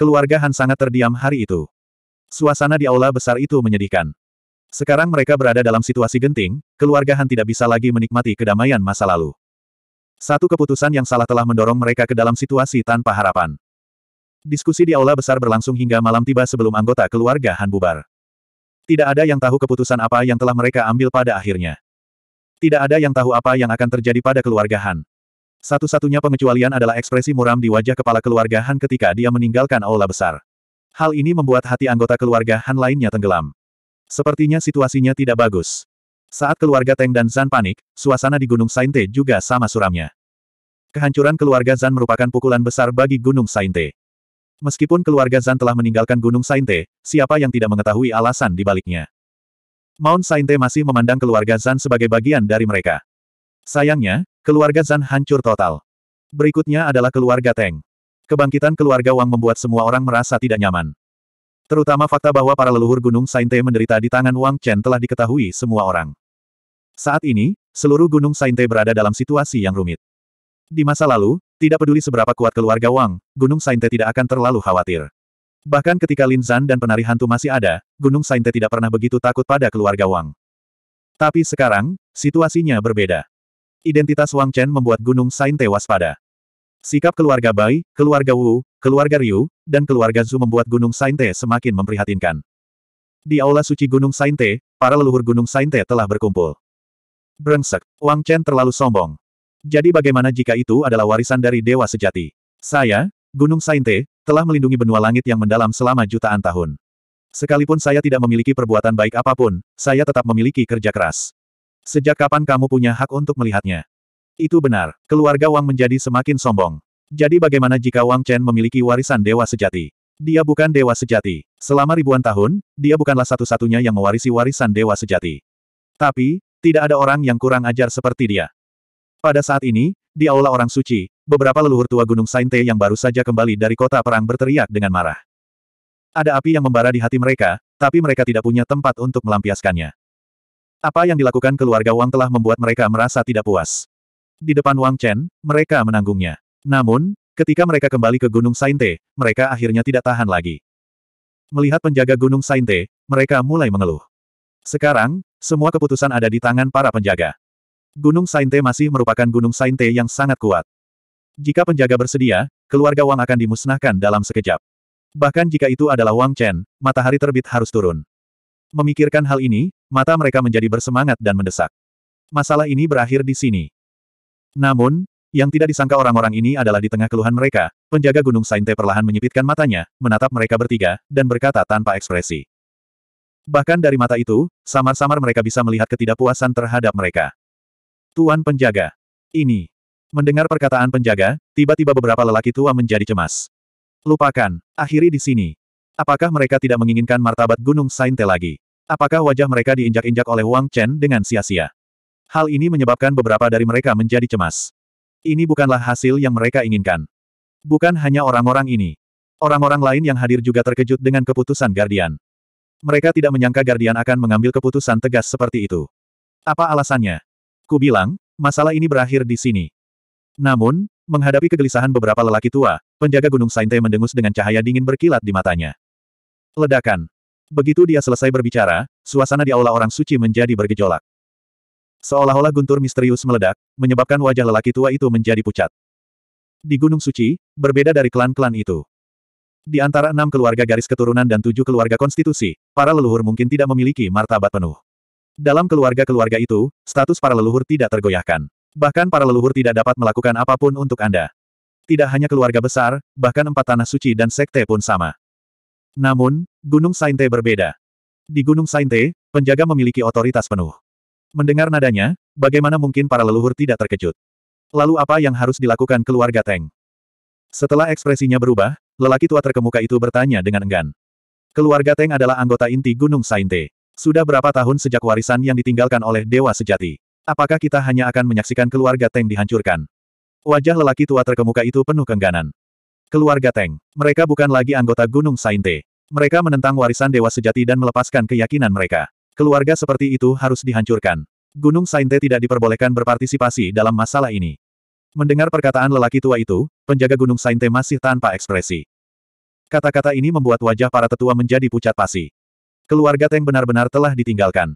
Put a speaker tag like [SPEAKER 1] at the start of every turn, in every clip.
[SPEAKER 1] Keluarga Han sangat terdiam hari itu. Suasana di aula besar itu menyedihkan. Sekarang mereka berada dalam situasi genting, keluarga Han tidak bisa lagi menikmati kedamaian masa lalu. Satu keputusan yang salah telah mendorong mereka ke dalam situasi tanpa harapan. Diskusi di aula besar berlangsung hingga malam tiba sebelum anggota keluarga Han bubar. Tidak ada yang tahu keputusan apa yang telah mereka ambil pada akhirnya. Tidak ada yang tahu apa yang akan terjadi pada keluarga Han. Satu-satunya pengecualian adalah ekspresi muram di wajah kepala keluarga Han ketika dia meninggalkan aula besar. Hal ini membuat hati anggota keluarga Han lainnya tenggelam. Sepertinya situasinya tidak bagus. Saat keluarga Teng dan Zan panik, suasana di Gunung Sainte juga sama suramnya. Kehancuran keluarga Zan merupakan pukulan besar bagi Gunung Sainte. Meskipun keluarga Zan telah meninggalkan Gunung Sainte, siapa yang tidak mengetahui alasan di baliknya? Mount Sainte masih memandang keluarga Zan sebagai bagian dari mereka. Sayangnya, Keluarga Zan hancur total. Berikutnya adalah keluarga Teng. Kebangkitan keluarga Wang membuat semua orang merasa tidak nyaman. Terutama fakta bahwa para leluhur Gunung Sainte menderita di tangan Wang Chen telah diketahui semua orang. Saat ini, seluruh Gunung Sainte berada dalam situasi yang rumit. Di masa lalu, tidak peduli seberapa kuat keluarga Wang, Gunung Sainte tidak akan terlalu khawatir. Bahkan ketika Lin Zan dan penari hantu masih ada, Gunung Sainte tidak pernah begitu takut pada keluarga Wang. Tapi sekarang, situasinya berbeda. Identitas Wang Chen membuat Gunung Sainte waspada. Sikap keluarga Bai, keluarga Wu, keluarga Ryu, dan keluarga Zhu membuat Gunung Sainte semakin memprihatinkan. Di aula suci Gunung Sainte, para leluhur Gunung Sainte telah berkumpul. Brengsek, Wang Chen terlalu sombong. Jadi bagaimana jika itu adalah warisan dari dewa sejati? Saya, Gunung Sainte, telah melindungi benua langit yang mendalam selama jutaan tahun. Sekalipun saya tidak memiliki perbuatan baik apapun, saya tetap memiliki kerja keras. Sejak kapan kamu punya hak untuk melihatnya? Itu benar, keluarga Wang menjadi semakin sombong. Jadi bagaimana jika Wang Chen memiliki warisan dewa sejati? Dia bukan dewa sejati. Selama ribuan tahun, dia bukanlah satu-satunya yang mewarisi warisan dewa sejati. Tapi, tidak ada orang yang kurang ajar seperti dia. Pada saat ini, di aula orang suci, beberapa leluhur tua Gunung Sainte yang baru saja kembali dari kota perang berteriak dengan marah. Ada api yang membara di hati mereka, tapi mereka tidak punya tempat untuk melampiaskannya. Apa yang dilakukan keluarga Wang telah membuat mereka merasa tidak puas. Di depan Wang Chen, mereka menanggungnya. Namun, ketika mereka kembali ke Gunung Sainte, mereka akhirnya tidak tahan lagi. Melihat penjaga Gunung Sainte, mereka mulai mengeluh. Sekarang, semua keputusan ada di tangan para penjaga. Gunung Sainte masih merupakan Gunung Sainte yang sangat kuat. Jika penjaga bersedia, keluarga Wang akan dimusnahkan dalam sekejap. Bahkan jika itu adalah Wang Chen, matahari terbit harus turun. Memikirkan hal ini, mata mereka menjadi bersemangat dan mendesak. Masalah ini berakhir di sini. Namun, yang tidak disangka orang-orang ini adalah di tengah keluhan mereka, penjaga Gunung Sainte perlahan menyipitkan matanya, menatap mereka bertiga, dan berkata tanpa ekspresi. Bahkan dari mata itu, samar-samar mereka bisa melihat ketidakpuasan terhadap mereka. Tuan penjaga. Ini. Mendengar perkataan penjaga, tiba-tiba beberapa lelaki tua menjadi cemas. Lupakan, akhiri di sini. Apakah mereka tidak menginginkan martabat Gunung Sainte lagi? Apakah wajah mereka diinjak-injak oleh Wang Chen dengan sia-sia? Hal ini menyebabkan beberapa dari mereka menjadi cemas. Ini bukanlah hasil yang mereka inginkan. Bukan hanya orang-orang ini. Orang-orang lain yang hadir juga terkejut dengan keputusan Guardian. Mereka tidak menyangka Guardian akan mengambil keputusan tegas seperti itu. Apa alasannya? Ku bilang, masalah ini berakhir di sini. Namun, menghadapi kegelisahan beberapa lelaki tua, penjaga Gunung Sainte mendengus dengan cahaya dingin berkilat di matanya. Ledakan. Begitu dia selesai berbicara, suasana di aula orang suci menjadi bergejolak. Seolah-olah guntur misterius meledak, menyebabkan wajah lelaki tua itu menjadi pucat. Di Gunung Suci, berbeda dari klan-klan itu. Di antara enam keluarga garis keturunan dan tujuh keluarga konstitusi, para leluhur mungkin tidak memiliki martabat penuh. Dalam keluarga-keluarga itu, status para leluhur tidak tergoyahkan. Bahkan para leluhur tidak dapat melakukan apapun untuk Anda. Tidak hanya keluarga besar, bahkan empat tanah suci dan sekte pun sama. Namun, Gunung Sainte berbeda. Di Gunung Sainte, penjaga memiliki otoritas penuh. Mendengar nadanya, bagaimana mungkin para leluhur tidak terkejut? Lalu apa yang harus dilakukan keluarga Teng? Setelah ekspresinya berubah, lelaki tua terkemuka itu bertanya dengan enggan. Keluarga Teng adalah anggota inti Gunung Sainte. Sudah berapa tahun sejak warisan yang ditinggalkan oleh Dewa Sejati? Apakah kita hanya akan menyaksikan keluarga Teng dihancurkan? Wajah lelaki tua terkemuka itu penuh kengganan. Keluarga Teng. Mereka bukan lagi anggota Gunung Sainte. Mereka menentang warisan dewa sejati dan melepaskan keyakinan mereka. Keluarga seperti itu harus dihancurkan. Gunung Sainte tidak diperbolehkan berpartisipasi dalam masalah ini. Mendengar perkataan lelaki tua itu, penjaga Gunung Sainte masih tanpa ekspresi. Kata-kata ini membuat wajah para tetua menjadi pucat pasi. Keluarga Teng benar-benar telah ditinggalkan.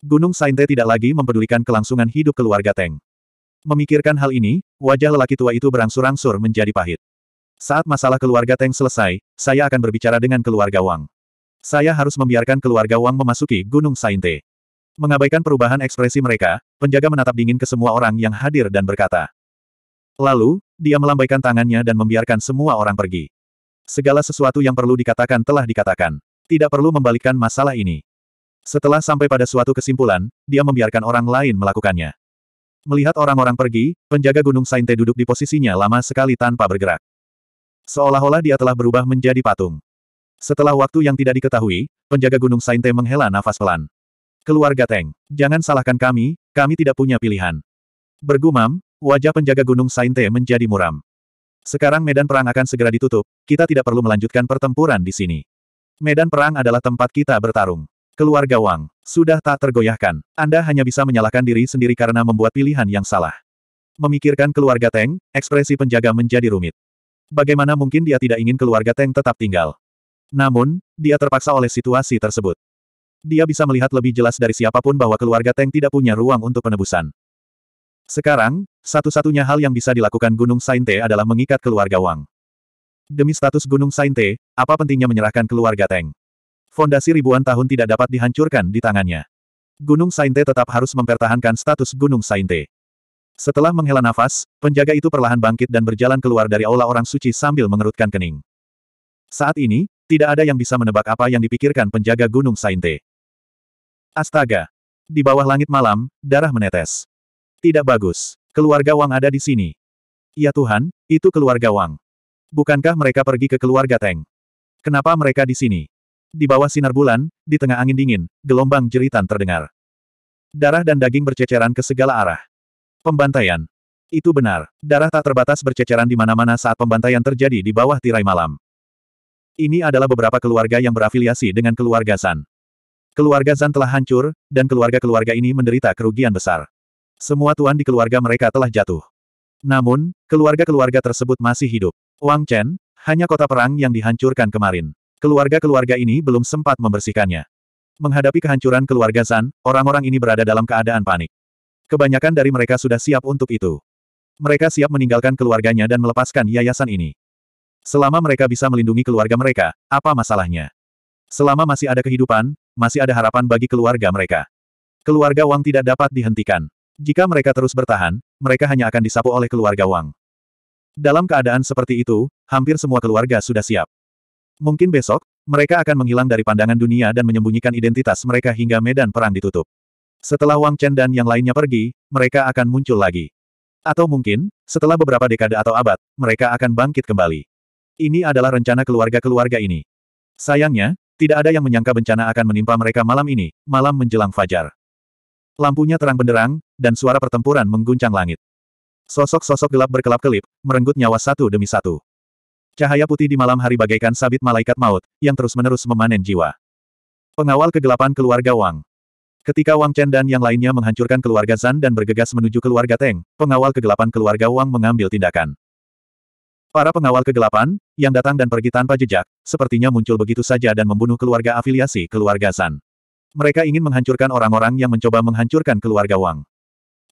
[SPEAKER 1] Gunung Sainte tidak lagi mempedulikan kelangsungan hidup keluarga Teng. Memikirkan hal ini, wajah lelaki tua itu berangsur-angsur menjadi pahit. Saat masalah keluarga Teng selesai, saya akan berbicara dengan keluarga Wang. Saya harus membiarkan keluarga Wang memasuki Gunung Sainte. Mengabaikan perubahan ekspresi mereka, penjaga menatap dingin ke semua orang yang hadir dan berkata. Lalu, dia melambaikan tangannya dan membiarkan semua orang pergi. Segala sesuatu yang perlu dikatakan telah dikatakan. Tidak perlu membalikkan masalah ini. Setelah sampai pada suatu kesimpulan, dia membiarkan orang lain melakukannya. Melihat orang-orang pergi, penjaga Gunung Sainte duduk di posisinya lama sekali tanpa bergerak. Seolah-olah dia telah berubah menjadi patung. Setelah waktu yang tidak diketahui, penjaga Gunung Sainte menghela nafas pelan. Keluarga Teng, jangan salahkan kami, kami tidak punya pilihan. Bergumam, wajah penjaga Gunung Sainte menjadi muram. Sekarang medan perang akan segera ditutup, kita tidak perlu melanjutkan pertempuran di sini. Medan perang adalah tempat kita bertarung. Keluarga Wang, sudah tak tergoyahkan. Anda hanya bisa menyalahkan diri sendiri karena membuat pilihan yang salah. Memikirkan keluarga Teng, ekspresi penjaga menjadi rumit. Bagaimana mungkin dia tidak ingin keluarga Teng tetap tinggal? Namun, dia terpaksa oleh situasi tersebut. Dia bisa melihat lebih jelas dari siapapun bahwa keluarga Teng tidak punya ruang untuk penebusan. Sekarang, satu-satunya hal yang bisa dilakukan Gunung Sainte adalah mengikat keluarga Wang. Demi status Gunung Sainte, apa pentingnya menyerahkan keluarga Teng? Fondasi ribuan tahun tidak dapat dihancurkan di tangannya. Gunung Sainte tetap harus mempertahankan status Gunung Sainte. Setelah menghela nafas, penjaga itu perlahan bangkit dan berjalan keluar dari aula orang suci sambil mengerutkan kening. Saat ini, tidak ada yang bisa menebak apa yang dipikirkan penjaga Gunung Sainte. Astaga! Di bawah langit malam, darah menetes. Tidak bagus. Keluarga Wang ada di sini. Ya Tuhan, itu keluarga Wang. Bukankah mereka pergi ke keluarga Teng? Kenapa mereka di sini? Di bawah sinar bulan, di tengah angin dingin, gelombang jeritan terdengar. Darah dan daging berceceran ke segala arah. Pembantaian. Itu benar, darah tak terbatas berceceran di mana-mana saat pembantaian terjadi di bawah tirai malam. Ini adalah beberapa keluarga yang berafiliasi dengan keluarga San. Keluarga San telah hancur, dan keluarga-keluarga ini menderita kerugian besar. Semua tuan di keluarga mereka telah jatuh. Namun, keluarga-keluarga tersebut masih hidup. Wang Chen, hanya kota perang yang dihancurkan kemarin. Keluarga-keluarga ini belum sempat membersihkannya. Menghadapi kehancuran keluarga San, orang-orang ini berada dalam keadaan panik. Kebanyakan dari mereka sudah siap untuk itu. Mereka siap meninggalkan keluarganya dan melepaskan yayasan ini. Selama mereka bisa melindungi keluarga mereka, apa masalahnya? Selama masih ada kehidupan, masih ada harapan bagi keluarga mereka. Keluarga Wang tidak dapat dihentikan. Jika mereka terus bertahan, mereka hanya akan disapu oleh keluarga Wang. Dalam keadaan seperti itu, hampir semua keluarga sudah siap. Mungkin besok, mereka akan menghilang dari pandangan dunia dan menyembunyikan identitas mereka hingga medan perang ditutup. Setelah Wang Chen dan yang lainnya pergi, mereka akan muncul lagi. Atau mungkin, setelah beberapa dekade atau abad, mereka akan bangkit kembali. Ini adalah rencana keluarga-keluarga ini. Sayangnya, tidak ada yang menyangka bencana akan menimpa mereka malam ini, malam menjelang fajar. Lampunya terang benderang, dan suara pertempuran mengguncang langit. Sosok-sosok gelap berkelap-kelip, merenggut nyawa satu demi satu. Cahaya putih di malam hari bagaikan sabit malaikat maut, yang terus-menerus memanen jiwa. Pengawal kegelapan keluarga Wang. Ketika Wang Chen dan yang lainnya menghancurkan keluarga Zan dan bergegas menuju keluarga Teng, pengawal kegelapan keluarga Wang mengambil tindakan. Para pengawal kegelapan, yang datang dan pergi tanpa jejak, sepertinya muncul begitu saja dan membunuh keluarga afiliasi keluarga Zan. Mereka ingin menghancurkan orang-orang yang mencoba menghancurkan keluarga Wang.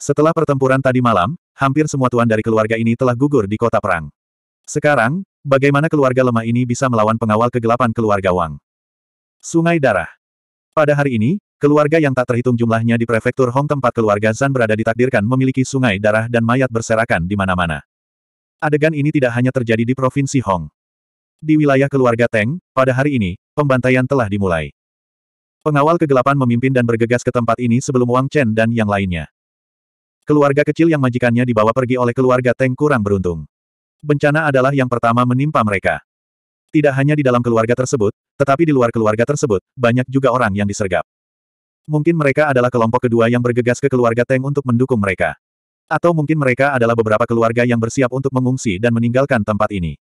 [SPEAKER 1] Setelah pertempuran tadi malam, hampir semua tuan dari keluarga ini telah gugur di kota perang. Sekarang, bagaimana keluarga lemah ini bisa melawan pengawal kegelapan keluarga Wang? Sungai Darah Pada hari ini, Keluarga yang tak terhitung jumlahnya di prefektur Hong tempat keluarga Zan berada ditakdirkan memiliki sungai darah dan mayat berserakan di mana-mana. Adegan ini tidak hanya terjadi di Provinsi Hong. Di wilayah keluarga Teng, pada hari ini, pembantaian telah dimulai. Pengawal kegelapan memimpin dan bergegas ke tempat ini sebelum Wang Chen dan yang lainnya. Keluarga kecil yang majikannya dibawa pergi oleh keluarga Teng kurang beruntung. Bencana adalah yang pertama menimpa mereka. Tidak hanya di dalam keluarga tersebut, tetapi di luar keluarga tersebut, banyak juga orang yang disergap. Mungkin mereka adalah kelompok kedua yang bergegas ke keluarga Teng untuk mendukung mereka. Atau mungkin mereka adalah beberapa keluarga yang bersiap untuk mengungsi dan meninggalkan tempat ini.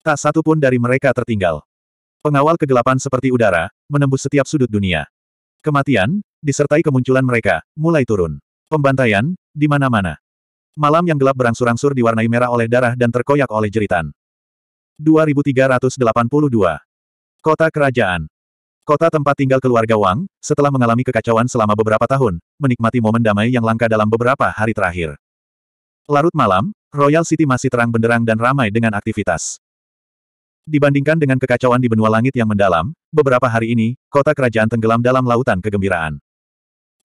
[SPEAKER 1] Tak satu pun dari mereka tertinggal. Pengawal kegelapan seperti udara, menembus setiap sudut dunia. Kematian, disertai kemunculan mereka, mulai turun. Pembantaian, di mana-mana. Malam yang gelap berangsur-angsur diwarnai merah oleh darah dan terkoyak oleh jeritan. 2382. Kota Kerajaan Kota tempat tinggal keluarga Wang, setelah mengalami kekacauan selama beberapa tahun, menikmati momen damai yang langka dalam beberapa hari terakhir. Larut malam, Royal City masih terang benderang dan ramai dengan aktivitas. Dibandingkan dengan kekacauan di benua langit yang mendalam, beberapa hari ini, kota kerajaan tenggelam dalam lautan kegembiraan.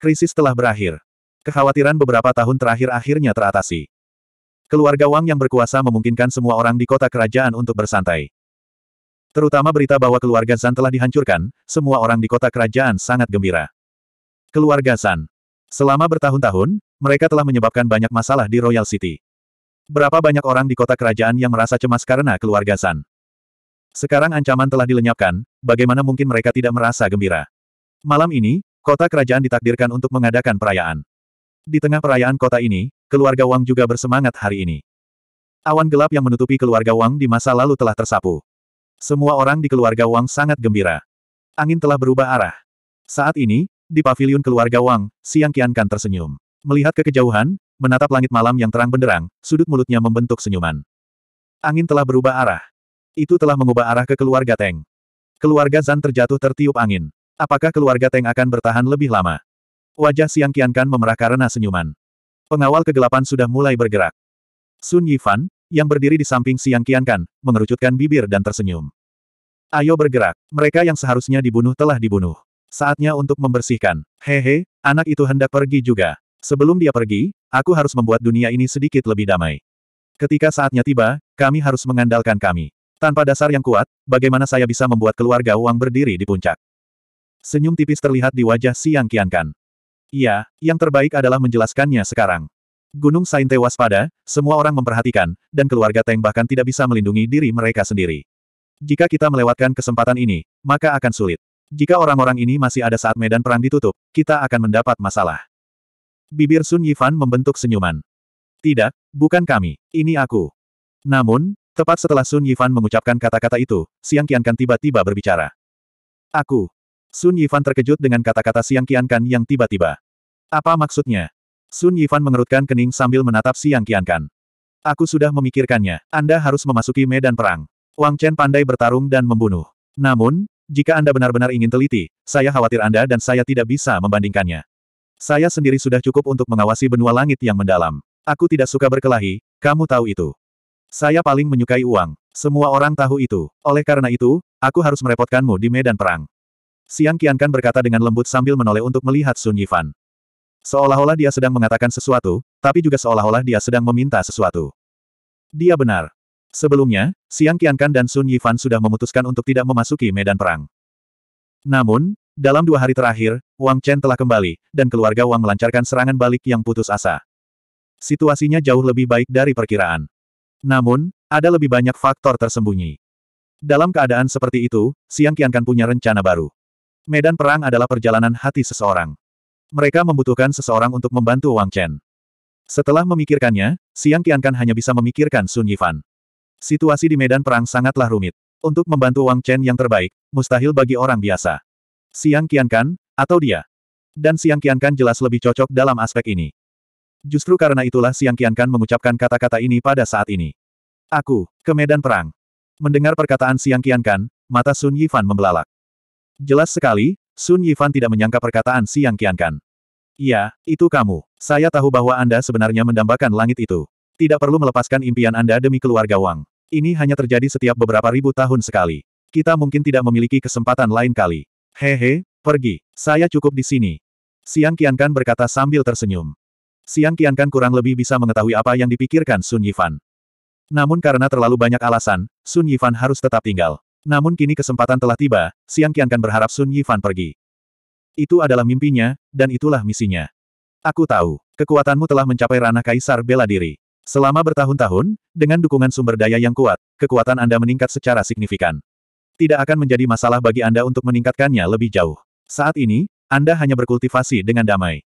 [SPEAKER 1] Krisis telah berakhir. Kekhawatiran beberapa tahun terakhir akhirnya teratasi. Keluarga Wang yang berkuasa memungkinkan semua orang di kota kerajaan untuk bersantai. Terutama berita bahwa keluarga San telah dihancurkan, semua orang di kota kerajaan sangat gembira. Keluarga San, Selama bertahun-tahun, mereka telah menyebabkan banyak masalah di Royal City. Berapa banyak orang di kota kerajaan yang merasa cemas karena keluarga San? Sekarang ancaman telah dilenyapkan, bagaimana mungkin mereka tidak merasa gembira? Malam ini, kota kerajaan ditakdirkan untuk mengadakan perayaan. Di tengah perayaan kota ini, keluarga Wang juga bersemangat hari ini. Awan gelap yang menutupi keluarga Wang di masa lalu telah tersapu. Semua orang di keluarga Wang sangat gembira. Angin telah berubah arah. Saat ini, di pavilion keluarga Wang, Siang Kian Kan tersenyum. Melihat ke kejauhan, menatap langit malam yang terang benderang, sudut mulutnya membentuk senyuman. Angin telah berubah arah. Itu telah mengubah arah ke keluarga Teng. Keluarga Zan terjatuh tertiup angin. Apakah keluarga Teng akan bertahan lebih lama? Wajah Siang Kian Kan memerah karena senyuman. Pengawal kegelapan sudah mulai bergerak. Sun Yifan, yang berdiri di samping Siang Qiankan, mengerucutkan bibir dan tersenyum. Ayo bergerak, mereka yang seharusnya dibunuh telah dibunuh. Saatnya untuk membersihkan. Hehe, anak itu hendak pergi juga. Sebelum dia pergi, aku harus membuat dunia ini sedikit lebih damai. Ketika saatnya tiba, kami harus mengandalkan kami. Tanpa dasar yang kuat, bagaimana saya bisa membuat keluarga Wang berdiri di puncak? Senyum tipis terlihat di wajah Siang Qiankan. Iya, yang terbaik adalah menjelaskannya sekarang. Gunung Sainte waspada, semua orang memperhatikan, dan keluarga Teng bahkan tidak bisa melindungi diri mereka sendiri. Jika kita melewatkan kesempatan ini, maka akan sulit. Jika orang-orang ini masih ada saat medan perang ditutup, kita akan mendapat masalah. Bibir Sun Yifan membentuk senyuman. Tidak, bukan kami, ini aku. Namun, tepat setelah Sun Yifan mengucapkan kata-kata itu, Siang Qiankan tiba-tiba berbicara. Aku. Sun Yifan terkejut dengan kata-kata Siang Qiankan yang tiba-tiba. Apa maksudnya? Sun Yifan mengerutkan kening sambil menatap Siang Qiankan. Aku sudah memikirkannya. Anda harus memasuki medan perang. Wang Chen pandai bertarung dan membunuh. Namun, jika Anda benar-benar ingin teliti, saya khawatir Anda dan saya tidak bisa membandingkannya. Saya sendiri sudah cukup untuk mengawasi benua langit yang mendalam. Aku tidak suka berkelahi, kamu tahu itu. Saya paling menyukai uang. Semua orang tahu itu. Oleh karena itu, aku harus merepotkanmu di medan perang. Siang Qiankan berkata dengan lembut sambil menoleh untuk melihat Sun Yifan. Seolah-olah dia sedang mengatakan sesuatu, tapi juga seolah-olah dia sedang meminta sesuatu. Dia benar. Sebelumnya, Siang Qiankan dan Sun Yifan sudah memutuskan untuk tidak memasuki medan perang. Namun, dalam dua hari terakhir, Wang Chen telah kembali, dan keluarga Wang melancarkan serangan balik yang putus asa. Situasinya jauh lebih baik dari perkiraan. Namun, ada lebih banyak faktor tersembunyi. Dalam keadaan seperti itu, Siang Qiankan punya rencana baru. Medan perang adalah perjalanan hati seseorang. Mereka membutuhkan seseorang untuk membantu Wang Chen. Setelah memikirkannya, Siang Kan hanya bisa memikirkan Sun Yifan. Situasi di medan perang sangatlah rumit. Untuk membantu Wang Chen yang terbaik, mustahil bagi orang biasa. Siang Kan, atau dia. Dan Siang Kan jelas lebih cocok dalam aspek ini. Justru karena itulah Siang Kan mengucapkan kata-kata ini pada saat ini. Aku, ke medan perang. Mendengar perkataan Siang Kan, mata Sun Yifan membelalak. Jelas sekali, Sun Yifan tidak menyangka perkataan Siang Qiankan. Iya, itu kamu. Saya tahu bahwa Anda sebenarnya mendambakan langit itu. Tidak perlu melepaskan impian Anda demi keluarga Wang. Ini hanya terjadi setiap beberapa ribu tahun sekali. Kita mungkin tidak memiliki kesempatan lain kali. Hehe, pergi. Saya cukup di sini. Siang Qiankan berkata sambil tersenyum. Siang Qiankan kurang lebih bisa mengetahui apa yang dipikirkan Sun Yifan. Namun karena terlalu banyak alasan, Sun Yifan harus tetap tinggal. Namun kini kesempatan telah tiba, Siang Kian kan berharap Sun Yifan pergi. Itu adalah mimpinya, dan itulah misinya. Aku tahu, kekuatanmu telah mencapai ranah kaisar bela diri. Selama bertahun-tahun, dengan dukungan sumber daya yang kuat, kekuatan Anda meningkat secara signifikan. Tidak akan menjadi masalah bagi Anda untuk meningkatkannya lebih jauh. Saat ini, Anda hanya berkultivasi dengan damai.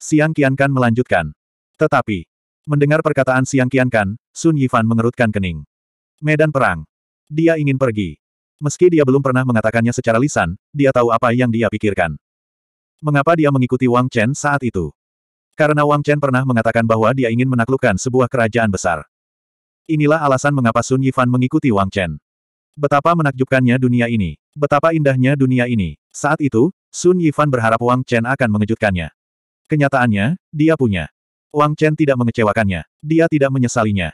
[SPEAKER 1] Siang Kan melanjutkan. Tetapi, mendengar perkataan Siang Kan, Sun Yifan mengerutkan kening. Medan perang. Dia ingin pergi. Meski dia belum pernah mengatakannya secara lisan, dia tahu apa yang dia pikirkan. Mengapa dia mengikuti Wang Chen saat itu? Karena Wang Chen pernah mengatakan bahwa dia ingin menaklukkan sebuah kerajaan besar. Inilah alasan mengapa Sun Yifan mengikuti Wang Chen. Betapa menakjubkannya dunia ini. Betapa indahnya dunia ini. Saat itu, Sun Yifan berharap Wang Chen akan mengejutkannya. Kenyataannya, dia punya. Wang Chen tidak mengecewakannya. Dia tidak menyesalinya.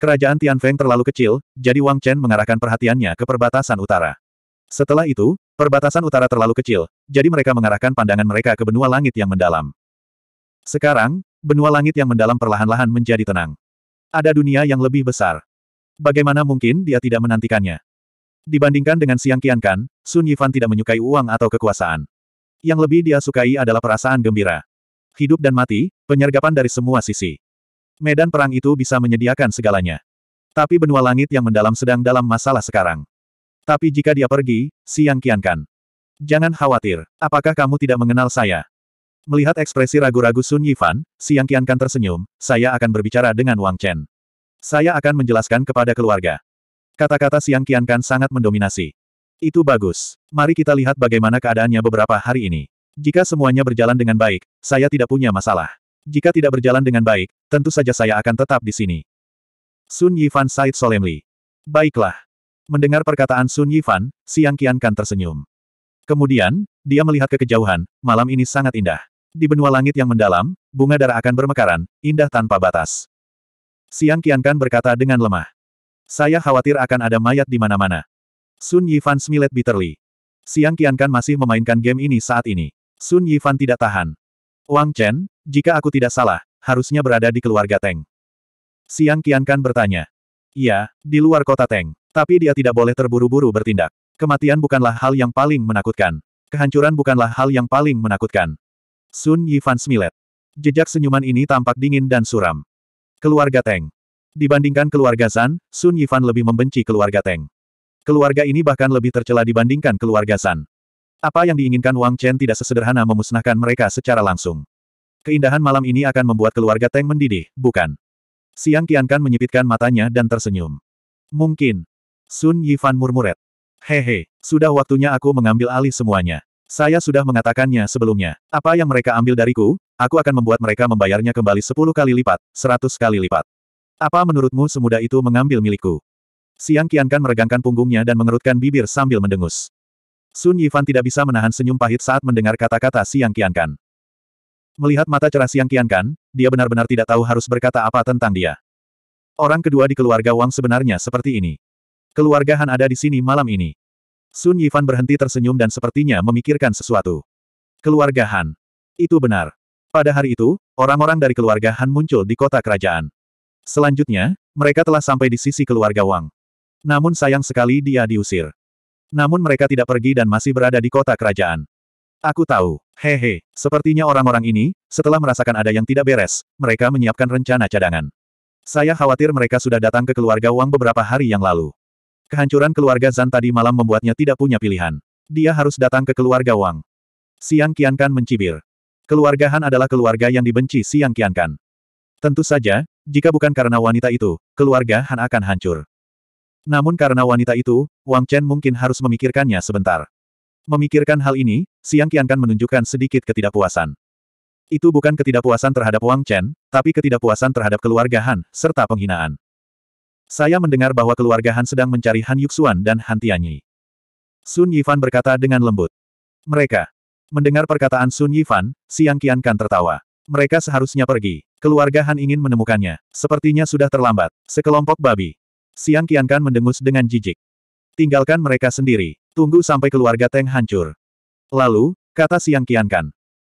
[SPEAKER 1] Kerajaan Tianfeng terlalu kecil, jadi Wang Chen mengarahkan perhatiannya ke perbatasan utara. Setelah itu, perbatasan utara terlalu kecil, jadi mereka mengarahkan pandangan mereka ke benua langit yang mendalam. Sekarang, benua langit yang mendalam perlahan-lahan menjadi tenang. Ada dunia yang lebih besar. Bagaimana mungkin dia tidak menantikannya? Dibandingkan dengan Siang Qiankan, Sun Yifan tidak menyukai uang atau kekuasaan. Yang lebih dia sukai adalah perasaan gembira. Hidup dan mati, penyergapan dari semua sisi. Medan perang itu bisa menyediakan segalanya. Tapi benua langit yang mendalam sedang dalam masalah sekarang. Tapi jika dia pergi, siang kiankan. Jangan khawatir, apakah kamu tidak mengenal saya? Melihat ekspresi ragu-ragu Sun Yifan, Siang Kiankan tersenyum, saya akan berbicara dengan Wang Chen. Saya akan menjelaskan kepada keluarga. Kata-kata Siang Kiankan sangat mendominasi. Itu bagus. Mari kita lihat bagaimana keadaannya beberapa hari ini. Jika semuanya berjalan dengan baik, saya tidak punya masalah. Jika tidak berjalan dengan baik, tentu saja saya akan tetap di sini. Sun Yifan Said solemnly. Baiklah. Mendengar perkataan Sun Yifan, Siang Qian Kan tersenyum. Kemudian, dia melihat ke kejauhan, malam ini sangat indah. Di benua langit yang mendalam, bunga darah akan bermekaran, indah tanpa batas. Siang Qian Kan berkata dengan lemah. Saya khawatir akan ada mayat di mana-mana. Sun Yifan smilet bitterly. Siang Qian Kan masih memainkan game ini saat ini. Sun Yifan tidak tahan. Wang Chen, jika aku tidak salah, harusnya berada di keluarga Teng. Siang Kian Kan bertanya. Iya, di luar kota Teng. Tapi dia tidak boleh terburu-buru bertindak. Kematian bukanlah hal yang paling menakutkan. Kehancuran bukanlah hal yang paling menakutkan. Sun Yifan Smilet. Jejak senyuman ini tampak dingin dan suram. Keluarga Teng. Dibandingkan keluarga San, Sun Yifan lebih membenci keluarga Teng. Keluarga ini bahkan lebih tercela dibandingkan keluarga San. Apa yang diinginkan Wang Chen tidak sesederhana memusnahkan mereka secara langsung. Keindahan malam ini akan membuat keluarga Teng mendidih, bukan? Siang Kian Kan menyipitkan matanya dan tersenyum. Mungkin. Sun Yifan murmuret. Hehe, sudah waktunya aku mengambil alih semuanya. Saya sudah mengatakannya sebelumnya. Apa yang mereka ambil dariku, aku akan membuat mereka membayarnya kembali sepuluh kali lipat, seratus kali lipat. Apa menurutmu semudah itu mengambil milikku? Siang Kian Kan meregangkan punggungnya dan mengerutkan bibir sambil mendengus. Sun Yifan tidak bisa menahan senyum pahit saat mendengar kata-kata Siang Kan. Melihat mata cerah Siang Kian Kan, dia benar-benar tidak tahu harus berkata apa tentang dia. Orang kedua di keluarga Wang sebenarnya seperti ini. Keluarga Han ada di sini malam ini. Sun Yifan berhenti tersenyum dan sepertinya memikirkan sesuatu. Keluarga Han. Itu benar. Pada hari itu, orang-orang dari keluarga Han muncul di kota kerajaan. Selanjutnya, mereka telah sampai di sisi keluarga Wang. Namun sayang sekali dia diusir. Namun mereka tidak pergi dan masih berada di kota kerajaan. Aku tahu. Hehe, sepertinya orang-orang ini, setelah merasakan ada yang tidak beres, mereka menyiapkan rencana cadangan. Saya khawatir mereka sudah datang ke keluarga Wang beberapa hari yang lalu. Kehancuran keluarga Zan tadi malam membuatnya tidak punya pilihan. Dia harus datang ke keluarga Wang. Siang Kiankan mencibir. Keluarga Han adalah keluarga yang dibenci Siang Kiankan. Tentu saja, jika bukan karena wanita itu, keluarga Han akan hancur. Namun karena wanita itu, Wang Chen mungkin harus memikirkannya sebentar. Memikirkan hal ini, Siang Kian Kan menunjukkan sedikit ketidakpuasan. Itu bukan ketidakpuasan terhadap Wang Chen, tapi ketidakpuasan terhadap keluarga Han, serta penghinaan. Saya mendengar bahwa keluarga Han sedang mencari Han Yuxuan dan Han Tianyi. Sun Yifan berkata dengan lembut. Mereka. Mendengar perkataan Sun Yifan, Siang Kian Kan tertawa. Mereka seharusnya pergi. Keluarga Han ingin menemukannya. Sepertinya sudah terlambat. Sekelompok babi. Siang Kian Kan mendengus dengan jijik. Tinggalkan mereka sendiri. Tunggu sampai keluarga Teng hancur. Lalu, kata Siang kiankan.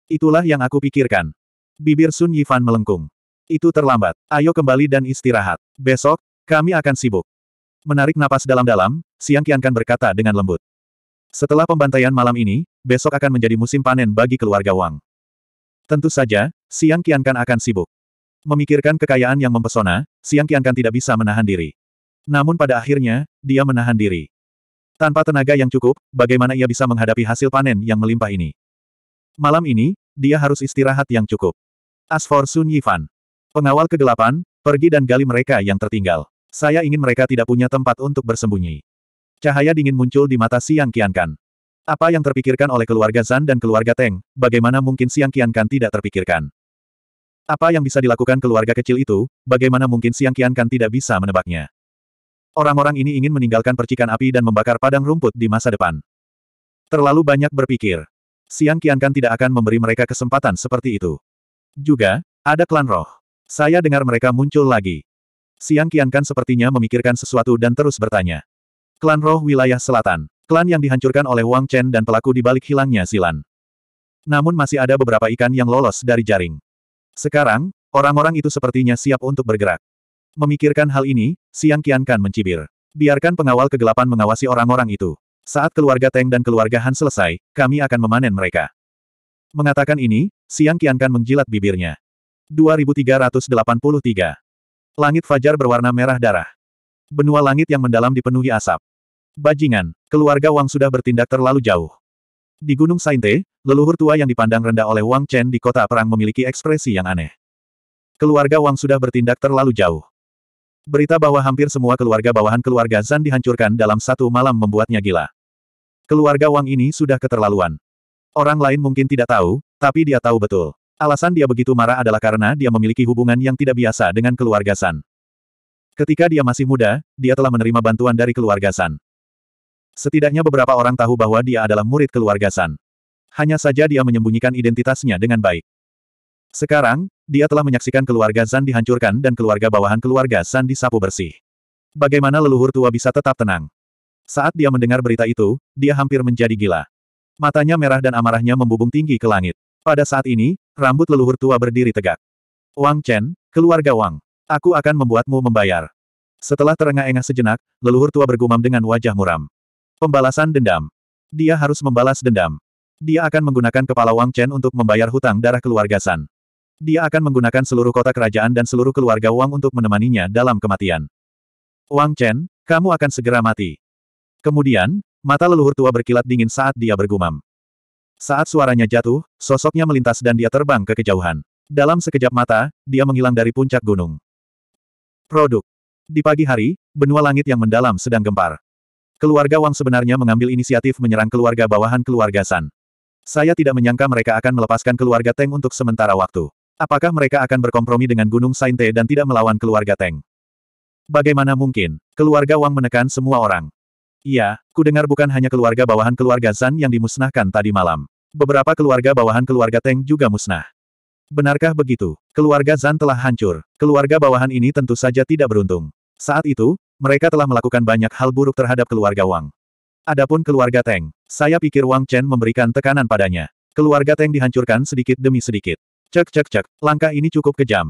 [SPEAKER 1] Itulah yang aku pikirkan. Bibir Sun Yifan melengkung. Itu terlambat. Ayo kembali dan istirahat. Besok, kami akan sibuk. Menarik napas dalam-dalam, Siang kiankan berkata dengan lembut. Setelah pembantaian malam ini, besok akan menjadi musim panen bagi keluarga Wang. Tentu saja, Siang kiankan akan sibuk. Memikirkan kekayaan yang mempesona, Siang kiankan tidak bisa menahan diri. Namun pada akhirnya, dia menahan diri. Tanpa tenaga yang cukup, bagaimana ia bisa menghadapi hasil panen yang melimpah ini? Malam ini, dia harus istirahat yang cukup. As for Sun Yifan. Pengawal kegelapan, pergi dan gali mereka yang tertinggal. Saya ingin mereka tidak punya tempat untuk bersembunyi. Cahaya dingin muncul di mata Siang Kiankan. Apa yang terpikirkan oleh keluarga Zan dan keluarga Teng, bagaimana mungkin Siang Kiankan tidak terpikirkan? Apa yang bisa dilakukan keluarga kecil itu, bagaimana mungkin Siang Kiankan tidak bisa menebaknya? Orang-orang ini ingin meninggalkan percikan api dan membakar padang rumput di masa depan. Terlalu banyak berpikir. Siang Kian Kan tidak akan memberi mereka kesempatan seperti itu. Juga, ada klan roh. Saya dengar mereka muncul lagi. Siang Kian Kan sepertinya memikirkan sesuatu dan terus bertanya. Klan roh wilayah selatan. Klan yang dihancurkan oleh Wang Chen dan pelaku di balik hilangnya Silan. Namun masih ada beberapa ikan yang lolos dari jaring. Sekarang, orang-orang itu sepertinya siap untuk bergerak. Memikirkan hal ini, Siang Kian Kan mencibir. Biarkan pengawal kegelapan mengawasi orang-orang itu. Saat keluarga Teng dan keluarga Han selesai, kami akan memanen mereka. Mengatakan ini, Siang Kian Kan menjilat bibirnya. 2383. Langit fajar berwarna merah darah. Benua langit yang mendalam dipenuhi asap. Bajingan, keluarga Wang sudah bertindak terlalu jauh. Di Gunung Sainte, leluhur tua yang dipandang rendah oleh Wang Chen di kota perang memiliki ekspresi yang aneh. Keluarga Wang sudah bertindak terlalu jauh. Berita bahwa hampir semua keluarga bawahan keluarga Zan dihancurkan dalam satu malam membuatnya gila. Keluarga Wang ini sudah keterlaluan. Orang lain mungkin tidak tahu, tapi dia tahu betul. Alasan dia begitu marah adalah karena dia memiliki hubungan yang tidak biasa dengan keluarga San. Ketika dia masih muda, dia telah menerima bantuan dari keluarga San. Setidaknya beberapa orang tahu bahwa dia adalah murid keluarga San. Hanya saja dia menyembunyikan identitasnya dengan baik. Sekarang, dia telah menyaksikan keluarga Zan dihancurkan dan keluarga bawahan keluarga Zan disapu bersih. Bagaimana leluhur tua bisa tetap tenang? Saat dia mendengar berita itu, dia hampir menjadi gila. Matanya merah dan amarahnya membubung tinggi ke langit. Pada saat ini, rambut leluhur tua berdiri tegak. Wang Chen, keluarga Wang. Aku akan membuatmu membayar. Setelah terengah-engah sejenak, leluhur tua bergumam dengan wajah muram. Pembalasan dendam. Dia harus membalas dendam. Dia akan menggunakan kepala Wang Chen untuk membayar hutang darah keluarga San. Dia akan menggunakan seluruh kota kerajaan dan seluruh keluarga Wang untuk menemaninya dalam kematian. Wang Chen, kamu akan segera mati. Kemudian, mata leluhur tua berkilat dingin saat dia bergumam. Saat suaranya jatuh, sosoknya melintas dan dia terbang ke kejauhan. Dalam sekejap mata, dia menghilang dari puncak gunung. Produk. Di pagi hari, benua langit yang mendalam sedang gempar. Keluarga Wang sebenarnya mengambil inisiatif menyerang keluarga bawahan keluarga San. Saya tidak menyangka mereka akan melepaskan keluarga Teng untuk sementara waktu. Apakah mereka akan berkompromi dengan Gunung Sainte dan tidak melawan keluarga Teng? Bagaimana mungkin? Keluarga Wang menekan semua orang. Iya, ku dengar bukan hanya keluarga bawahan keluarga Zan yang dimusnahkan tadi malam. Beberapa keluarga bawahan keluarga Teng juga musnah. Benarkah begitu? Keluarga Zan telah hancur. Keluarga bawahan ini tentu saja tidak beruntung. Saat itu, mereka telah melakukan banyak hal buruk terhadap keluarga Wang. Adapun keluarga Teng, saya pikir Wang Chen memberikan tekanan padanya. Keluarga Teng dihancurkan sedikit demi sedikit. Cek cek cek, langkah ini cukup kejam.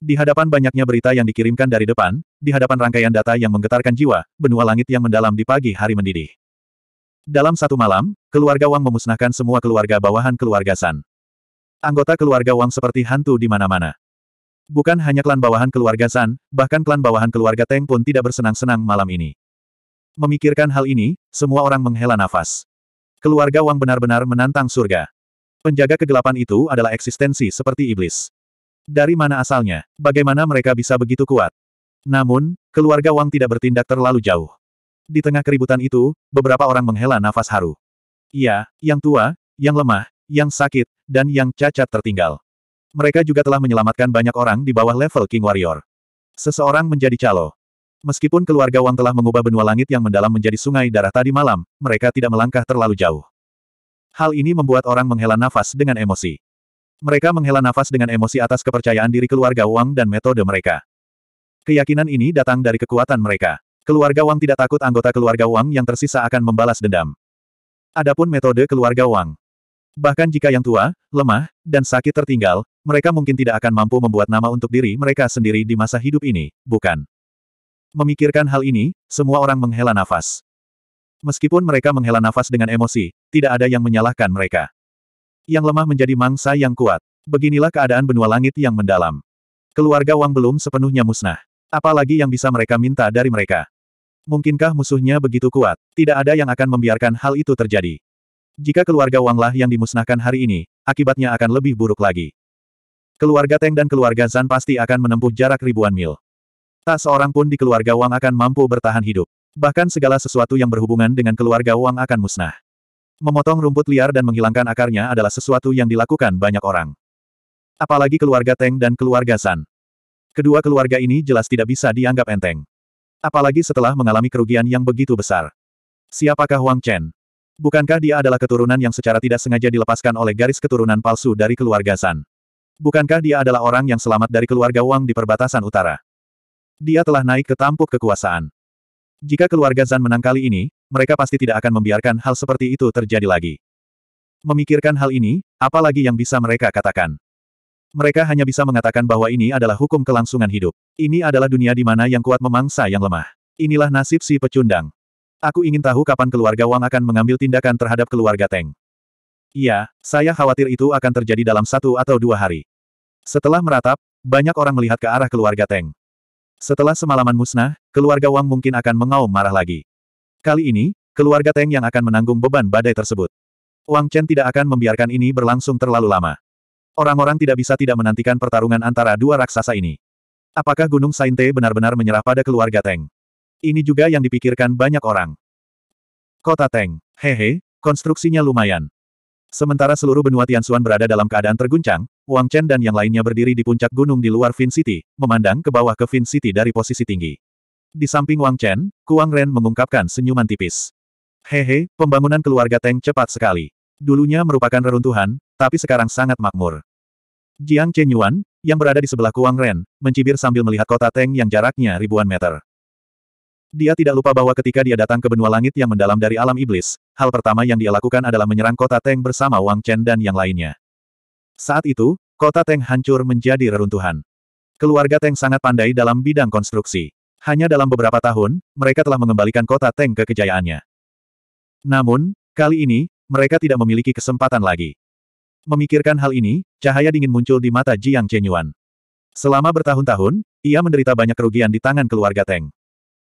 [SPEAKER 1] Di hadapan banyaknya berita yang dikirimkan dari depan, di hadapan rangkaian data yang menggetarkan jiwa, benua langit yang mendalam di pagi hari mendidih. Dalam satu malam, keluarga Wang memusnahkan semua keluarga bawahan keluarga San. Anggota keluarga Wang seperti hantu di mana-mana. Bukan hanya klan bawahan keluarga San, bahkan klan bawahan keluarga Teng pun tidak bersenang-senang malam ini. Memikirkan hal ini, semua orang menghela nafas. Keluarga Wang benar-benar menantang surga. Penjaga kegelapan itu adalah eksistensi seperti iblis. Dari mana asalnya? Bagaimana mereka bisa begitu kuat? Namun, keluarga Wang tidak bertindak terlalu jauh. Di tengah keributan itu, beberapa orang menghela nafas haru. Ya, yang tua, yang lemah, yang sakit, dan yang cacat tertinggal. Mereka juga telah menyelamatkan banyak orang di bawah level King Warrior. Seseorang menjadi calo. Meskipun keluarga Wang telah mengubah benua langit yang mendalam menjadi sungai darah tadi malam, mereka tidak melangkah terlalu jauh. Hal ini membuat orang menghela nafas dengan emosi. Mereka menghela nafas dengan emosi atas kepercayaan diri keluarga Wang dan metode mereka. Keyakinan ini datang dari kekuatan mereka. Keluarga Wang tidak takut anggota keluarga Wang yang tersisa akan membalas dendam. Adapun metode keluarga Wang. Bahkan jika yang tua, lemah, dan sakit tertinggal, mereka mungkin tidak akan mampu membuat nama untuk diri mereka sendiri di masa hidup ini, bukan? Memikirkan hal ini, semua orang menghela nafas. Meskipun mereka menghela nafas dengan emosi, tidak ada yang menyalahkan mereka. Yang lemah menjadi mangsa yang kuat. Beginilah keadaan benua langit yang mendalam. Keluarga Wang belum sepenuhnya musnah. Apalagi yang bisa mereka minta dari mereka. Mungkinkah musuhnya begitu kuat? Tidak ada yang akan membiarkan hal itu terjadi. Jika keluarga Wanglah yang dimusnahkan hari ini, akibatnya akan lebih buruk lagi. Keluarga Teng dan keluarga Zan pasti akan menempuh jarak ribuan mil. Tak seorang pun di keluarga Wang akan mampu bertahan hidup. Bahkan segala sesuatu yang berhubungan dengan keluarga Wang akan musnah. Memotong rumput liar dan menghilangkan akarnya adalah sesuatu yang dilakukan banyak orang. Apalagi keluarga Teng dan keluarga San. Kedua keluarga ini jelas tidak bisa dianggap enteng. Apalagi setelah mengalami kerugian yang begitu besar. Siapakah Wang Chen? Bukankah dia adalah keturunan yang secara tidak sengaja dilepaskan oleh garis keturunan palsu dari keluarga San? Bukankah dia adalah orang yang selamat dari keluarga Wang di perbatasan utara? Dia telah naik ke tampuk kekuasaan. Jika keluarga Zan menang kali ini, mereka pasti tidak akan membiarkan hal seperti itu terjadi lagi. Memikirkan hal ini, apalagi yang bisa mereka katakan. Mereka hanya bisa mengatakan bahwa ini adalah hukum kelangsungan hidup. Ini adalah dunia di mana yang kuat memangsa yang lemah. Inilah nasib si pecundang. Aku ingin tahu kapan keluarga Wang akan mengambil tindakan terhadap keluarga Teng. Iya, saya khawatir itu akan terjadi dalam satu atau dua hari. Setelah meratap, banyak orang melihat ke arah keluarga Teng. Setelah semalaman musnah, keluarga Wang mungkin akan mengaum marah lagi. Kali ini, keluarga Teng yang akan menanggung beban badai tersebut. Wang Chen tidak akan membiarkan ini berlangsung terlalu lama. Orang-orang tidak bisa tidak menantikan pertarungan antara dua raksasa ini. Apakah Gunung Sainte benar-benar menyerah pada keluarga Teng? Ini juga yang dipikirkan banyak orang. Kota Teng. Hehe, konstruksinya lumayan. Sementara seluruh benua Tianxuan berada dalam keadaan terguncang, Wang Chen dan yang lainnya berdiri di puncak gunung di luar Fin City, memandang ke bawah ke Fin City dari posisi tinggi. Di samping Wang Chen, Kuang Ren mengungkapkan senyuman tipis. Hehe, pembangunan keluarga Teng cepat sekali. Dulunya merupakan reruntuhan, tapi sekarang sangat makmur. Jiang Chenyuan, yang berada di sebelah Kuang Ren, mencibir sambil melihat kota Teng yang jaraknya ribuan meter. Dia tidak lupa bahwa ketika dia datang ke benua langit yang mendalam dari alam iblis, hal pertama yang dia lakukan adalah menyerang kota Teng bersama Wang Chen dan yang lainnya. Saat itu, kota Teng hancur menjadi reruntuhan. Keluarga Teng sangat pandai dalam bidang konstruksi. Hanya dalam beberapa tahun, mereka telah mengembalikan kota Teng ke kejayaannya. Namun, kali ini, mereka tidak memiliki kesempatan lagi. Memikirkan hal ini, cahaya dingin muncul di mata Jiang Chenyuan. Selama bertahun-tahun, ia menderita banyak kerugian di tangan keluarga Teng.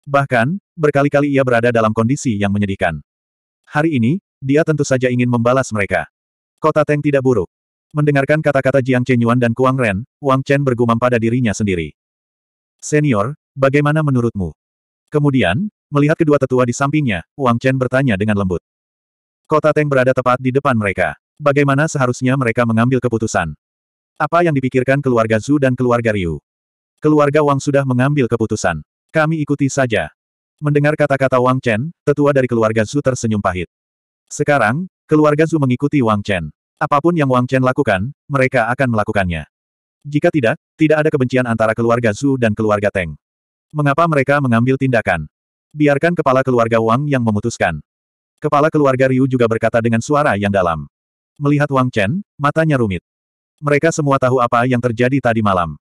[SPEAKER 1] Bahkan, berkali-kali ia berada dalam kondisi yang menyedihkan. Hari ini, dia tentu saja ingin membalas mereka. Kota Teng tidak buruk. Mendengarkan kata-kata Jiang Yuan dan Kuang Ren, Wang Chen bergumam pada dirinya sendiri. Senior, bagaimana menurutmu? Kemudian, melihat kedua tetua di sampingnya, Wang Chen bertanya dengan lembut. Kota Teng berada tepat di depan mereka. Bagaimana seharusnya mereka mengambil keputusan? Apa yang dipikirkan keluarga Zhu dan keluarga Ryu? Keluarga Wang sudah mengambil keputusan. Kami ikuti saja. Mendengar kata-kata Wang Chen, tetua dari keluarga Zhu tersenyum pahit. Sekarang, keluarga Zhu mengikuti Wang Chen. Apapun yang Wang Chen lakukan, mereka akan melakukannya. Jika tidak, tidak ada kebencian antara keluarga Zhu dan keluarga Teng. Mengapa mereka mengambil tindakan? Biarkan kepala keluarga Wang yang memutuskan. Kepala keluarga Ryu juga berkata dengan suara yang dalam. Melihat Wang Chen, matanya rumit. Mereka semua tahu apa yang terjadi tadi malam.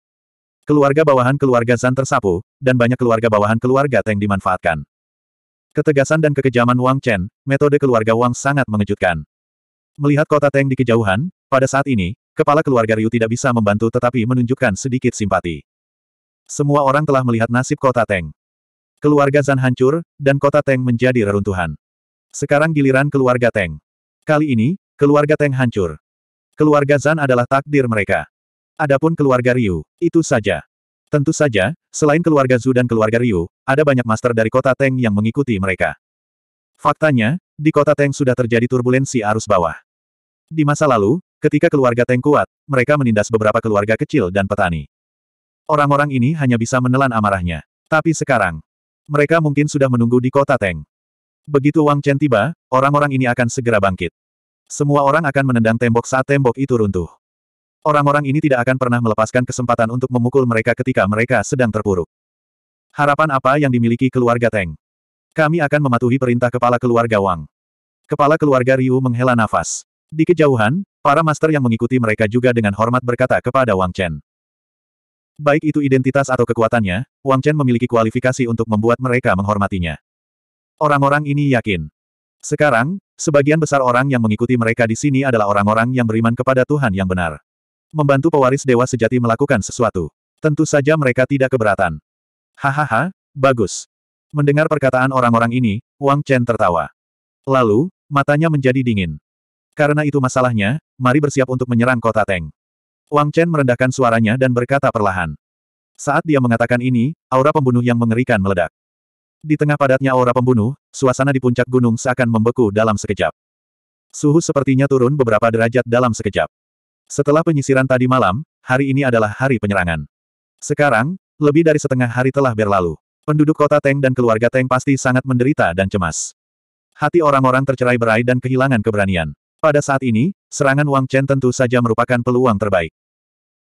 [SPEAKER 1] Keluarga bawahan keluarga Zan tersapu, dan banyak keluarga bawahan keluarga Teng dimanfaatkan. Ketegasan dan kekejaman Wang Chen, metode keluarga Wang sangat mengejutkan. Melihat kota Teng di kejauhan, pada saat ini, kepala keluarga Ryu tidak bisa membantu tetapi menunjukkan sedikit simpati. Semua orang telah melihat nasib kota Teng. Keluarga Zan hancur, dan kota Teng menjadi reruntuhan. Sekarang giliran keluarga Teng. Kali ini, keluarga Teng hancur. Keluarga Zan adalah takdir mereka. Adapun keluarga Ryu, itu saja. Tentu saja, selain keluarga Zhu dan keluarga Ryu, ada banyak master dari kota Teng yang mengikuti mereka. Faktanya, di kota Teng sudah terjadi turbulensi arus bawah. Di masa lalu, ketika keluarga Teng kuat, mereka menindas beberapa keluarga kecil dan petani. Orang-orang ini hanya bisa menelan amarahnya. Tapi sekarang, mereka mungkin sudah menunggu di kota Teng. Begitu Wang Chen tiba, orang-orang ini akan segera bangkit. Semua orang akan menendang tembok saat tembok itu runtuh. Orang-orang ini tidak akan pernah melepaskan kesempatan untuk memukul mereka ketika mereka sedang terpuruk. Harapan apa yang dimiliki keluarga Teng? Kami akan mematuhi perintah kepala keluarga Wang. Kepala keluarga Ryu menghela nafas. Di kejauhan, para master yang mengikuti mereka juga dengan hormat berkata kepada Wang Chen. Baik itu identitas atau kekuatannya, Wang Chen memiliki kualifikasi untuk membuat mereka menghormatinya. Orang-orang ini yakin. Sekarang, sebagian besar orang yang mengikuti mereka di sini adalah orang-orang yang beriman kepada Tuhan yang benar. Membantu pewaris dewa sejati melakukan sesuatu. Tentu saja mereka tidak keberatan. Hahaha, bagus. Mendengar perkataan orang-orang ini, Wang Chen tertawa. Lalu, matanya menjadi dingin. Karena itu masalahnya, mari bersiap untuk menyerang kota Teng. Wang Chen merendahkan suaranya dan berkata perlahan. Saat dia mengatakan ini, aura pembunuh yang mengerikan meledak. Di tengah padatnya aura pembunuh, suasana di puncak gunung seakan membeku dalam sekejap. Suhu sepertinya turun beberapa derajat dalam sekejap. Setelah penyisiran tadi malam, hari ini adalah hari penyerangan. Sekarang, lebih dari setengah hari telah berlalu. Penduduk kota Teng dan keluarga Teng pasti sangat menderita dan cemas. Hati orang-orang tercerai berai dan kehilangan keberanian. Pada saat ini, serangan Wang Chen tentu saja merupakan peluang terbaik.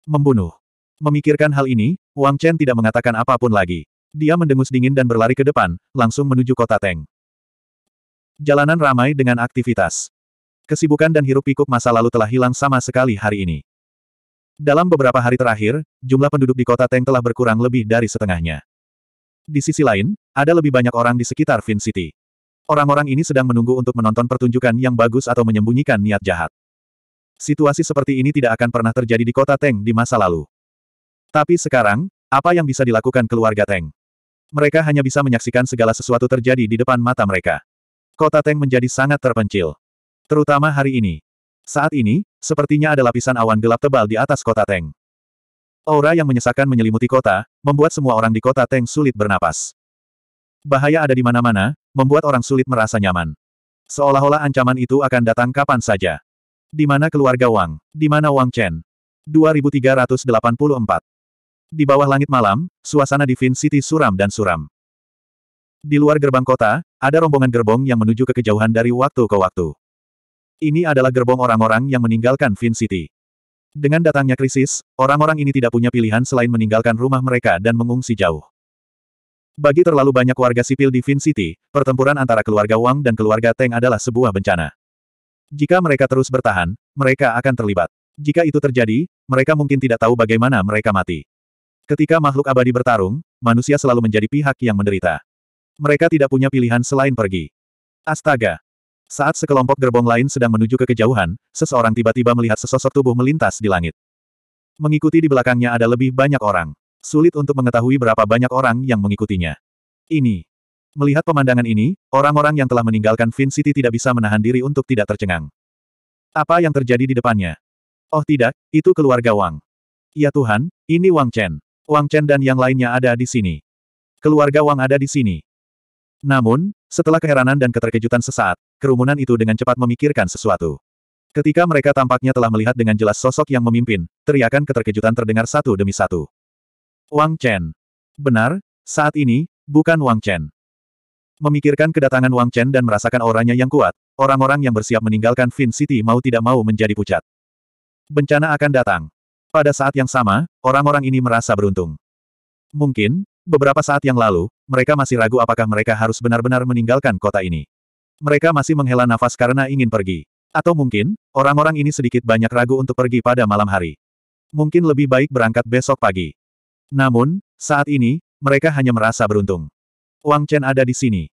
[SPEAKER 1] Membunuh. Memikirkan hal ini, Wang Chen tidak mengatakan apapun lagi. Dia mendengus dingin dan berlari ke depan, langsung menuju kota Teng. Jalanan ramai dengan aktivitas. Kesibukan dan hiruk-pikuk masa lalu telah hilang sama sekali hari ini. Dalam beberapa hari terakhir, jumlah penduduk di kota Teng telah berkurang lebih dari setengahnya. Di sisi lain, ada lebih banyak orang di sekitar Fin City. Orang-orang ini sedang menunggu untuk menonton pertunjukan yang bagus atau menyembunyikan niat jahat. Situasi seperti ini tidak akan pernah terjadi di kota Teng di masa lalu. Tapi sekarang, apa yang bisa dilakukan keluarga Teng? Mereka hanya bisa menyaksikan segala sesuatu terjadi di depan mata mereka. Kota Teng menjadi sangat terpencil. Terutama hari ini. Saat ini, sepertinya ada lapisan awan gelap tebal di atas kota Teng. Aura yang menyesakan menyelimuti kota, membuat semua orang di kota Teng sulit bernapas. Bahaya ada di mana-mana, membuat orang sulit merasa nyaman. Seolah-olah ancaman itu akan datang kapan saja. Di mana keluarga Wang? Di mana Wang Chen? 2384. Di bawah langit malam, suasana di Vin City suram dan suram. Di luar gerbang kota, ada rombongan gerbong yang menuju ke kejauhan dari waktu ke waktu. Ini adalah gerbong orang-orang yang meninggalkan Vin City. Dengan datangnya krisis, orang-orang ini tidak punya pilihan selain meninggalkan rumah mereka dan mengungsi jauh. Bagi terlalu banyak warga sipil di Vin City, pertempuran antara keluarga Wang dan keluarga Teng adalah sebuah bencana. Jika mereka terus bertahan, mereka akan terlibat. Jika itu terjadi, mereka mungkin tidak tahu bagaimana mereka mati. Ketika makhluk abadi bertarung, manusia selalu menjadi pihak yang menderita. Mereka tidak punya pilihan selain pergi. Astaga, saat sekelompok gerbong lain sedang menuju ke kejauhan, seseorang tiba-tiba melihat sesosok tubuh melintas di langit. Mengikuti di belakangnya ada lebih banyak orang. Sulit untuk mengetahui berapa banyak orang yang mengikutinya. Ini. Melihat pemandangan ini, orang-orang yang telah meninggalkan Vin City tidak bisa menahan diri untuk tidak tercengang. Apa yang terjadi di depannya? Oh tidak, itu keluarga Wang. Ya Tuhan, ini Wang Chen. Wang Chen dan yang lainnya ada di sini. Keluarga Wang ada di sini. Namun, setelah keheranan dan keterkejutan sesaat, kerumunan itu dengan cepat memikirkan sesuatu. Ketika mereka tampaknya telah melihat dengan jelas sosok yang memimpin, teriakan keterkejutan terdengar satu demi satu. Wang Chen. Benar, saat ini, bukan Wang Chen. Memikirkan kedatangan Wang Chen dan merasakan auranya yang kuat, orang-orang yang bersiap meninggalkan Fin City mau tidak mau menjadi pucat. Bencana akan datang. Pada saat yang sama, orang-orang ini merasa beruntung. Mungkin, Beberapa saat yang lalu, mereka masih ragu apakah mereka harus benar-benar meninggalkan kota ini. Mereka masih menghela nafas karena ingin pergi. Atau mungkin, orang-orang ini sedikit banyak ragu untuk pergi pada malam hari. Mungkin lebih baik berangkat besok pagi. Namun, saat ini, mereka hanya merasa beruntung. Wang Chen ada di sini.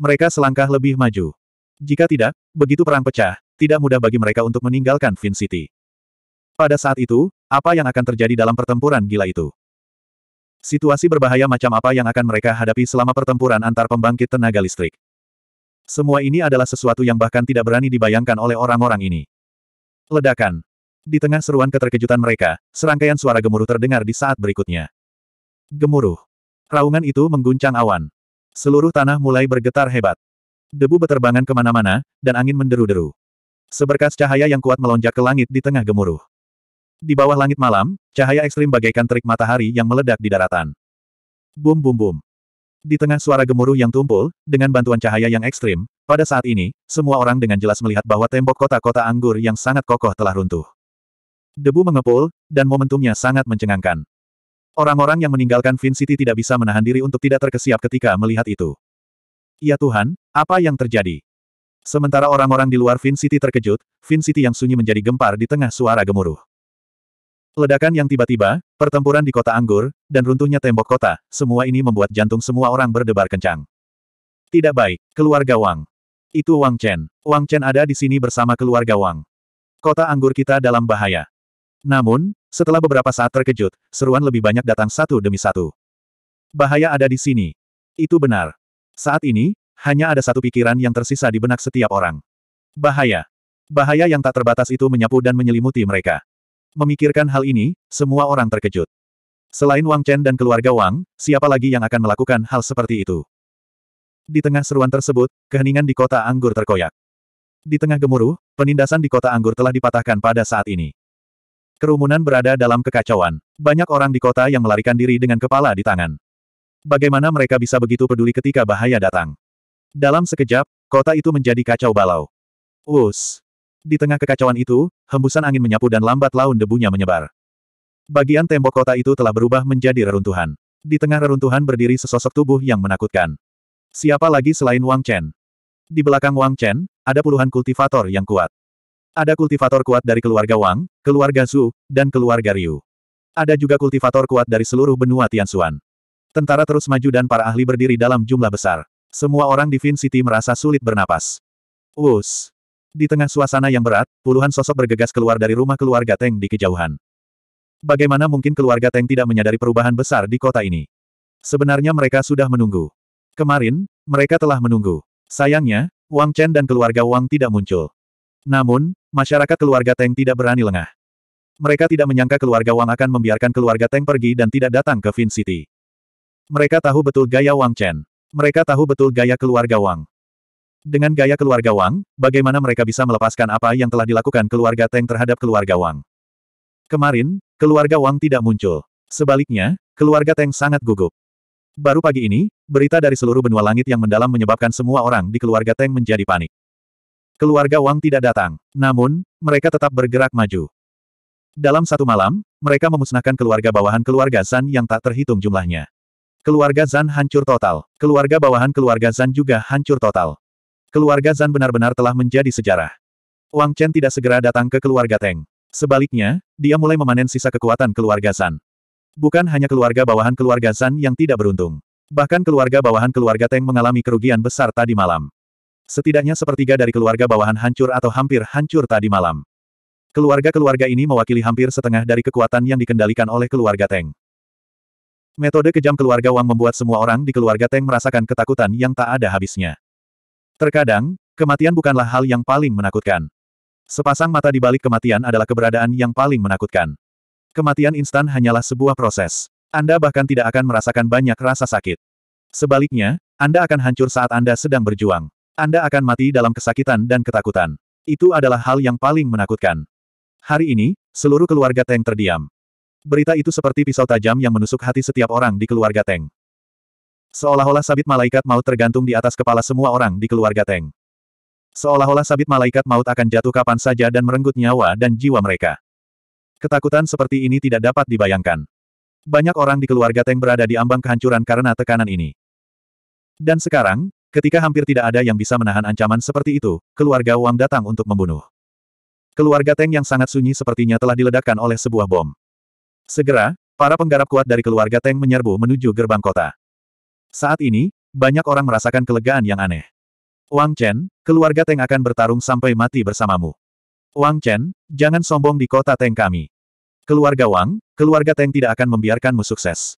[SPEAKER 1] Mereka selangkah lebih maju. Jika tidak, begitu perang pecah, tidak mudah bagi mereka untuk meninggalkan Vin City. Pada saat itu, apa yang akan terjadi dalam pertempuran gila itu? Situasi berbahaya macam apa yang akan mereka hadapi selama pertempuran antar pembangkit tenaga listrik. Semua ini adalah sesuatu yang bahkan tidak berani dibayangkan oleh orang-orang ini. Ledakan. Di tengah seruan keterkejutan mereka, serangkaian suara gemuruh terdengar di saat berikutnya. Gemuruh. Raungan itu mengguncang awan. Seluruh tanah mulai bergetar hebat. Debu beterbangan kemana-mana, dan angin menderu-deru. Seberkas cahaya yang kuat melonjak ke langit di tengah gemuruh. Di bawah langit malam, cahaya ekstrim bagaikan terik matahari yang meledak di daratan. Bum bum bum. Di tengah suara gemuruh yang tumpul, dengan bantuan cahaya yang ekstrim, pada saat ini, semua orang dengan jelas melihat bahwa tembok kota-kota anggur yang sangat kokoh telah runtuh. Debu mengepul, dan momentumnya sangat mencengangkan. Orang-orang yang meninggalkan Vin City tidak bisa menahan diri untuk tidak terkesiap ketika melihat itu. Ya Tuhan, apa yang terjadi? Sementara orang-orang di luar Vin City terkejut, Vin City yang sunyi menjadi gempar di tengah suara gemuruh. Ledakan yang tiba-tiba, pertempuran di kota Anggur, dan runtuhnya tembok kota, semua ini membuat jantung semua orang berdebar kencang. Tidak baik, keluarga Wang. Itu Wang Chen. Wang Chen ada di sini bersama keluarga Wang. Kota Anggur kita dalam bahaya. Namun, setelah beberapa saat terkejut, seruan lebih banyak datang satu demi satu. Bahaya ada di sini. Itu benar. Saat ini, hanya ada satu pikiran yang tersisa di benak setiap orang. Bahaya. Bahaya yang tak terbatas itu menyapu dan menyelimuti mereka. Memikirkan hal ini, semua orang terkejut. Selain Wang Chen dan keluarga Wang, siapa lagi yang akan melakukan hal seperti itu? Di tengah seruan tersebut, keheningan di kota anggur terkoyak. Di tengah gemuruh, penindasan di kota anggur telah dipatahkan pada saat ini. Kerumunan berada dalam kekacauan. Banyak orang di kota yang melarikan diri dengan kepala di tangan. Bagaimana mereka bisa begitu peduli ketika bahaya datang? Dalam sekejap, kota itu menjadi kacau balau. Us, di tengah kekacauan itu, hembusan angin menyapu dan lambat laun debunya menyebar. Bagian tembok kota itu telah berubah menjadi reruntuhan. Di tengah reruntuhan berdiri sesosok tubuh yang menakutkan. Siapa lagi selain Wang Chen? Di belakang Wang Chen, ada puluhan kultivator yang kuat. Ada kultivator kuat dari keluarga Wang, keluarga Zhu, dan keluarga Ryu. Ada juga kultivator kuat dari seluruh benua Tianxuan. Tentara terus maju dan para ahli berdiri dalam jumlah besar. Semua orang di Vin City merasa sulit bernapas. Wus! Di tengah suasana yang berat, puluhan sosok bergegas keluar dari rumah keluarga Teng di kejauhan. Bagaimana mungkin keluarga Teng tidak menyadari perubahan besar di kota ini? Sebenarnya mereka sudah menunggu. Kemarin, mereka telah menunggu. Sayangnya, Wang Chen dan keluarga Wang tidak muncul. Namun, masyarakat keluarga Teng tidak berani lengah. Mereka tidak menyangka keluarga Wang akan membiarkan keluarga Teng pergi dan tidak datang ke Vin City. Mereka tahu betul gaya Wang Chen. Mereka tahu betul gaya keluarga Wang. Dengan gaya keluarga Wang, bagaimana mereka bisa melepaskan apa yang telah dilakukan keluarga Teng terhadap keluarga Wang? Kemarin, keluarga Wang tidak muncul. Sebaliknya, keluarga Teng sangat gugup. Baru pagi ini, berita dari seluruh benua langit yang mendalam menyebabkan semua orang di keluarga Teng menjadi panik. Keluarga Wang tidak datang, namun, mereka tetap bergerak maju. Dalam satu malam, mereka memusnahkan keluarga bawahan keluarga Zan yang tak terhitung jumlahnya. Keluarga Zan hancur total. Keluarga bawahan keluarga Zan juga hancur total. Keluarga Zan benar-benar telah menjadi sejarah. Wang Chen tidak segera datang ke keluarga Teng. Sebaliknya, dia mulai memanen sisa kekuatan keluarga Zan. Bukan hanya keluarga bawahan keluarga Zan yang tidak beruntung. Bahkan keluarga bawahan keluarga Teng mengalami kerugian besar tadi malam. Setidaknya sepertiga dari keluarga bawahan hancur atau hampir hancur tadi malam. Keluarga-keluarga ini mewakili hampir setengah dari kekuatan yang dikendalikan oleh keluarga Teng. Metode kejam keluarga Wang membuat semua orang di keluarga Teng merasakan ketakutan yang tak ada habisnya. Terkadang, kematian bukanlah hal yang paling menakutkan. Sepasang mata di balik kematian adalah keberadaan yang paling menakutkan. Kematian instan hanyalah sebuah proses. Anda bahkan tidak akan merasakan banyak rasa sakit. Sebaliknya, Anda akan hancur saat Anda sedang berjuang. Anda akan mati dalam kesakitan dan ketakutan. Itu adalah hal yang paling menakutkan. Hari ini, seluruh keluarga Teng terdiam. Berita itu seperti pisau tajam yang menusuk hati setiap orang di keluarga Teng. Seolah-olah sabit malaikat maut tergantung di atas kepala semua orang di keluarga Teng. Seolah-olah sabit malaikat maut akan jatuh kapan saja dan merenggut nyawa dan jiwa mereka. Ketakutan seperti ini tidak dapat dibayangkan. Banyak orang di keluarga Teng berada di ambang kehancuran karena tekanan ini. Dan sekarang, ketika hampir tidak ada yang bisa menahan ancaman seperti itu, keluarga Wang datang untuk membunuh. Keluarga Teng yang sangat sunyi sepertinya telah diledakkan oleh sebuah bom. Segera, para penggarap kuat dari keluarga Teng menyerbu menuju gerbang kota. Saat ini, banyak orang merasakan kelegaan yang aneh. Wang Chen, keluarga Teng akan bertarung sampai mati bersamamu. Wang Chen, jangan sombong di kota Teng kami. Keluarga Wang, keluarga Teng tidak akan membiarkanmu sukses.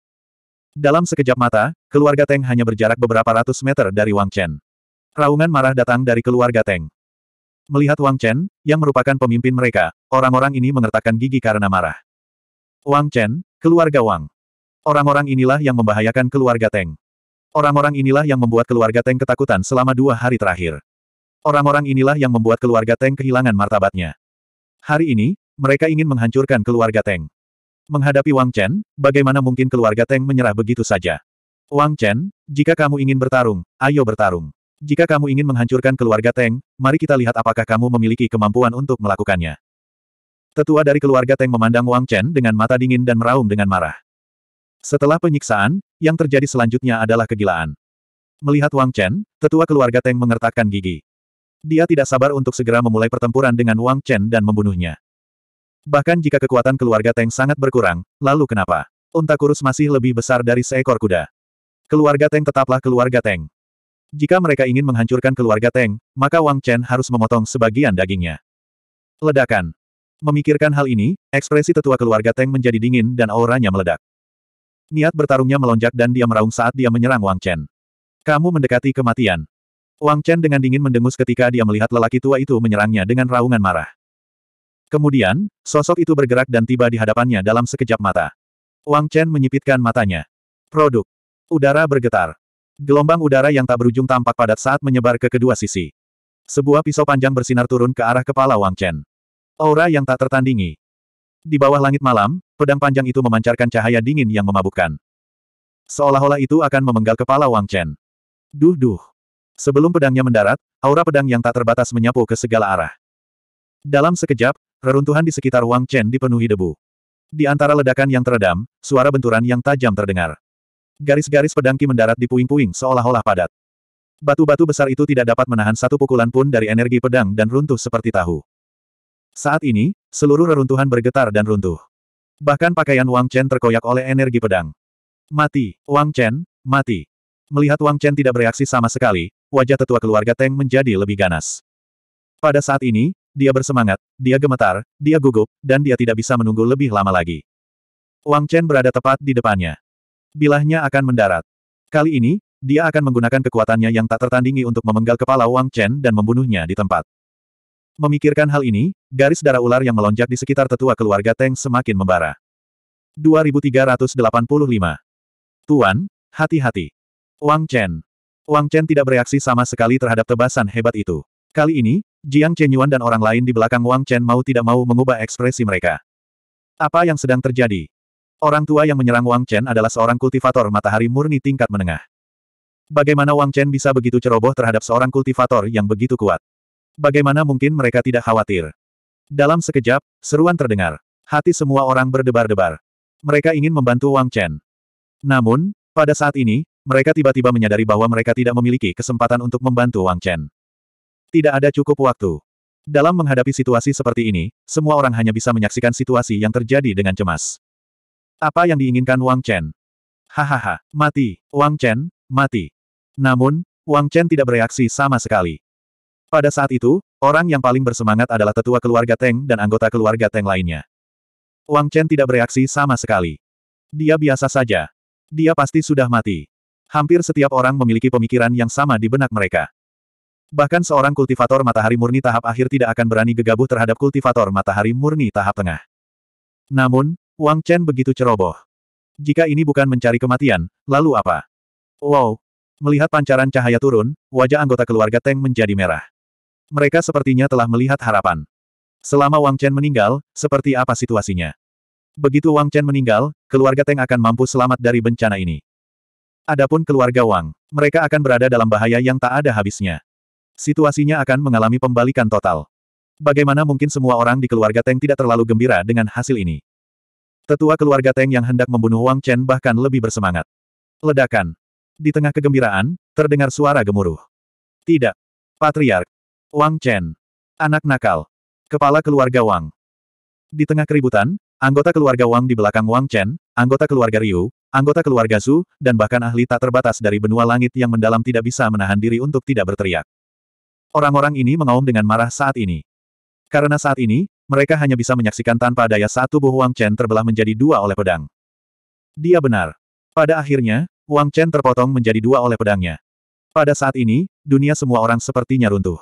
[SPEAKER 1] Dalam sekejap mata, keluarga Teng hanya berjarak beberapa ratus meter dari Wang Chen. Raungan marah datang dari keluarga Teng. Melihat Wang Chen, yang merupakan pemimpin mereka, orang-orang ini mengertakkan gigi karena marah. Wang Chen, keluarga Wang. Orang-orang inilah yang membahayakan keluarga Teng. Orang-orang inilah yang membuat keluarga Teng ketakutan selama dua hari terakhir. Orang-orang inilah yang membuat keluarga Teng kehilangan martabatnya. Hari ini, mereka ingin menghancurkan keluarga Teng. Menghadapi Wang Chen, bagaimana mungkin keluarga Teng menyerah begitu saja? Wang Chen, jika kamu ingin bertarung, ayo bertarung. Jika kamu ingin menghancurkan keluarga Teng, mari kita lihat apakah kamu memiliki kemampuan untuk melakukannya. Tetua dari keluarga Teng memandang Wang Chen dengan mata dingin dan meraung dengan marah. Setelah penyiksaan, yang terjadi selanjutnya adalah kegilaan. Melihat Wang Chen, tetua keluarga Teng mengertakkan gigi. Dia tidak sabar untuk segera memulai pertempuran dengan Wang Chen dan membunuhnya. Bahkan jika kekuatan keluarga Teng sangat berkurang, lalu kenapa? Unta kurus masih lebih besar dari seekor kuda. Keluarga Teng tetaplah keluarga Teng. Jika mereka ingin menghancurkan keluarga Teng, maka Wang Chen harus memotong sebagian dagingnya. Ledakan. Memikirkan hal ini, ekspresi tetua keluarga Teng menjadi dingin dan auranya meledak. Niat bertarungnya melonjak dan dia meraung saat dia menyerang Wang Chen. Kamu mendekati kematian. Wang Chen dengan dingin mendengus ketika dia melihat lelaki tua itu menyerangnya dengan raungan marah. Kemudian, sosok itu bergerak dan tiba di hadapannya dalam sekejap mata. Wang Chen menyipitkan matanya. Produk. Udara bergetar. Gelombang udara yang tak berujung tampak padat saat menyebar ke kedua sisi. Sebuah pisau panjang bersinar turun ke arah kepala Wang Chen. Aura yang tak tertandingi. Di bawah langit malam, pedang panjang itu memancarkan cahaya dingin yang memabukkan. Seolah-olah itu akan memenggal kepala Wang Chen. Duh duh. Sebelum pedangnya mendarat, aura pedang yang tak terbatas menyapu ke segala arah. Dalam sekejap, reruntuhan di sekitar Wang Chen dipenuhi debu. Di antara ledakan yang teredam, suara benturan yang tajam terdengar. Garis-garis pedang Ki mendarat di puing-puing seolah-olah padat. Batu-batu besar itu tidak dapat menahan satu pukulan pun dari energi pedang dan runtuh seperti tahu. Saat ini, seluruh reruntuhan bergetar dan runtuh. Bahkan pakaian Wang Chen terkoyak oleh energi pedang. Mati, Wang Chen, mati. Melihat Wang Chen tidak bereaksi sama sekali, wajah tetua keluarga Teng menjadi lebih ganas. Pada saat ini, dia bersemangat, dia gemetar, dia gugup, dan dia tidak bisa menunggu lebih lama lagi. Wang Chen berada tepat di depannya. Bilahnya akan mendarat. Kali ini, dia akan menggunakan kekuatannya yang tak tertandingi untuk memenggal kepala Wang Chen dan membunuhnya di tempat. Memikirkan hal ini, garis darah ular yang melonjak di sekitar tetua keluarga Teng semakin membara. 2385. Tuan, hati-hati. Wang Chen. Wang Chen tidak bereaksi sama sekali terhadap tebasan hebat itu. Kali ini, Jiang Chenyuan dan orang lain di belakang Wang Chen mau tidak mau mengubah ekspresi mereka. Apa yang sedang terjadi? Orang tua yang menyerang Wang Chen adalah seorang kultivator matahari murni tingkat menengah. Bagaimana Wang Chen bisa begitu ceroboh terhadap seorang kultivator yang begitu kuat? Bagaimana mungkin mereka tidak khawatir? Dalam sekejap, seruan terdengar. Hati semua orang berdebar-debar. Mereka ingin membantu Wang Chen. Namun, pada saat ini, mereka tiba-tiba menyadari bahwa mereka tidak memiliki kesempatan untuk membantu Wang Chen. Tidak ada cukup waktu. Dalam menghadapi situasi seperti ini, semua orang hanya bisa menyaksikan situasi yang terjadi dengan cemas. Apa yang diinginkan Wang Chen? Hahaha, mati. Wang Chen, mati. Namun, Wang Chen tidak bereaksi sama sekali. Pada saat itu, orang yang paling bersemangat adalah tetua keluarga Teng dan anggota keluarga Teng lainnya. Wang Chen tidak bereaksi sama sekali. Dia biasa saja. Dia pasti sudah mati. Hampir setiap orang memiliki pemikiran yang sama di benak mereka. Bahkan seorang kultivator matahari murni tahap akhir tidak akan berani gegabah terhadap kultivator matahari murni tahap tengah. Namun, Wang Chen begitu ceroboh. Jika ini bukan mencari kematian, lalu apa? Wow! Melihat pancaran cahaya turun, wajah anggota keluarga Teng menjadi merah. Mereka sepertinya telah melihat harapan. Selama Wang Chen meninggal, seperti apa situasinya? Begitu Wang Chen meninggal, keluarga Teng akan mampu selamat dari bencana ini. Adapun keluarga Wang, mereka akan berada dalam bahaya yang tak ada habisnya. Situasinya akan mengalami pembalikan total. Bagaimana mungkin semua orang di keluarga Teng tidak terlalu gembira dengan hasil ini? Tetua keluarga Teng yang hendak membunuh Wang Chen bahkan lebih bersemangat. Ledakan. Di tengah kegembiraan, terdengar suara gemuruh. Tidak. Patriark, Wang Chen. Anak nakal. Kepala keluarga Wang. Di tengah keributan, anggota keluarga Wang di belakang Wang Chen, anggota keluarga Ryu, anggota keluarga Su, dan bahkan ahli tak terbatas dari benua langit yang mendalam tidak bisa menahan diri untuk tidak berteriak. Orang-orang ini mengaum dengan marah saat ini. Karena saat ini, mereka hanya bisa menyaksikan tanpa daya saat tubuh Wang Chen terbelah menjadi dua oleh pedang. Dia benar. Pada akhirnya, Wang Chen terpotong menjadi dua oleh pedangnya. Pada saat ini, dunia semua orang sepertinya runtuh.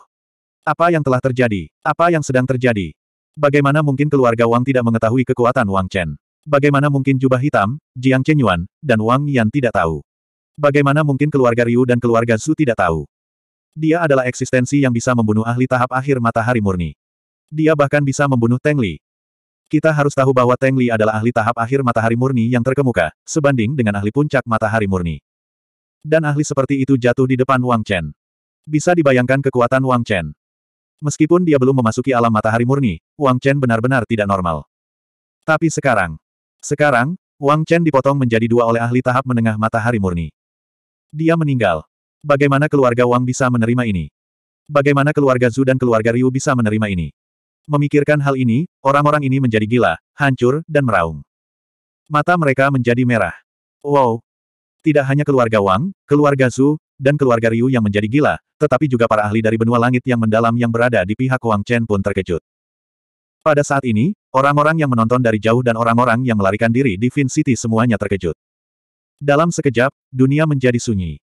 [SPEAKER 1] Apa yang telah terjadi? Apa yang sedang terjadi? Bagaimana mungkin keluarga Wang tidak mengetahui kekuatan Wang Chen? Bagaimana mungkin jubah hitam, Jiang Chen Yuan, dan Wang Yan tidak tahu? Bagaimana mungkin keluarga Ryu dan keluarga Zhu tidak tahu? Dia adalah eksistensi yang bisa membunuh ahli tahap akhir matahari murni. Dia bahkan bisa membunuh Teng Li. Kita harus tahu bahwa Teng Li adalah ahli tahap akhir matahari murni yang terkemuka, sebanding dengan ahli puncak matahari murni. Dan ahli seperti itu jatuh di depan Wang Chen. Bisa dibayangkan kekuatan Wang Chen. Meskipun dia belum memasuki alam matahari murni, Wang Chen benar-benar tidak normal. Tapi sekarang. Sekarang, Wang Chen dipotong menjadi dua oleh ahli tahap menengah matahari murni. Dia meninggal. Bagaimana keluarga Wang bisa menerima ini? Bagaimana keluarga Zhu dan keluarga Ryu bisa menerima ini? Memikirkan hal ini, orang-orang ini menjadi gila, hancur, dan meraung. Mata mereka menjadi merah. Wow, tidak hanya keluarga Wang, keluarga Zhu, dan keluarga Ryu yang menjadi gila, tetapi juga para ahli dari benua langit yang mendalam yang berada di pihak Wang Chen pun terkejut. Pada saat ini, orang-orang yang menonton dari jauh dan orang-orang yang melarikan diri di Vin City semuanya terkejut. Dalam sekejap, dunia menjadi sunyi.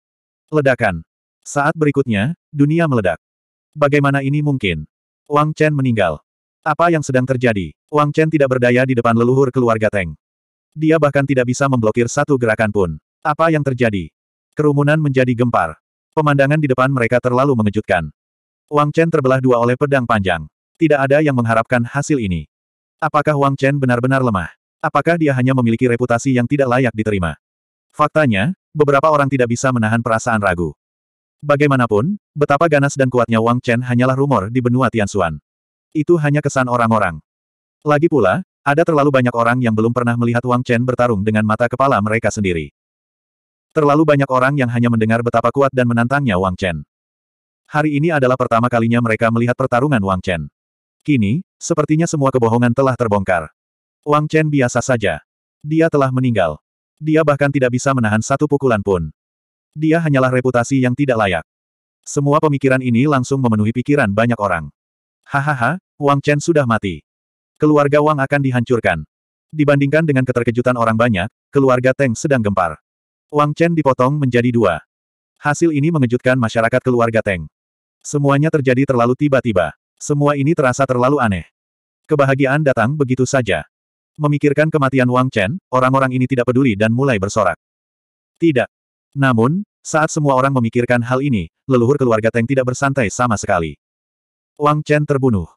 [SPEAKER 1] Ledakan. Saat berikutnya, dunia meledak. Bagaimana ini mungkin? Wang Chen meninggal. Apa yang sedang terjadi? Wang Chen tidak berdaya di depan leluhur keluarga Teng. Dia bahkan tidak bisa memblokir satu gerakan pun. Apa yang terjadi? Kerumunan menjadi gempar. Pemandangan di depan mereka terlalu mengejutkan. Wang Chen terbelah dua oleh pedang panjang. Tidak ada yang mengharapkan hasil ini. Apakah Wang Chen benar-benar lemah? Apakah dia hanya memiliki reputasi yang tidak layak diterima? Faktanya, beberapa orang tidak bisa menahan perasaan ragu. Bagaimanapun, betapa ganas dan kuatnya Wang Chen hanyalah rumor di benua Tianxuan. Itu hanya kesan orang-orang. Lagi pula, ada terlalu banyak orang yang belum pernah melihat Wang Chen bertarung dengan mata kepala mereka sendiri. Terlalu banyak orang yang hanya mendengar betapa kuat dan menantangnya Wang Chen. Hari ini adalah pertama kalinya mereka melihat pertarungan Wang Chen. Kini, sepertinya semua kebohongan telah terbongkar. Wang Chen biasa saja. Dia telah meninggal. Dia bahkan tidak bisa menahan satu pukulan pun. Dia hanyalah reputasi yang tidak layak. Semua pemikiran ini langsung memenuhi pikiran banyak orang. Hahaha, Wang Chen sudah mati. Keluarga Wang akan dihancurkan. Dibandingkan dengan keterkejutan orang banyak, keluarga Teng sedang gempar. Wang Chen dipotong menjadi dua. Hasil ini mengejutkan masyarakat keluarga Teng. Semuanya terjadi terlalu tiba-tiba. Semua ini terasa terlalu aneh. Kebahagiaan datang begitu saja. Memikirkan kematian Wang Chen, orang-orang ini tidak peduli dan mulai bersorak. Tidak. Namun, saat semua orang memikirkan hal ini, leluhur keluarga Teng tidak bersantai sama sekali. Wang Chen terbunuh.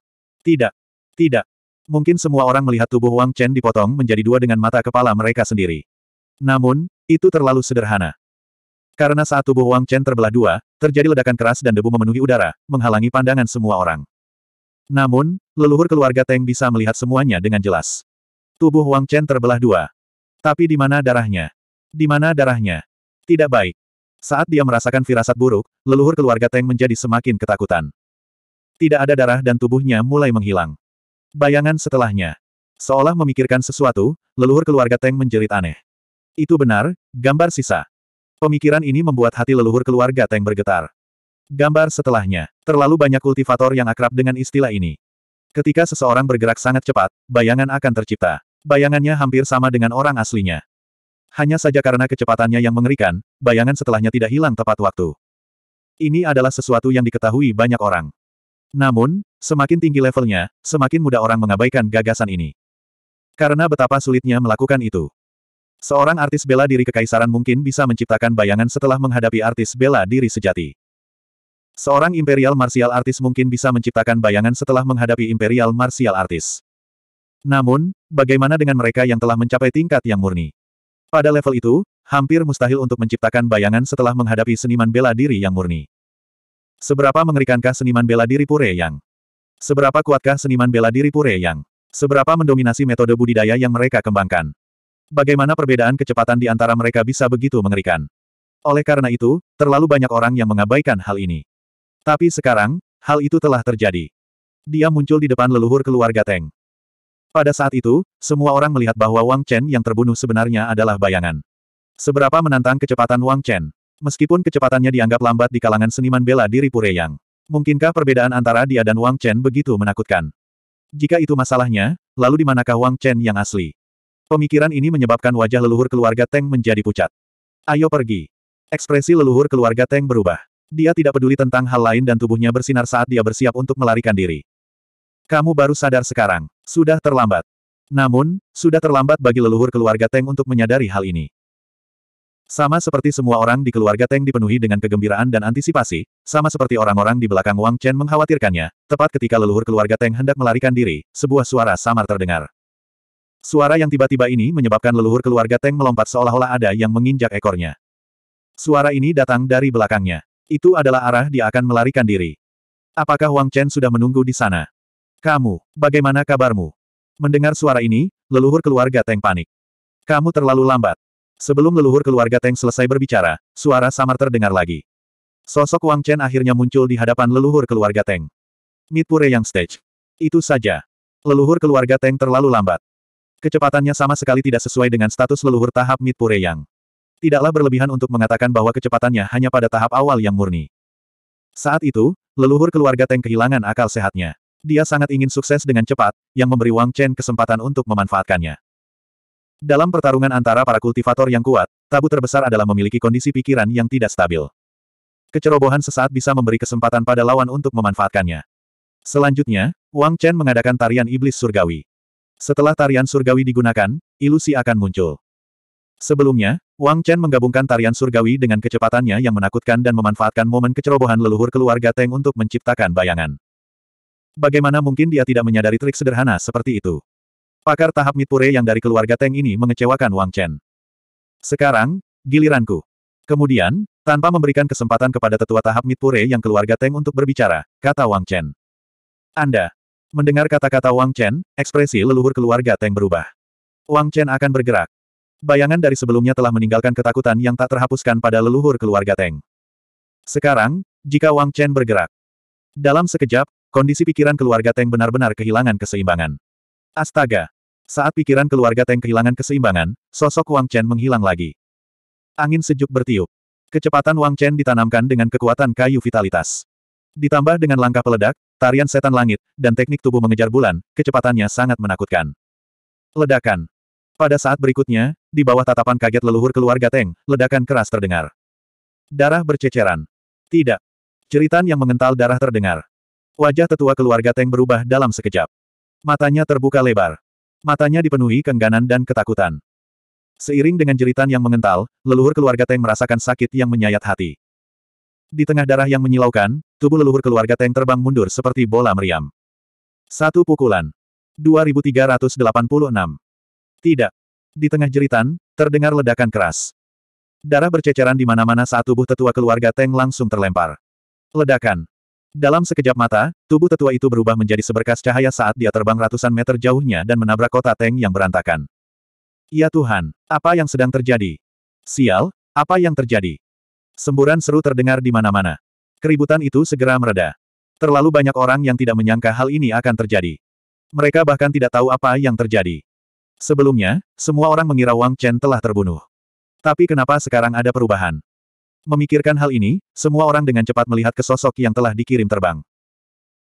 [SPEAKER 1] Tidak. Tidak. Mungkin semua orang melihat tubuh Wang Chen dipotong menjadi dua dengan mata kepala mereka sendiri. Namun, itu terlalu sederhana. Karena saat tubuh Wang Chen terbelah dua, terjadi ledakan keras dan debu memenuhi udara, menghalangi pandangan semua orang. Namun, leluhur keluarga Teng bisa melihat semuanya dengan jelas. Tubuh Wang Chen terbelah dua. Tapi di mana darahnya? Di mana darahnya? Tidak baik. Saat dia merasakan firasat buruk, leluhur keluarga Teng menjadi semakin ketakutan. Tidak ada darah dan tubuhnya mulai menghilang. Bayangan setelahnya. Seolah memikirkan sesuatu, leluhur keluarga Teng menjerit aneh. Itu benar, gambar sisa. Pemikiran ini membuat hati leluhur keluarga Teng bergetar. Gambar setelahnya, terlalu banyak kultivator yang akrab dengan istilah ini. Ketika seseorang bergerak sangat cepat, bayangan akan tercipta. Bayangannya hampir sama dengan orang aslinya. Hanya saja karena kecepatannya yang mengerikan, bayangan setelahnya tidak hilang tepat waktu. Ini adalah sesuatu yang diketahui banyak orang. Namun, semakin tinggi levelnya, semakin mudah orang mengabaikan gagasan ini. Karena betapa sulitnya melakukan itu. Seorang artis bela diri kekaisaran mungkin bisa menciptakan bayangan setelah menghadapi artis bela diri sejati. Seorang imperial martial artis mungkin bisa menciptakan bayangan setelah menghadapi imperial martial artis. Namun, bagaimana dengan mereka yang telah mencapai tingkat yang murni? Pada level itu, hampir mustahil untuk menciptakan bayangan setelah menghadapi seniman bela diri yang murni. Seberapa mengerikankah seniman bela diri Pure Yang? Seberapa kuatkah seniman bela diri Pure Yang? Seberapa mendominasi metode budidaya yang mereka kembangkan? Bagaimana perbedaan kecepatan di antara mereka bisa begitu mengerikan? Oleh karena itu, terlalu banyak orang yang mengabaikan hal ini. Tapi sekarang, hal itu telah terjadi. Dia muncul di depan leluhur keluarga Teng. Pada saat itu, semua orang melihat bahwa Wang Chen yang terbunuh sebenarnya adalah bayangan. Seberapa menantang kecepatan Wang Chen? Meskipun kecepatannya dianggap lambat di kalangan seniman bela diri Pureyang. Mungkinkah perbedaan antara dia dan Wang Chen begitu menakutkan? Jika itu masalahnya, lalu di manakah Wang Chen yang asli? Pemikiran ini menyebabkan wajah leluhur keluarga Teng menjadi pucat. Ayo pergi. Ekspresi leluhur keluarga Teng berubah. Dia tidak peduli tentang hal lain dan tubuhnya bersinar saat dia bersiap untuk melarikan diri. Kamu baru sadar sekarang. Sudah terlambat. Namun, sudah terlambat bagi leluhur keluarga Teng untuk menyadari hal ini. Sama seperti semua orang di keluarga Teng dipenuhi dengan kegembiraan dan antisipasi, sama seperti orang-orang di belakang Wang Chen mengkhawatirkannya, tepat ketika leluhur keluarga Teng hendak melarikan diri, sebuah suara samar terdengar. Suara yang tiba-tiba ini menyebabkan leluhur keluarga Teng melompat seolah-olah ada yang menginjak ekornya. Suara ini datang dari belakangnya. Itu adalah arah dia akan melarikan diri. Apakah Wang Chen sudah menunggu di sana? Kamu, bagaimana kabarmu? Mendengar suara ini, leluhur keluarga Teng panik. Kamu terlalu lambat. Sebelum leluhur keluarga Teng selesai berbicara, suara samar terdengar lagi. Sosok Wang Chen akhirnya muncul di hadapan leluhur keluarga Teng. Mitpure yang stage. Itu saja. Leluhur keluarga Teng terlalu lambat. Kecepatannya sama sekali tidak sesuai dengan status leluhur tahap midpure Yang. Tidaklah berlebihan untuk mengatakan bahwa kecepatannya hanya pada tahap awal yang murni. Saat itu, leluhur keluarga Teng kehilangan akal sehatnya. Dia sangat ingin sukses dengan cepat, yang memberi Wang Chen kesempatan untuk memanfaatkannya. Dalam pertarungan antara para kultivator yang kuat, tabu terbesar adalah memiliki kondisi pikiran yang tidak stabil. Kecerobohan sesaat bisa memberi kesempatan pada lawan untuk memanfaatkannya. Selanjutnya, Wang Chen mengadakan tarian iblis surgawi. Setelah tarian surgawi digunakan, ilusi akan muncul. Sebelumnya, Wang Chen menggabungkan tarian surgawi dengan kecepatannya yang menakutkan dan memanfaatkan momen kecerobohan leluhur keluarga Teng untuk menciptakan bayangan. Bagaimana mungkin dia tidak menyadari trik sederhana seperti itu? Pakar tahap Mitpure yang dari keluarga Teng ini mengecewakan Wang Chen. Sekarang, giliranku. Kemudian, tanpa memberikan kesempatan kepada tetua tahap Mitpure yang keluarga Teng untuk berbicara, kata Wang Chen. Anda, Mendengar kata-kata Wang Chen, ekspresi leluhur keluarga Teng berubah. Wang Chen akan bergerak. Bayangan dari sebelumnya telah meninggalkan ketakutan yang tak terhapuskan pada leluhur keluarga Teng. Sekarang, jika Wang Chen bergerak. Dalam sekejap, kondisi pikiran keluarga Teng benar-benar kehilangan keseimbangan. Astaga! Saat pikiran keluarga Teng kehilangan keseimbangan, sosok Wang Chen menghilang lagi. Angin sejuk bertiup. Kecepatan Wang Chen ditanamkan dengan kekuatan kayu vitalitas. Ditambah dengan langkah peledak, Tarian setan langit, dan teknik tubuh mengejar bulan, kecepatannya sangat menakutkan. Ledakan. Pada saat berikutnya, di bawah tatapan kaget leluhur keluarga Teng, ledakan keras terdengar. Darah berceceran. Tidak. Ceritan yang mengental darah terdengar. Wajah tetua keluarga Teng berubah dalam sekejap. Matanya terbuka lebar. Matanya dipenuhi kengganan dan ketakutan. Seiring dengan jeritan yang mengental, leluhur keluarga Teng merasakan sakit yang menyayat hati. Di tengah darah yang menyilaukan, tubuh leluhur keluarga Teng terbang mundur seperti bola meriam. Satu pukulan. 2386. Tidak. Di tengah jeritan, terdengar ledakan keras. Darah berceceran di mana-mana saat tubuh tetua keluarga Teng langsung terlempar. Ledakan. Dalam sekejap mata, tubuh tetua itu berubah menjadi seberkas cahaya saat dia terbang ratusan meter jauhnya dan menabrak kota Teng yang berantakan. Ya Tuhan, apa yang sedang terjadi? Sial, apa yang terjadi? Semburan seru terdengar di mana-mana. Keributan itu segera mereda. Terlalu banyak orang yang tidak menyangka hal ini akan terjadi. Mereka bahkan tidak tahu apa yang terjadi. Sebelumnya, semua orang mengira Wang Chen telah terbunuh. Tapi kenapa sekarang ada perubahan? Memikirkan hal ini, semua orang dengan cepat melihat ke sosok yang telah dikirim terbang.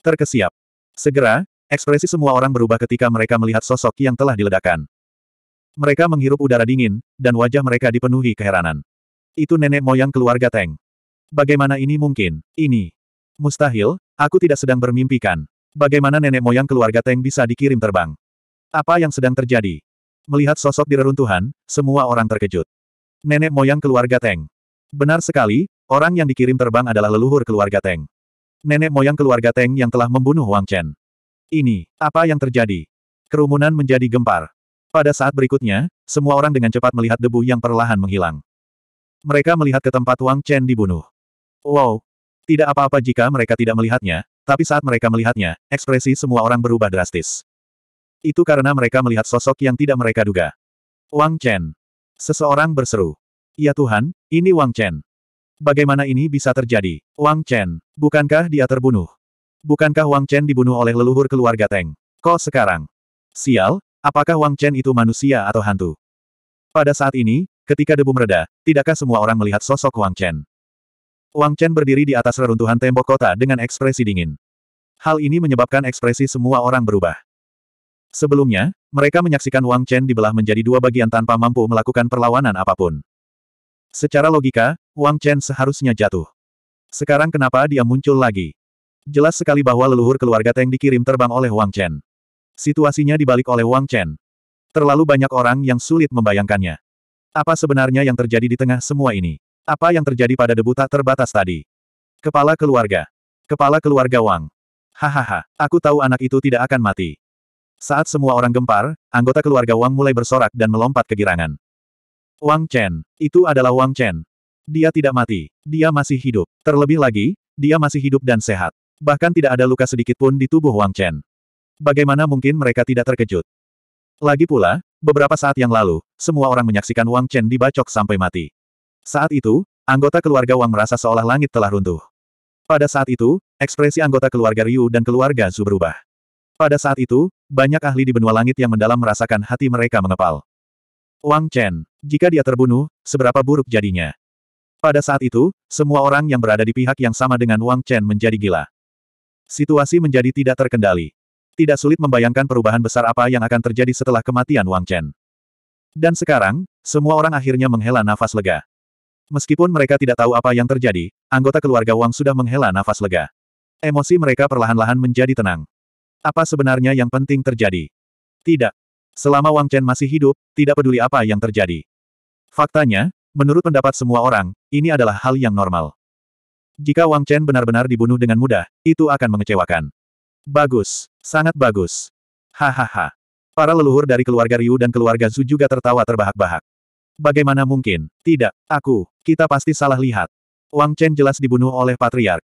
[SPEAKER 1] Terkesiap. Segera, ekspresi semua orang berubah ketika mereka melihat sosok yang telah diledakkan. Mereka menghirup udara dingin, dan wajah mereka dipenuhi keheranan. Itu nenek moyang keluarga Teng. Bagaimana ini mungkin? Ini. Mustahil, aku tidak sedang bermimpikan. Bagaimana nenek moyang keluarga Teng bisa dikirim terbang? Apa yang sedang terjadi? Melihat sosok di reruntuhan, semua orang terkejut. Nenek moyang keluarga Teng. Benar sekali, orang yang dikirim terbang adalah leluhur keluarga Teng. Nenek moyang keluarga Teng yang telah membunuh Wang Chen. Ini, apa yang terjadi? Kerumunan menjadi gempar. Pada saat berikutnya, semua orang dengan cepat melihat debu yang perlahan menghilang. Mereka melihat ke tempat Wang Chen dibunuh. Wow! Tidak apa-apa jika mereka tidak melihatnya, tapi saat mereka melihatnya, ekspresi semua orang berubah drastis. Itu karena mereka melihat sosok yang tidak mereka duga. Wang Chen. Seseorang berseru. Ya Tuhan, ini Wang Chen. Bagaimana ini bisa terjadi? Wang Chen, bukankah dia terbunuh? Bukankah Wang Chen dibunuh oleh leluhur keluarga Teng? Kok sekarang? Sial, apakah Wang Chen itu manusia atau hantu? Pada saat ini, Ketika debu mereda, tidakkah semua orang melihat sosok Wang Chen? Wang Chen berdiri di atas reruntuhan tembok kota dengan ekspresi dingin. Hal ini menyebabkan ekspresi semua orang berubah. Sebelumnya, mereka menyaksikan Wang Chen dibelah menjadi dua bagian tanpa mampu melakukan perlawanan apapun. Secara logika, Wang Chen seharusnya jatuh. Sekarang kenapa dia muncul lagi? Jelas sekali bahwa leluhur keluarga Teng dikirim terbang oleh Wang Chen. Situasinya dibalik oleh Wang Chen. Terlalu banyak orang yang sulit membayangkannya. Apa sebenarnya yang terjadi di tengah semua ini? Apa yang terjadi pada debu tak terbatas tadi? Kepala keluarga. Kepala keluarga Wang. Hahaha, aku tahu anak itu tidak akan mati. Saat semua orang gempar, anggota keluarga Wang mulai bersorak dan melompat kegirangan. Wang Chen. Itu adalah Wang Chen. Dia tidak mati. Dia masih hidup. Terlebih lagi, dia masih hidup dan sehat. Bahkan tidak ada luka sedikit pun di tubuh Wang Chen. Bagaimana mungkin mereka tidak terkejut? Lagi pula, Beberapa saat yang lalu, semua orang menyaksikan Wang Chen dibacok sampai mati. Saat itu, anggota keluarga Wang merasa seolah langit telah runtuh. Pada saat itu, ekspresi anggota keluarga Ryu dan keluarga Zhu berubah. Pada saat itu, banyak ahli di benua langit yang mendalam merasakan hati mereka mengepal. Wang Chen, jika dia terbunuh, seberapa buruk jadinya. Pada saat itu, semua orang yang berada di pihak yang sama dengan Wang Chen menjadi gila. Situasi menjadi tidak terkendali. Tidak sulit membayangkan perubahan besar apa yang akan terjadi setelah kematian Wang Chen. Dan sekarang, semua orang akhirnya menghela nafas lega. Meskipun mereka tidak tahu apa yang terjadi, anggota keluarga Wang sudah menghela nafas lega. Emosi mereka perlahan-lahan menjadi tenang. Apa sebenarnya yang penting terjadi? Tidak. Selama Wang Chen masih hidup, tidak peduli apa yang terjadi. Faktanya, menurut pendapat semua orang, ini adalah hal yang normal. Jika Wang Chen benar-benar dibunuh dengan mudah, itu akan mengecewakan. Bagus. Sangat bagus. Hahaha. Para leluhur dari keluarga Ryu dan keluarga Zhu juga tertawa terbahak-bahak. Bagaimana mungkin? Tidak, aku, kita pasti salah lihat. Wang Chen jelas dibunuh oleh patriark.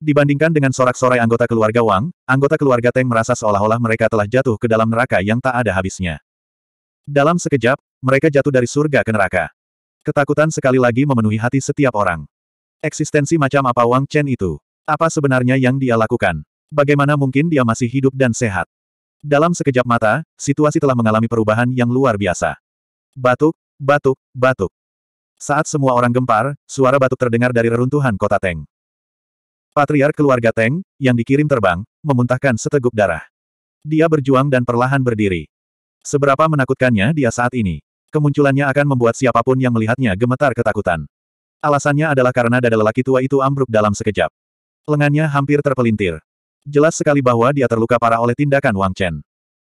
[SPEAKER 1] Dibandingkan dengan sorak-sorai anggota keluarga Wang, anggota keluarga Teng merasa seolah-olah mereka telah jatuh ke dalam neraka yang tak ada habisnya. Dalam sekejap, mereka jatuh dari surga ke neraka. Ketakutan sekali lagi memenuhi hati setiap orang. Eksistensi macam apa Wang Chen itu? Apa sebenarnya yang dia lakukan? Bagaimana mungkin dia masih hidup dan sehat? Dalam sekejap mata, situasi telah mengalami perubahan yang luar biasa. Batuk, batuk, batuk. Saat semua orang gempar, suara batuk terdengar dari reruntuhan kota Teng. Patriar keluarga Teng, yang dikirim terbang, memuntahkan seteguk darah. Dia berjuang dan perlahan berdiri. Seberapa menakutkannya dia saat ini. Kemunculannya akan membuat siapapun yang melihatnya gemetar ketakutan. Alasannya adalah karena dada lelaki tua itu ambruk dalam sekejap. Lengannya hampir terpelintir. Jelas sekali bahwa dia terluka parah oleh tindakan Wang Chen.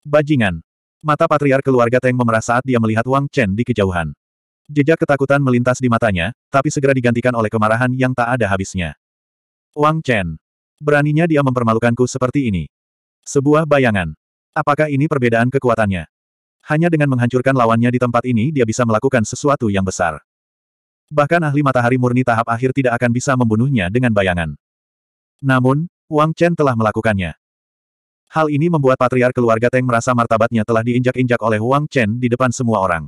[SPEAKER 1] Bajingan. Mata Patriar keluarga Teng memerah saat dia melihat Wang Chen di kejauhan. Jejak ketakutan melintas di matanya, tapi segera digantikan oleh kemarahan yang tak ada habisnya. Wang Chen. Beraninya dia mempermalukanku seperti ini. Sebuah bayangan. Apakah ini perbedaan kekuatannya? Hanya dengan menghancurkan lawannya di tempat ini dia bisa melakukan sesuatu yang besar. Bahkan ahli matahari murni tahap akhir tidak akan bisa membunuhnya dengan bayangan. Namun, Wang Chen telah melakukannya. Hal ini membuat Patriar keluarga Teng merasa martabatnya telah diinjak-injak oleh Wang Chen di depan semua orang.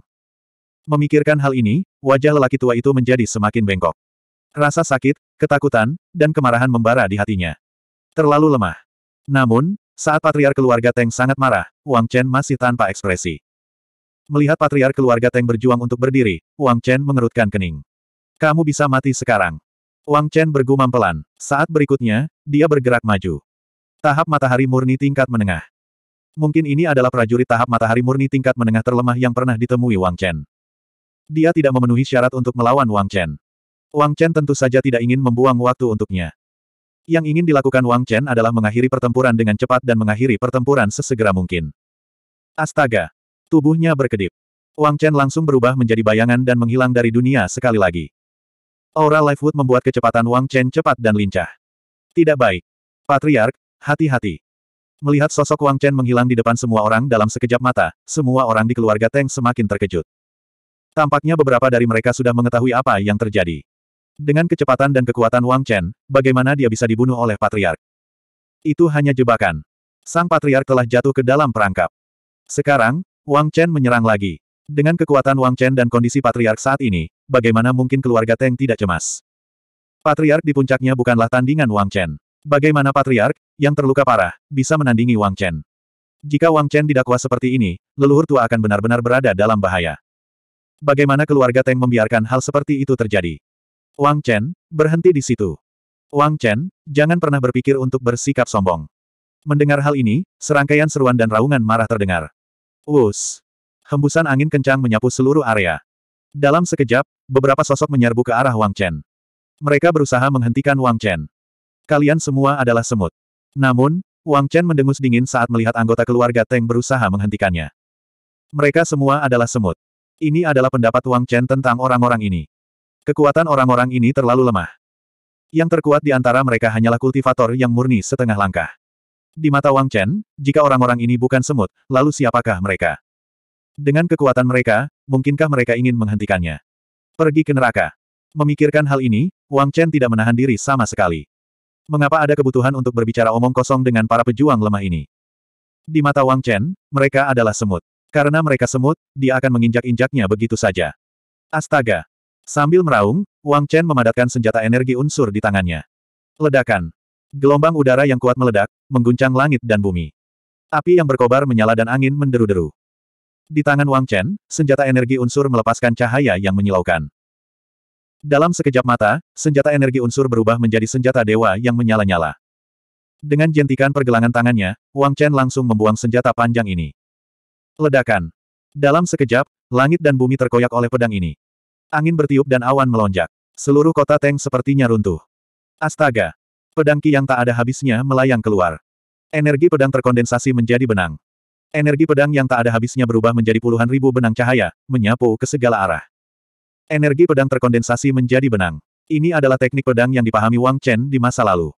[SPEAKER 1] Memikirkan hal ini, wajah lelaki tua itu menjadi semakin bengkok. Rasa sakit, ketakutan, dan kemarahan membara di hatinya. Terlalu lemah. Namun, saat Patriar keluarga Teng sangat marah, Wang Chen masih tanpa ekspresi. Melihat Patriar keluarga Teng berjuang untuk berdiri, Wang Chen mengerutkan kening. Kamu bisa mati sekarang. Wang Chen bergumam pelan. Saat berikutnya, dia bergerak maju. Tahap matahari murni tingkat menengah. Mungkin ini adalah prajurit tahap matahari murni tingkat menengah terlemah yang pernah ditemui Wang Chen. Dia tidak memenuhi syarat untuk melawan Wang Chen. Wang Chen tentu saja tidak ingin membuang waktu untuknya. Yang ingin dilakukan Wang Chen adalah mengakhiri pertempuran dengan cepat dan mengakhiri pertempuran sesegera mungkin. Astaga! Tubuhnya berkedip. Wang Chen langsung berubah menjadi bayangan dan menghilang dari dunia sekali lagi. Aura Lifewood membuat kecepatan Wang Chen cepat dan lincah. Tidak baik. Patriark, hati-hati. Melihat sosok Wang Chen menghilang di depan semua orang dalam sekejap mata, semua orang di keluarga Teng semakin terkejut. Tampaknya beberapa dari mereka sudah mengetahui apa yang terjadi. Dengan kecepatan dan kekuatan Wang Chen, bagaimana dia bisa dibunuh oleh Patriark? Itu hanya jebakan. Sang Patriark telah jatuh ke dalam perangkap. Sekarang, Wang Chen menyerang lagi. Dengan kekuatan Wang Chen dan kondisi patriark saat ini, bagaimana mungkin keluarga Teng tidak cemas? Patriark di puncaknya bukanlah tandingan Wang Chen. Bagaimana patriark, yang terluka parah, bisa menandingi Wang Chen? Jika Wang Chen didakwa seperti ini, leluhur tua akan benar-benar berada dalam bahaya. Bagaimana keluarga Teng membiarkan hal seperti itu terjadi? Wang Chen, berhenti di situ. Wang Chen, jangan pernah berpikir untuk bersikap sombong. Mendengar hal ini, serangkaian seruan dan raungan marah terdengar. Wus! Hembusan angin kencang menyapu seluruh area. Dalam sekejap, beberapa sosok menyerbu ke arah Wang Chen. Mereka berusaha menghentikan Wang Chen. Kalian semua adalah semut. Namun, Wang Chen mendengus dingin saat melihat anggota keluarga Teng berusaha menghentikannya. Mereka semua adalah semut. Ini adalah pendapat Wang Chen tentang orang-orang ini. Kekuatan orang-orang ini terlalu lemah. Yang terkuat di antara mereka hanyalah kultivator yang murni setengah langkah. Di mata Wang Chen, jika orang-orang ini bukan semut, lalu siapakah mereka? Dengan kekuatan mereka, mungkinkah mereka ingin menghentikannya? Pergi ke neraka. Memikirkan hal ini, Wang Chen tidak menahan diri sama sekali. Mengapa ada kebutuhan untuk berbicara omong kosong dengan para pejuang lemah ini? Di mata Wang Chen, mereka adalah semut. Karena mereka semut, dia akan menginjak-injaknya begitu saja. Astaga! Sambil meraung, Wang Chen memadatkan senjata energi unsur di tangannya. Ledakan. Gelombang udara yang kuat meledak, mengguncang langit dan bumi. Api yang berkobar menyala dan angin menderu-deru. Di tangan Wang Chen, senjata energi unsur melepaskan cahaya yang menyilaukan. Dalam sekejap mata, senjata energi unsur berubah menjadi senjata dewa yang menyala-nyala. Dengan jentikan pergelangan tangannya, Wang Chen langsung membuang senjata panjang ini. Ledakan. Dalam sekejap, langit dan bumi terkoyak oleh pedang ini. Angin bertiup dan awan melonjak. Seluruh kota Teng sepertinya runtuh. Astaga! Pedang Ki yang tak ada habisnya melayang keluar. Energi pedang terkondensasi menjadi benang. Energi pedang yang tak ada habisnya berubah menjadi puluhan ribu benang cahaya, menyapu ke segala arah. Energi pedang terkondensasi menjadi benang. Ini adalah teknik pedang yang dipahami Wang Chen di masa lalu.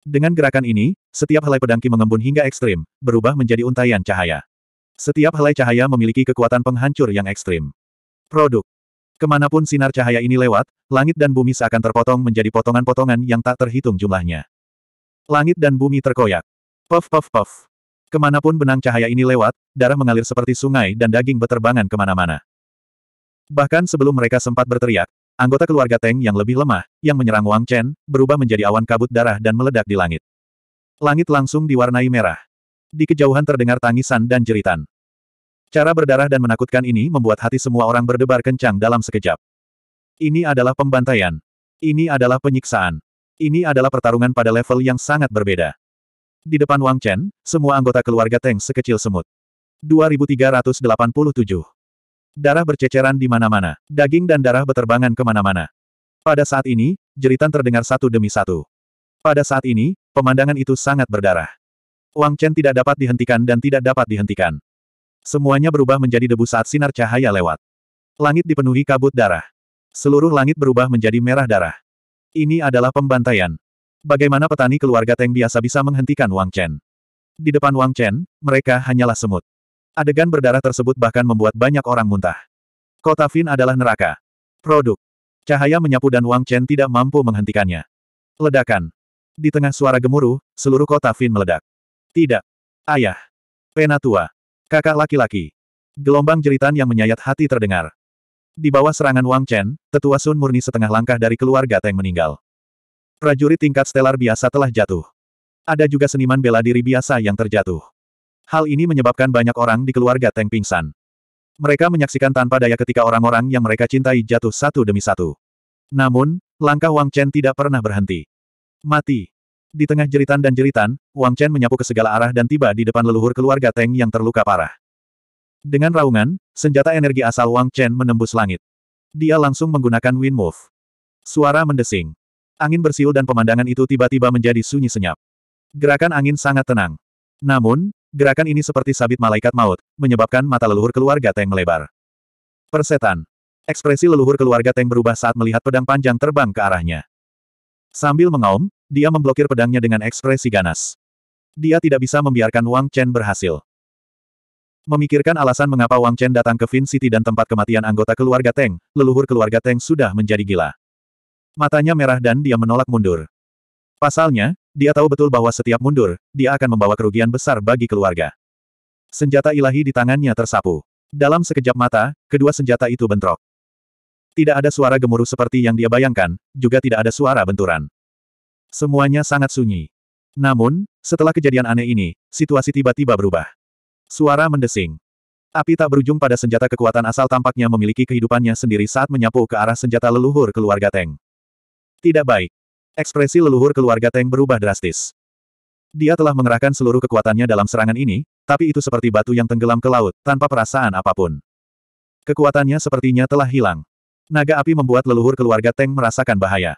[SPEAKER 1] Dengan gerakan ini, setiap helai pedang Qi mengembun hingga ekstrim, berubah menjadi untaian cahaya. Setiap helai cahaya memiliki kekuatan penghancur yang ekstrim. Produk. Kemanapun sinar cahaya ini lewat, langit dan bumi seakan terpotong menjadi potongan-potongan yang tak terhitung jumlahnya. Langit dan bumi terkoyak. Puff puff puff. Kemanapun benang cahaya ini lewat, darah mengalir seperti sungai dan daging beterbangan kemana-mana. Bahkan sebelum mereka sempat berteriak, anggota keluarga Teng yang lebih lemah, yang menyerang Wang Chen, berubah menjadi awan kabut darah dan meledak di langit. Langit langsung diwarnai merah. Di kejauhan terdengar tangisan dan jeritan. Cara berdarah dan menakutkan ini membuat hati semua orang berdebar kencang dalam sekejap. Ini adalah pembantaian. Ini adalah penyiksaan. Ini adalah pertarungan pada level yang sangat berbeda. Di depan Wang Chen, semua anggota keluarga Teng sekecil semut. 2387. Darah berceceran di mana-mana, daging dan darah beterbangan kemana-mana. Pada saat ini, jeritan terdengar satu demi satu. Pada saat ini, pemandangan itu sangat berdarah. Wang Chen tidak dapat dihentikan dan tidak dapat dihentikan. Semuanya berubah menjadi debu saat sinar cahaya lewat. Langit dipenuhi kabut darah. Seluruh langit berubah menjadi merah darah. Ini adalah pembantaian. Bagaimana petani keluarga Teng biasa bisa menghentikan Wang Chen? Di depan Wang Chen, mereka hanyalah semut. Adegan berdarah tersebut bahkan membuat banyak orang muntah. Kota Fin adalah neraka. Produk. Cahaya menyapu dan Wang Chen tidak mampu menghentikannya. Ledakan. Di tengah suara gemuruh, seluruh kota Fin meledak. Tidak. Ayah. Penatua. Kakak laki-laki. Gelombang jeritan yang menyayat hati terdengar. Di bawah serangan Wang Chen, tetua Sun murni setengah langkah dari keluarga Teng meninggal. Prajurit tingkat stelar biasa telah jatuh. Ada juga seniman bela diri biasa yang terjatuh. Hal ini menyebabkan banyak orang di keluarga Teng pingsan. Mereka menyaksikan tanpa daya ketika orang-orang yang mereka cintai jatuh satu demi satu. Namun, langkah Wang Chen tidak pernah berhenti. Mati. Di tengah jeritan dan jeritan, Wang Chen menyapu ke segala arah dan tiba di depan leluhur keluarga Teng yang terluka parah. Dengan raungan, senjata energi asal Wang Chen menembus langit. Dia langsung menggunakan Wind Move. Suara mendesing. Angin bersiul dan pemandangan itu tiba-tiba menjadi sunyi senyap. Gerakan angin sangat tenang. Namun, gerakan ini seperti sabit malaikat maut, menyebabkan mata leluhur keluarga Teng melebar. Persetan. Ekspresi leluhur keluarga Teng berubah saat melihat pedang panjang terbang ke arahnya. Sambil mengaum, dia memblokir pedangnya dengan ekspresi ganas. Dia tidak bisa membiarkan Wang Chen berhasil. Memikirkan alasan mengapa Wang Chen datang ke Vin City dan tempat kematian anggota keluarga Teng, leluhur keluarga Teng sudah menjadi gila. Matanya merah dan dia menolak mundur. Pasalnya, dia tahu betul bahwa setiap mundur, dia akan membawa kerugian besar bagi keluarga. Senjata ilahi di tangannya tersapu. Dalam sekejap mata, kedua senjata itu bentrok. Tidak ada suara gemuruh seperti yang dia bayangkan, juga tidak ada suara benturan. Semuanya sangat sunyi. Namun, setelah kejadian aneh ini, situasi tiba-tiba berubah. Suara mendesing. Api tak berujung pada senjata kekuatan asal tampaknya memiliki kehidupannya sendiri saat menyapu ke arah senjata leluhur keluarga Teng. Tidak baik. Ekspresi leluhur keluarga Teng berubah drastis. Dia telah mengerahkan seluruh kekuatannya dalam serangan ini, tapi itu seperti batu yang tenggelam ke laut, tanpa perasaan apapun. Kekuatannya sepertinya telah hilang. Naga api membuat leluhur keluarga Teng merasakan bahaya.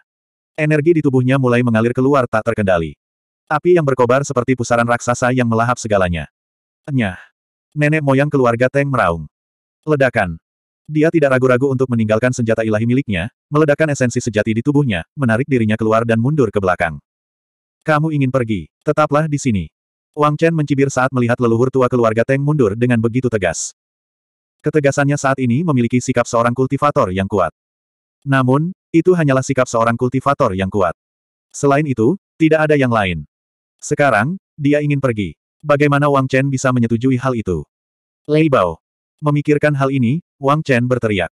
[SPEAKER 1] Energi di tubuhnya mulai mengalir keluar tak terkendali. Api yang berkobar seperti pusaran raksasa yang melahap segalanya. Enyah. Nenek moyang keluarga Teng meraung. Ledakan. Dia tidak ragu-ragu untuk meninggalkan senjata ilahi miliknya, meledakkan esensi sejati di tubuhnya, menarik dirinya keluar dan mundur ke belakang. Kamu ingin pergi, tetaplah di sini. Wang Chen mencibir saat melihat leluhur tua keluarga Teng mundur dengan begitu tegas. Ketegasannya saat ini memiliki sikap seorang kultivator yang kuat. Namun, itu hanyalah sikap seorang kultivator yang kuat. Selain itu, tidak ada yang lain. Sekarang, dia ingin pergi. Bagaimana Wang Chen bisa menyetujui hal itu? Lei Bao, Memikirkan hal ini, Wang Chen berteriak.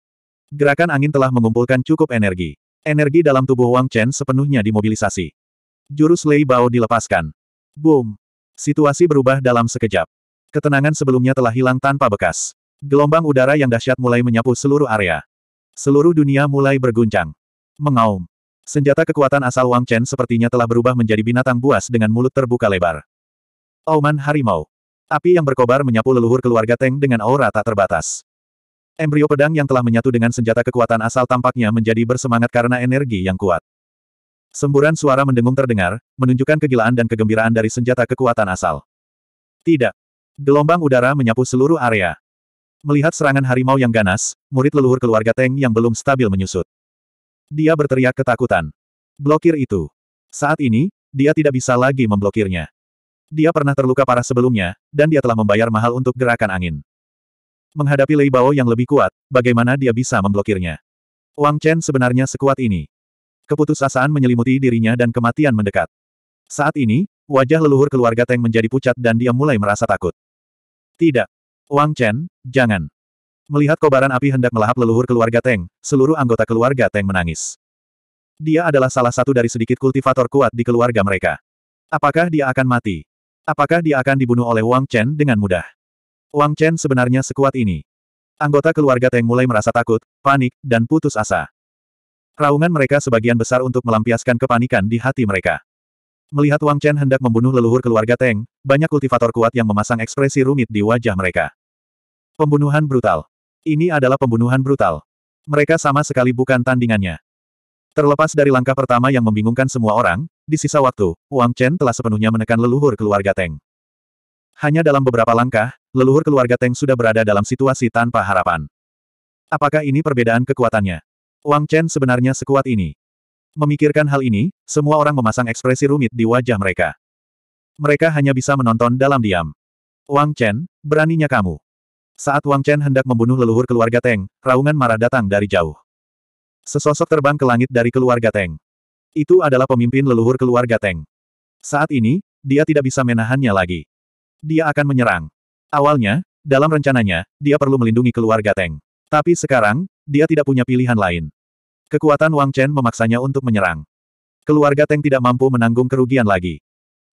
[SPEAKER 1] Gerakan angin telah mengumpulkan cukup energi. Energi dalam tubuh Wang Chen sepenuhnya dimobilisasi. Jurus Lei Bao dilepaskan. Boom! Situasi berubah dalam sekejap. Ketenangan sebelumnya telah hilang tanpa bekas. Gelombang udara yang dahsyat mulai menyapu seluruh area. Seluruh dunia mulai berguncang. Mengaum. Senjata kekuatan asal Wang Chen sepertinya telah berubah menjadi binatang buas dengan mulut terbuka lebar. Auman Harimau. Api yang berkobar menyapu leluhur keluarga Teng dengan aura tak terbatas. Embrio pedang yang telah menyatu dengan senjata kekuatan asal tampaknya menjadi bersemangat karena energi yang kuat. Semburan suara mendengung terdengar, menunjukkan kegilaan dan kegembiraan dari senjata kekuatan asal. Tidak. Gelombang udara menyapu seluruh area. Melihat serangan harimau yang ganas, murid leluhur keluarga Teng yang belum stabil menyusut. Dia berteriak ketakutan. Blokir itu. Saat ini, dia tidak bisa lagi memblokirnya. Dia pernah terluka parah sebelumnya, dan dia telah membayar mahal untuk gerakan angin. Menghadapi Lei Bao yang lebih kuat, bagaimana dia bisa memblokirnya? Wang Chen sebenarnya sekuat ini. Keputusasaan menyelimuti dirinya dan kematian mendekat. Saat ini, wajah leluhur keluarga Teng menjadi pucat dan dia mulai merasa takut. Tidak. Wang Chen, jangan. Melihat kobaran api hendak melahap leluhur keluarga Teng, seluruh anggota keluarga Teng menangis. Dia adalah salah satu dari sedikit kultivator kuat di keluarga mereka. Apakah dia akan mati? Apakah dia akan dibunuh oleh Wang Chen dengan mudah? Wang Chen sebenarnya sekuat ini. Anggota keluarga Teng mulai merasa takut, panik, dan putus asa. Raungan mereka sebagian besar untuk melampiaskan kepanikan di hati mereka. Melihat Wang Chen hendak membunuh leluhur keluarga Teng, banyak kultivator kuat yang memasang ekspresi rumit di wajah mereka. Pembunuhan brutal. Ini adalah pembunuhan brutal. Mereka sama sekali bukan tandingannya. Terlepas dari langkah pertama yang membingungkan semua orang, di sisa waktu, Wang Chen telah sepenuhnya menekan leluhur keluarga Teng. Hanya dalam beberapa langkah, leluhur keluarga Teng sudah berada dalam situasi tanpa harapan. Apakah ini perbedaan kekuatannya? Wang Chen sebenarnya sekuat ini. Memikirkan hal ini, semua orang memasang ekspresi rumit di wajah mereka. Mereka hanya bisa menonton dalam diam. Wang Chen, beraninya kamu. Saat Wang Chen hendak membunuh leluhur keluarga Teng, raungan marah datang dari jauh. Sesosok terbang ke langit dari keluarga Teng. Itu adalah pemimpin leluhur keluarga Teng. Saat ini, dia tidak bisa menahannya lagi. Dia akan menyerang. Awalnya, dalam rencananya, dia perlu melindungi keluarga Teng. Tapi sekarang, dia tidak punya pilihan lain. Kekuatan Wang Chen memaksanya untuk menyerang. Keluarga Teng tidak mampu menanggung kerugian lagi.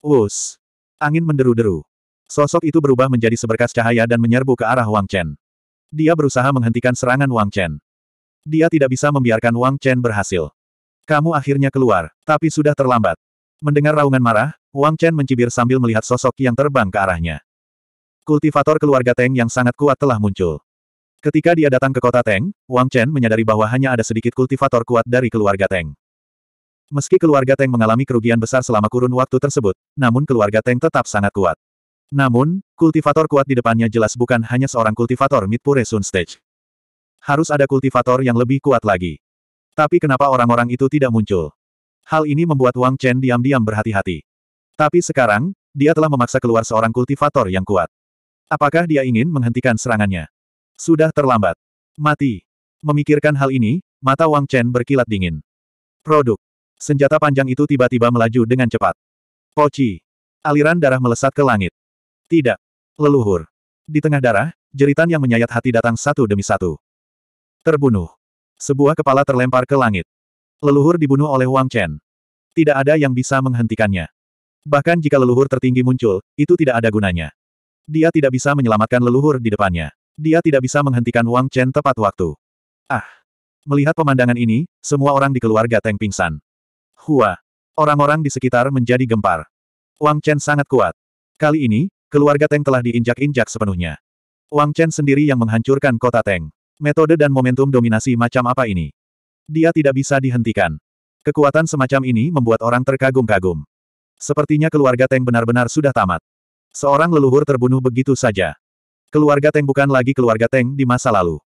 [SPEAKER 1] Wus! Angin menderu-deru. Sosok itu berubah menjadi seberkas cahaya dan menyerbu ke arah Wang Chen. Dia berusaha menghentikan serangan Wang Chen. Dia tidak bisa membiarkan Wang Chen berhasil. Kamu akhirnya keluar, tapi sudah terlambat. Mendengar raungan marah, Wang Chen mencibir sambil melihat sosok yang terbang ke arahnya. Kultivator keluarga Teng yang sangat kuat telah muncul. Ketika dia datang ke kota Teng, Wang Chen menyadari bahwa hanya ada sedikit kultivator kuat dari keluarga Teng. Meski keluarga Teng mengalami kerugian besar selama kurun waktu tersebut, namun keluarga Teng tetap sangat kuat. Namun, kultivator kuat di depannya jelas bukan hanya seorang kultivator Mid Pure Sun Stage. Harus ada kultivator yang lebih kuat lagi. Tapi kenapa orang-orang itu tidak muncul? Hal ini membuat Wang Chen diam-diam berhati-hati. Tapi sekarang, dia telah memaksa keluar seorang kultivator yang kuat. Apakah dia ingin menghentikan serangannya? Sudah terlambat. Mati. Memikirkan hal ini, mata Wang Chen berkilat dingin. Produk. Senjata panjang itu tiba-tiba melaju dengan cepat. Poci. Aliran darah melesat ke langit. Tidak. Leluhur. Di tengah darah, jeritan yang menyayat hati datang satu demi satu. Terbunuh. Sebuah kepala terlempar ke langit. Leluhur dibunuh oleh Wang Chen. Tidak ada yang bisa menghentikannya. Bahkan jika leluhur tertinggi muncul, itu tidak ada gunanya. Dia tidak bisa menyelamatkan leluhur di depannya. Dia tidak bisa menghentikan Wang Chen tepat waktu. Ah! Melihat pemandangan ini, semua orang di keluarga Teng pingsan. Hua! Orang-orang di sekitar menjadi gempar. Wang Chen sangat kuat. Kali ini, keluarga Teng telah diinjak-injak sepenuhnya. Wang Chen sendiri yang menghancurkan kota Teng. Metode dan momentum dominasi macam apa ini? Dia tidak bisa dihentikan. Kekuatan semacam ini membuat orang terkagum-kagum. Sepertinya keluarga Teng benar-benar sudah tamat. Seorang leluhur terbunuh begitu saja. Keluarga Teng bukan lagi keluarga Teng di masa lalu.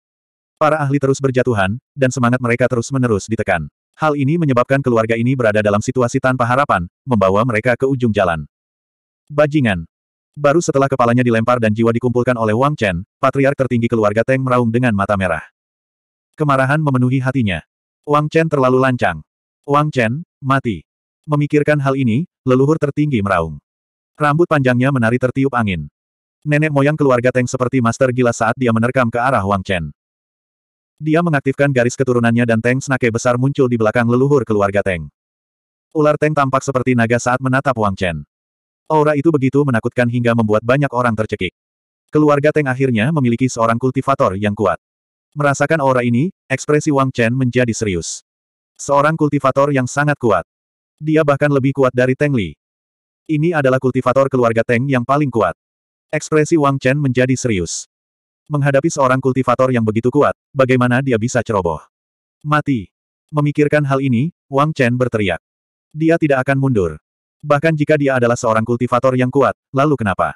[SPEAKER 1] Para ahli terus berjatuhan, dan semangat mereka terus-menerus ditekan. Hal ini menyebabkan keluarga ini berada dalam situasi tanpa harapan, membawa mereka ke ujung jalan. Bajingan. Baru setelah kepalanya dilempar dan jiwa dikumpulkan oleh Wang Chen, patriark tertinggi keluarga Teng meraung dengan mata merah. Kemarahan memenuhi hatinya. Wang Chen terlalu lancang. Wang Chen, mati. Memikirkan hal ini, leluhur tertinggi meraung. Rambut panjangnya menari tertiup angin. Nenek moyang keluarga Teng seperti master gila saat dia menerkam ke arah Wang Chen. Dia mengaktifkan garis keturunannya dan Teng Snake besar muncul di belakang leluhur keluarga Teng. Ular Teng tampak seperti naga saat menatap Wang Chen. Aura itu begitu menakutkan hingga membuat banyak orang tercekik. Keluarga Teng akhirnya memiliki seorang kultivator yang kuat. Merasakan aura ini, ekspresi Wang Chen menjadi serius. Seorang kultivator yang sangat kuat. Dia bahkan lebih kuat dari Teng Li. Ini adalah kultivator keluarga Teng yang paling kuat. Ekspresi Wang Chen menjadi serius. Menghadapi seorang kultivator yang begitu kuat, bagaimana dia bisa ceroboh? Mati. Memikirkan hal ini, Wang Chen berteriak. Dia tidak akan mundur. Bahkan jika dia adalah seorang kultivator yang kuat, lalu kenapa?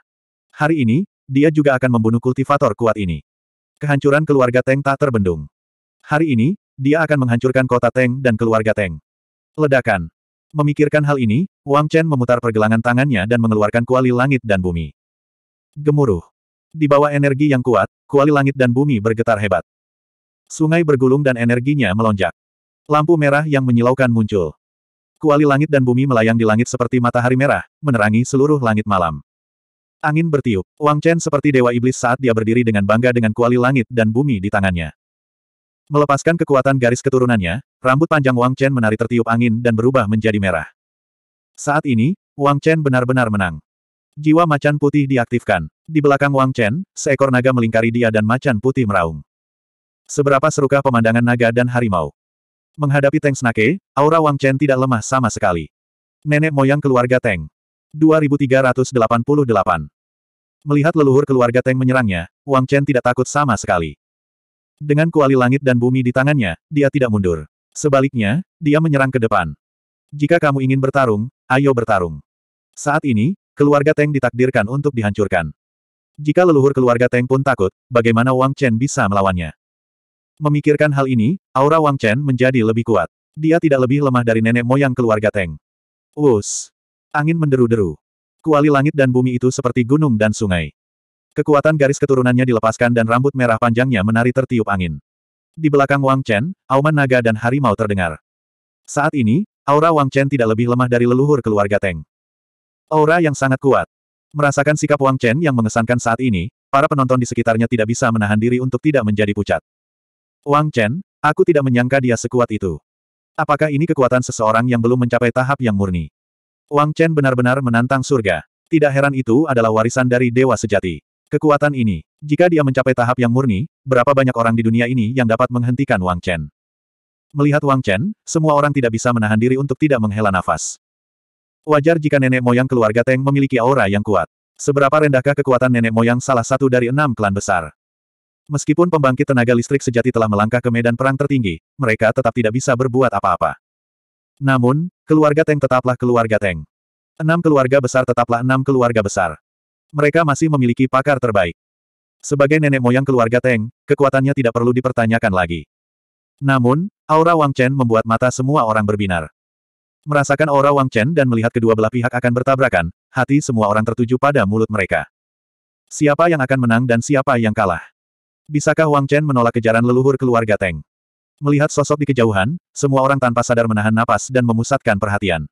[SPEAKER 1] Hari ini, dia juga akan membunuh kultivator kuat ini. Kehancuran keluarga Teng tak terbendung. Hari ini, dia akan menghancurkan kota Teng dan keluarga Teng. Ledakan. Memikirkan hal ini, Wang Chen memutar pergelangan tangannya dan mengeluarkan kuali langit dan bumi. Gemuruh. Di bawah energi yang kuat, kuali langit dan bumi bergetar hebat. Sungai bergulung dan energinya melonjak. Lampu merah yang menyilaukan muncul. Kuali langit dan bumi melayang di langit seperti matahari merah, menerangi seluruh langit malam. Angin bertiup. Wang Chen seperti dewa iblis saat dia berdiri dengan bangga dengan kuali langit dan bumi di tangannya. Melepaskan kekuatan garis keturunannya, rambut panjang Wang Chen menari tertiup angin dan berubah menjadi merah. Saat ini, Wang Chen benar-benar menang. Jiwa macan putih diaktifkan. Di belakang Wang Chen, seekor naga melingkari dia dan macan putih meraung. Seberapa serukah pemandangan naga dan harimau? Menghadapi Teng Snake, aura Wang Chen tidak lemah sama sekali. Nenek moyang keluarga Teng. 2388. Melihat leluhur keluarga Teng menyerangnya, Wang Chen tidak takut sama sekali. Dengan kuali langit dan bumi di tangannya, dia tidak mundur. Sebaliknya, dia menyerang ke depan. Jika kamu ingin bertarung, ayo bertarung. Saat ini, keluarga Teng ditakdirkan untuk dihancurkan. Jika leluhur keluarga Teng pun takut, bagaimana Wang Chen bisa melawannya? Memikirkan hal ini, aura Wang Chen menjadi lebih kuat. Dia tidak lebih lemah dari nenek moyang keluarga Teng. Wus. Angin menderu-deru. Kuali langit dan bumi itu seperti gunung dan sungai. Kekuatan garis keturunannya dilepaskan dan rambut merah panjangnya menari tertiup angin. Di belakang Wang Chen, auman naga dan harimau terdengar. Saat ini, aura Wang Chen tidak lebih lemah dari leluhur keluarga Teng. Aura yang sangat kuat. Merasakan sikap Wang Chen yang mengesankan saat ini, para penonton di sekitarnya tidak bisa menahan diri untuk tidak menjadi pucat. Wang Chen, aku tidak menyangka dia sekuat itu. Apakah ini kekuatan seseorang yang belum mencapai tahap yang murni? Wang Chen benar-benar menantang surga. Tidak heran itu adalah warisan dari dewa sejati. Kekuatan ini, jika dia mencapai tahap yang murni, berapa banyak orang di dunia ini yang dapat menghentikan Wang Chen? Melihat Wang Chen, semua orang tidak bisa menahan diri untuk tidak menghela nafas. Wajar jika nenek moyang keluarga Teng memiliki aura yang kuat. Seberapa rendahkah kekuatan nenek moyang salah satu dari enam klan besar? Meskipun pembangkit tenaga listrik sejati telah melangkah ke medan perang tertinggi, mereka tetap tidak bisa berbuat apa-apa. Namun, keluarga Teng tetaplah keluarga Teng. Enam keluarga besar tetaplah enam keluarga besar. Mereka masih memiliki pakar terbaik. Sebagai nenek moyang keluarga Teng, kekuatannya tidak perlu dipertanyakan lagi. Namun, aura Wang Chen membuat mata semua orang berbinar. Merasakan aura Wang Chen dan melihat kedua belah pihak akan bertabrakan, hati semua orang tertuju pada mulut mereka. Siapa yang akan menang dan siapa yang kalah? Bisakah Wang Chen menolak kejaran leluhur keluarga Teng? Melihat sosok di kejauhan, semua orang tanpa sadar menahan napas dan memusatkan perhatian.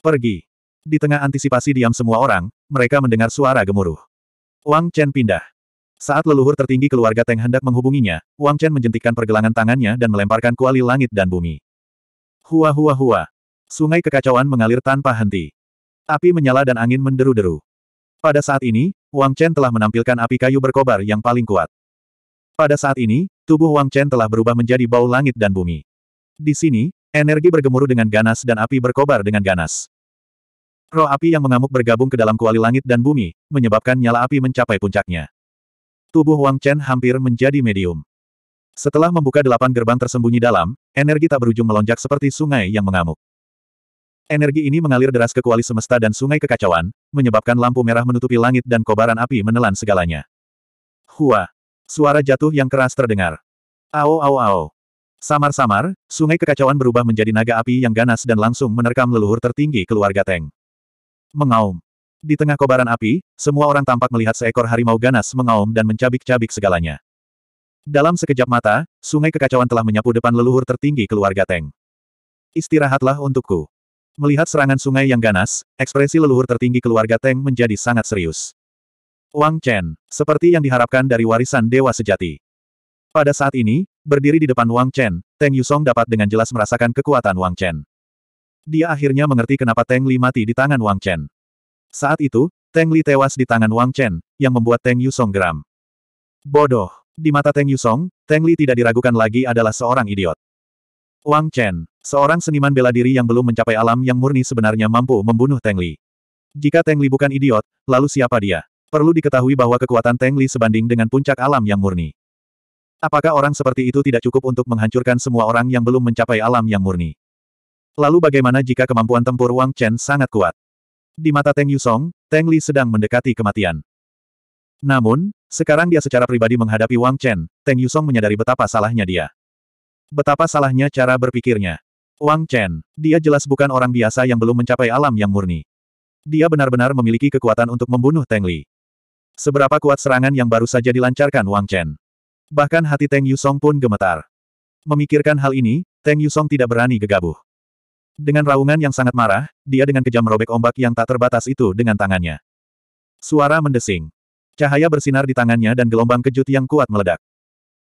[SPEAKER 1] Pergi. Di tengah antisipasi diam semua orang, mereka mendengar suara gemuruh. Wang Chen pindah. Saat leluhur tertinggi keluarga Teng hendak menghubunginya, Wang Chen menjentikkan pergelangan tangannya dan melemparkan kuali langit dan bumi. Hua hua hua. Sungai kekacauan mengalir tanpa henti. Api menyala dan angin menderu-deru. Pada saat ini, Wang Chen telah menampilkan api kayu berkobar yang paling kuat. Pada saat ini, tubuh Wang Chen telah berubah menjadi bau langit dan bumi. Di sini, energi bergemuruh dengan ganas dan api berkobar dengan ganas. Roh api yang mengamuk bergabung ke dalam kuali langit dan bumi, menyebabkan nyala api mencapai puncaknya. Tubuh Wang Chen hampir menjadi medium. Setelah membuka delapan gerbang tersembunyi dalam, energi tak berujung melonjak seperti sungai yang mengamuk. Energi ini mengalir deras ke kuali semesta dan sungai kekacauan, menyebabkan lampu merah menutupi langit dan kobaran api menelan segalanya. Hua! Suara jatuh yang keras terdengar. Ao ao ao. Samar-samar, sungai kekacauan berubah menjadi naga api yang ganas dan langsung menerkam leluhur tertinggi keluarga Teng. Mengaum. Di tengah kobaran api, semua orang tampak melihat seekor harimau ganas mengaum dan mencabik-cabik segalanya. Dalam sekejap mata, sungai kekacauan telah menyapu depan leluhur tertinggi keluarga Teng. Istirahatlah untukku. Melihat serangan sungai yang ganas, ekspresi leluhur tertinggi keluarga Teng menjadi sangat serius. Wang Chen, seperti yang diharapkan dari warisan dewa sejati. Pada saat ini, berdiri di depan Wang Chen, Teng Yusong dapat dengan jelas merasakan kekuatan Wang Chen. Dia akhirnya mengerti kenapa Teng Li mati di tangan Wang Chen. Saat itu, Teng Li tewas di tangan Wang Chen, yang membuat Teng Yusong geram. Bodoh! Di mata Teng Yusong, Teng Li tidak diragukan lagi adalah seorang idiot. Wang Chen, seorang seniman bela diri yang belum mencapai alam yang murni sebenarnya mampu membunuh Teng Li. Jika Teng Li bukan idiot, lalu siapa dia? Perlu diketahui bahwa kekuatan Tang Li sebanding dengan puncak alam yang murni. Apakah orang seperti itu tidak cukup untuk menghancurkan semua orang yang belum mencapai alam yang murni? Lalu bagaimana jika kemampuan tempur Wang Chen sangat kuat? Di mata Tang Yusong, Tang Li sedang mendekati kematian. Namun, sekarang dia secara pribadi menghadapi Wang Chen, Tang Yusong menyadari betapa salahnya dia. Betapa salahnya cara berpikirnya. Wang Chen, dia jelas bukan orang biasa yang belum mencapai alam yang murni. Dia benar-benar memiliki kekuatan untuk membunuh Tang Li. Seberapa kuat serangan yang baru saja dilancarkan Wang Chen. Bahkan hati Teng Yusong pun gemetar. Memikirkan hal ini, Teng Yusong tidak berani gegabah. Dengan raungan yang sangat marah, dia dengan kejam merobek ombak yang tak terbatas itu dengan tangannya. Suara mendesing. Cahaya bersinar di tangannya dan gelombang kejut yang kuat meledak.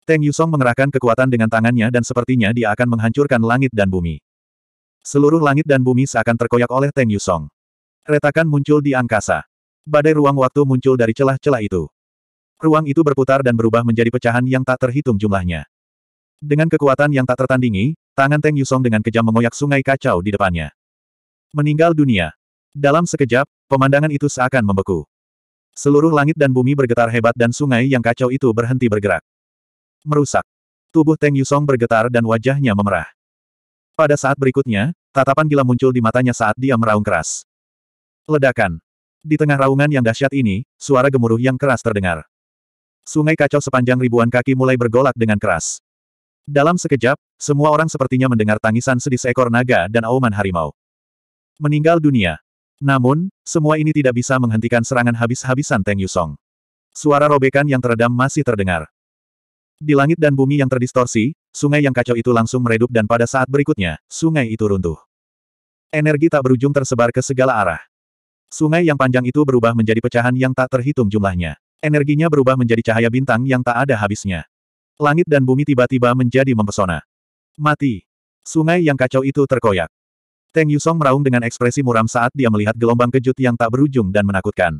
[SPEAKER 1] Teng Yusong mengerahkan kekuatan dengan tangannya dan sepertinya dia akan menghancurkan langit dan bumi. Seluruh langit dan bumi seakan terkoyak oleh Teng Yusong. Retakan muncul di angkasa. Badai ruang waktu muncul dari celah-celah itu. Ruang itu berputar dan berubah menjadi pecahan yang tak terhitung jumlahnya. Dengan kekuatan yang tak tertandingi, tangan Teng Yusong dengan kejam mengoyak sungai kacau di depannya. Meninggal dunia. Dalam sekejap, pemandangan itu seakan membeku. Seluruh langit dan bumi bergetar hebat dan sungai yang kacau itu berhenti bergerak. Merusak. Tubuh Teng Yusong bergetar dan wajahnya memerah. Pada saat berikutnya, tatapan gila muncul di matanya saat dia meraung keras. Ledakan. Di tengah raungan yang dahsyat ini, suara gemuruh yang keras terdengar. Sungai kacau sepanjang ribuan kaki mulai bergolak dengan keras. Dalam sekejap, semua orang sepertinya mendengar tangisan sedih seekor naga dan auman harimau. Meninggal dunia. Namun, semua ini tidak bisa menghentikan serangan habis-habisan Teng Yusong. Suara robekan yang teredam masih terdengar. Di langit dan bumi yang terdistorsi, sungai yang kacau itu langsung meredup dan pada saat berikutnya, sungai itu runtuh. Energi tak berujung tersebar ke segala arah. Sungai yang panjang itu berubah menjadi pecahan yang tak terhitung jumlahnya. Energinya berubah menjadi cahaya bintang yang tak ada habisnya. Langit dan bumi tiba-tiba menjadi mempesona. Mati. Sungai yang kacau itu terkoyak. Teng Yusong meraung dengan ekspresi muram saat dia melihat gelombang kejut yang tak berujung dan menakutkan.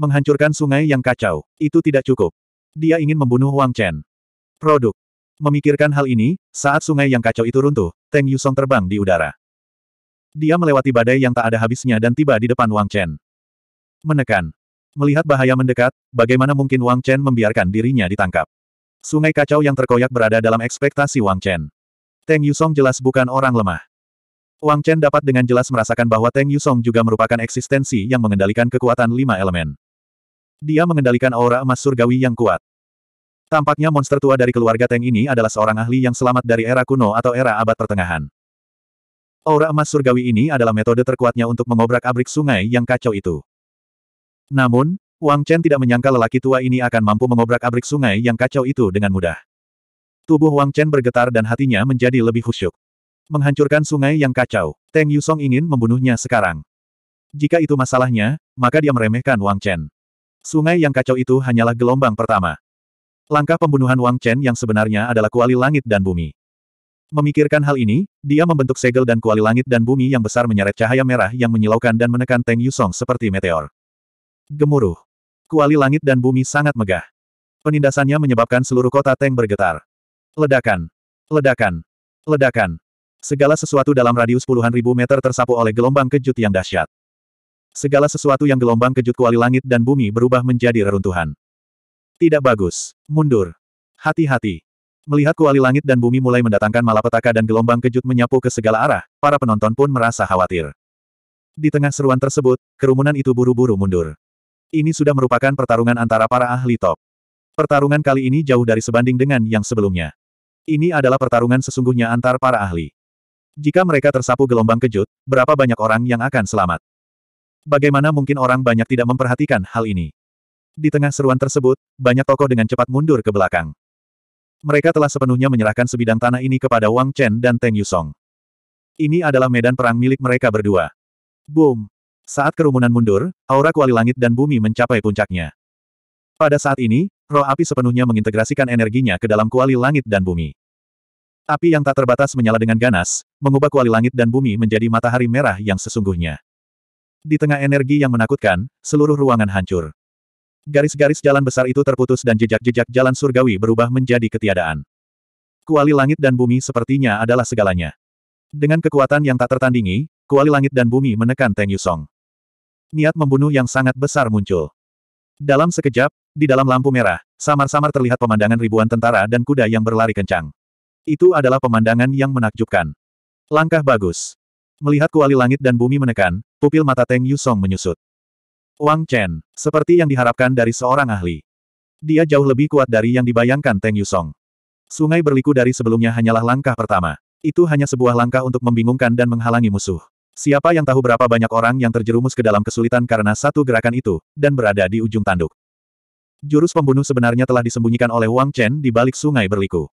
[SPEAKER 1] Menghancurkan sungai yang kacau, itu tidak cukup. Dia ingin membunuh Wang Chen. Produk. Memikirkan hal ini, saat sungai yang kacau itu runtuh, Teng Yusong terbang di udara. Dia melewati badai yang tak ada habisnya dan tiba di depan Wang Chen. Menekan. Melihat bahaya mendekat, bagaimana mungkin Wang Chen membiarkan dirinya ditangkap? Sungai kacau yang terkoyak berada dalam ekspektasi Wang Chen. Teng Yusong jelas bukan orang lemah. Wang Chen dapat dengan jelas merasakan bahwa Teng Yusong juga merupakan eksistensi yang mengendalikan kekuatan lima elemen. Dia mengendalikan aura emas surgawi yang kuat. Tampaknya monster tua dari keluarga Teng ini adalah seorang ahli yang selamat dari era kuno atau era abad pertengahan. Aura emas surgawi ini adalah metode terkuatnya untuk mengobrak-abrik sungai yang kacau itu. Namun, Wang Chen tidak menyangka lelaki tua ini akan mampu mengobrak-abrik sungai yang kacau itu dengan mudah. Tubuh Wang Chen bergetar dan hatinya menjadi lebih khusyuk. Menghancurkan sungai yang kacau, Teng Yusong ingin membunuhnya sekarang. Jika itu masalahnya, maka dia meremehkan Wang Chen. Sungai yang kacau itu hanyalah gelombang pertama. Langkah pembunuhan Wang Chen yang sebenarnya adalah kuali langit dan bumi. Memikirkan hal ini, dia membentuk segel dan kuali langit dan bumi yang besar menyeret cahaya merah yang menyilaukan dan menekan Teng Yusong seperti meteor. Gemuruh. Kuali langit dan bumi sangat megah. Penindasannya menyebabkan seluruh kota Teng bergetar. Ledakan. Ledakan. Ledakan. Segala sesuatu dalam radius puluhan ribu meter tersapu oleh gelombang kejut yang dahsyat. Segala sesuatu yang gelombang kejut kuali langit dan bumi berubah menjadi reruntuhan. Tidak bagus. Mundur. Hati-hati. Melihat kuali langit dan bumi mulai mendatangkan malapetaka dan gelombang kejut menyapu ke segala arah, para penonton pun merasa khawatir. Di tengah seruan tersebut, kerumunan itu buru-buru mundur. Ini sudah merupakan pertarungan antara para ahli top. Pertarungan kali ini jauh dari sebanding dengan yang sebelumnya. Ini adalah pertarungan sesungguhnya antar para ahli. Jika mereka tersapu gelombang kejut, berapa banyak orang yang akan selamat? Bagaimana mungkin orang banyak tidak memperhatikan hal ini? Di tengah seruan tersebut, banyak tokoh dengan cepat mundur ke belakang. Mereka telah sepenuhnya menyerahkan sebidang tanah ini kepada Wang Chen dan Teng Yusong. Ini adalah medan perang milik mereka berdua. Boom! Saat kerumunan mundur, aura kuali langit dan bumi mencapai puncaknya. Pada saat ini, roh api sepenuhnya mengintegrasikan energinya ke dalam kuali langit dan bumi. Api yang tak terbatas menyala dengan ganas, mengubah kuali langit dan bumi menjadi matahari merah yang sesungguhnya. Di tengah energi yang menakutkan, seluruh ruangan hancur. Garis-garis jalan besar itu terputus dan jejak-jejak jalan surgawi berubah menjadi ketiadaan. Kuali langit dan bumi sepertinya adalah segalanya. Dengan kekuatan yang tak tertandingi, kuali langit dan bumi menekan Teng Yusong. Niat membunuh yang sangat besar muncul. Dalam sekejap, di dalam lampu merah, samar-samar terlihat pemandangan ribuan tentara dan kuda yang berlari kencang. Itu adalah pemandangan yang menakjubkan. Langkah bagus. Melihat kuali langit dan bumi menekan, pupil mata Teng Yusong menyusut. Wang Chen, seperti yang diharapkan dari seorang ahli. Dia jauh lebih kuat dari yang dibayangkan Teng Yusong. Sungai berliku dari sebelumnya hanyalah langkah pertama. Itu hanya sebuah langkah untuk membingungkan dan menghalangi musuh. Siapa yang tahu berapa banyak orang yang terjerumus ke dalam kesulitan karena satu gerakan itu, dan berada di ujung tanduk. Jurus pembunuh sebenarnya telah disembunyikan oleh Wang Chen di balik sungai berliku.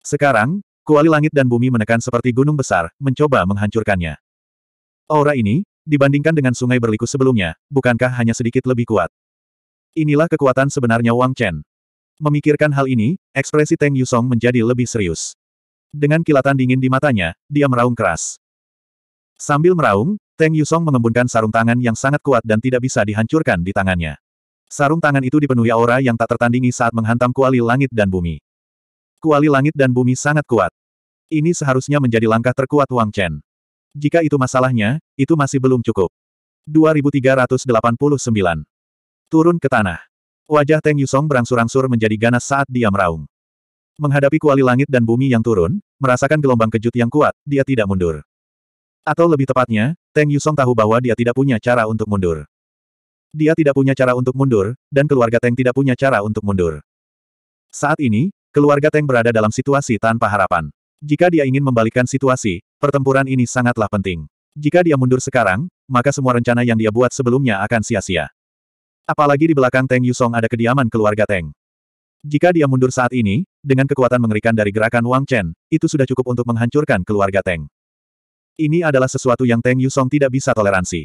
[SPEAKER 1] Sekarang, kuali langit dan bumi menekan seperti gunung besar, mencoba menghancurkannya. Aura ini, Dibandingkan dengan sungai berliku sebelumnya, bukankah hanya sedikit lebih kuat? Inilah kekuatan sebenarnya Wang Chen. Memikirkan hal ini, ekspresi Teng Yusong menjadi lebih serius. Dengan kilatan dingin di matanya, dia meraung keras. Sambil meraung, Teng Yusong mengembunkan sarung tangan yang sangat kuat dan tidak bisa dihancurkan di tangannya. Sarung tangan itu dipenuhi aura yang tak tertandingi saat menghantam kuali langit dan bumi. Kuali langit dan bumi sangat kuat. Ini seharusnya menjadi langkah terkuat Wang Chen. Jika itu masalahnya, itu masih belum cukup. 2389. Turun ke tanah. Wajah Teng Yusong berangsur-angsur menjadi ganas saat dia meraung. Menghadapi kuali langit dan bumi yang turun, merasakan gelombang kejut yang kuat, dia tidak mundur. Atau lebih tepatnya, Teng Yusong tahu bahwa dia tidak punya cara untuk mundur. Dia tidak punya cara untuk mundur, dan keluarga Teng tidak punya cara untuk mundur. Saat ini, keluarga Teng berada dalam situasi tanpa harapan. Jika dia ingin membalikkan situasi, pertempuran ini sangatlah penting. Jika dia mundur sekarang, maka semua rencana yang dia buat sebelumnya akan sia-sia. Apalagi di belakang Teng Yusong ada kediaman keluarga Teng. Jika dia mundur saat ini, dengan kekuatan mengerikan dari gerakan Wang Chen, itu sudah cukup untuk menghancurkan keluarga Teng. Ini adalah sesuatu yang Teng Yusong tidak bisa toleransi.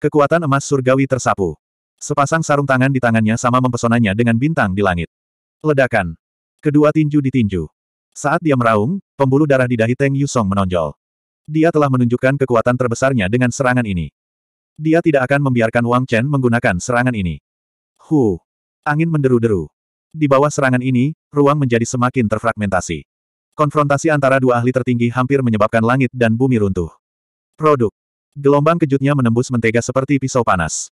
[SPEAKER 1] Kekuatan emas surgawi tersapu. Sepasang sarung tangan di tangannya sama mempesonanya dengan bintang di langit. Ledakan. Kedua tinju ditinju. Saat dia meraung, pembuluh darah di dahi Teng Yusong menonjol. Dia telah menunjukkan kekuatan terbesarnya dengan serangan ini. Dia tidak akan membiarkan Wang Chen menggunakan serangan ini. Hu! Angin menderu-deru. Di bawah serangan ini, ruang menjadi semakin terfragmentasi. Konfrontasi antara dua ahli tertinggi hampir menyebabkan langit dan bumi runtuh. Produk. Gelombang kejutnya menembus mentega seperti pisau panas.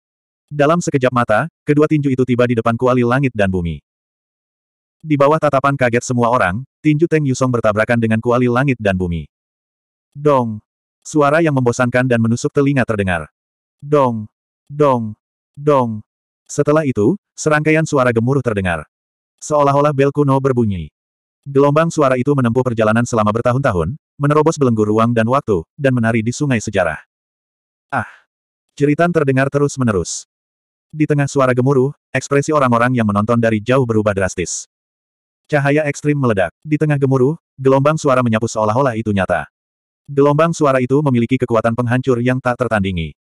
[SPEAKER 1] Dalam sekejap mata, kedua tinju itu tiba di depan kuali langit dan bumi. Di bawah tatapan kaget semua orang, Tinju Teng Yusong bertabrakan dengan kuali langit dan bumi. Dong! Suara yang membosankan dan menusuk telinga terdengar. Dong! Dong! Dong! Setelah itu, serangkaian suara gemuruh terdengar. Seolah-olah bel kuno berbunyi. Gelombang suara itu menempuh perjalanan selama bertahun-tahun, menerobos belenggu ruang dan waktu, dan menari di sungai sejarah. Ah! cerita terdengar terus-menerus. Di tengah suara gemuruh, ekspresi orang-orang yang menonton dari jauh berubah drastis. Cahaya ekstrim meledak. Di tengah gemuruh, gelombang suara menyapu seolah-olah itu nyata. Gelombang suara itu memiliki kekuatan penghancur yang tak tertandingi.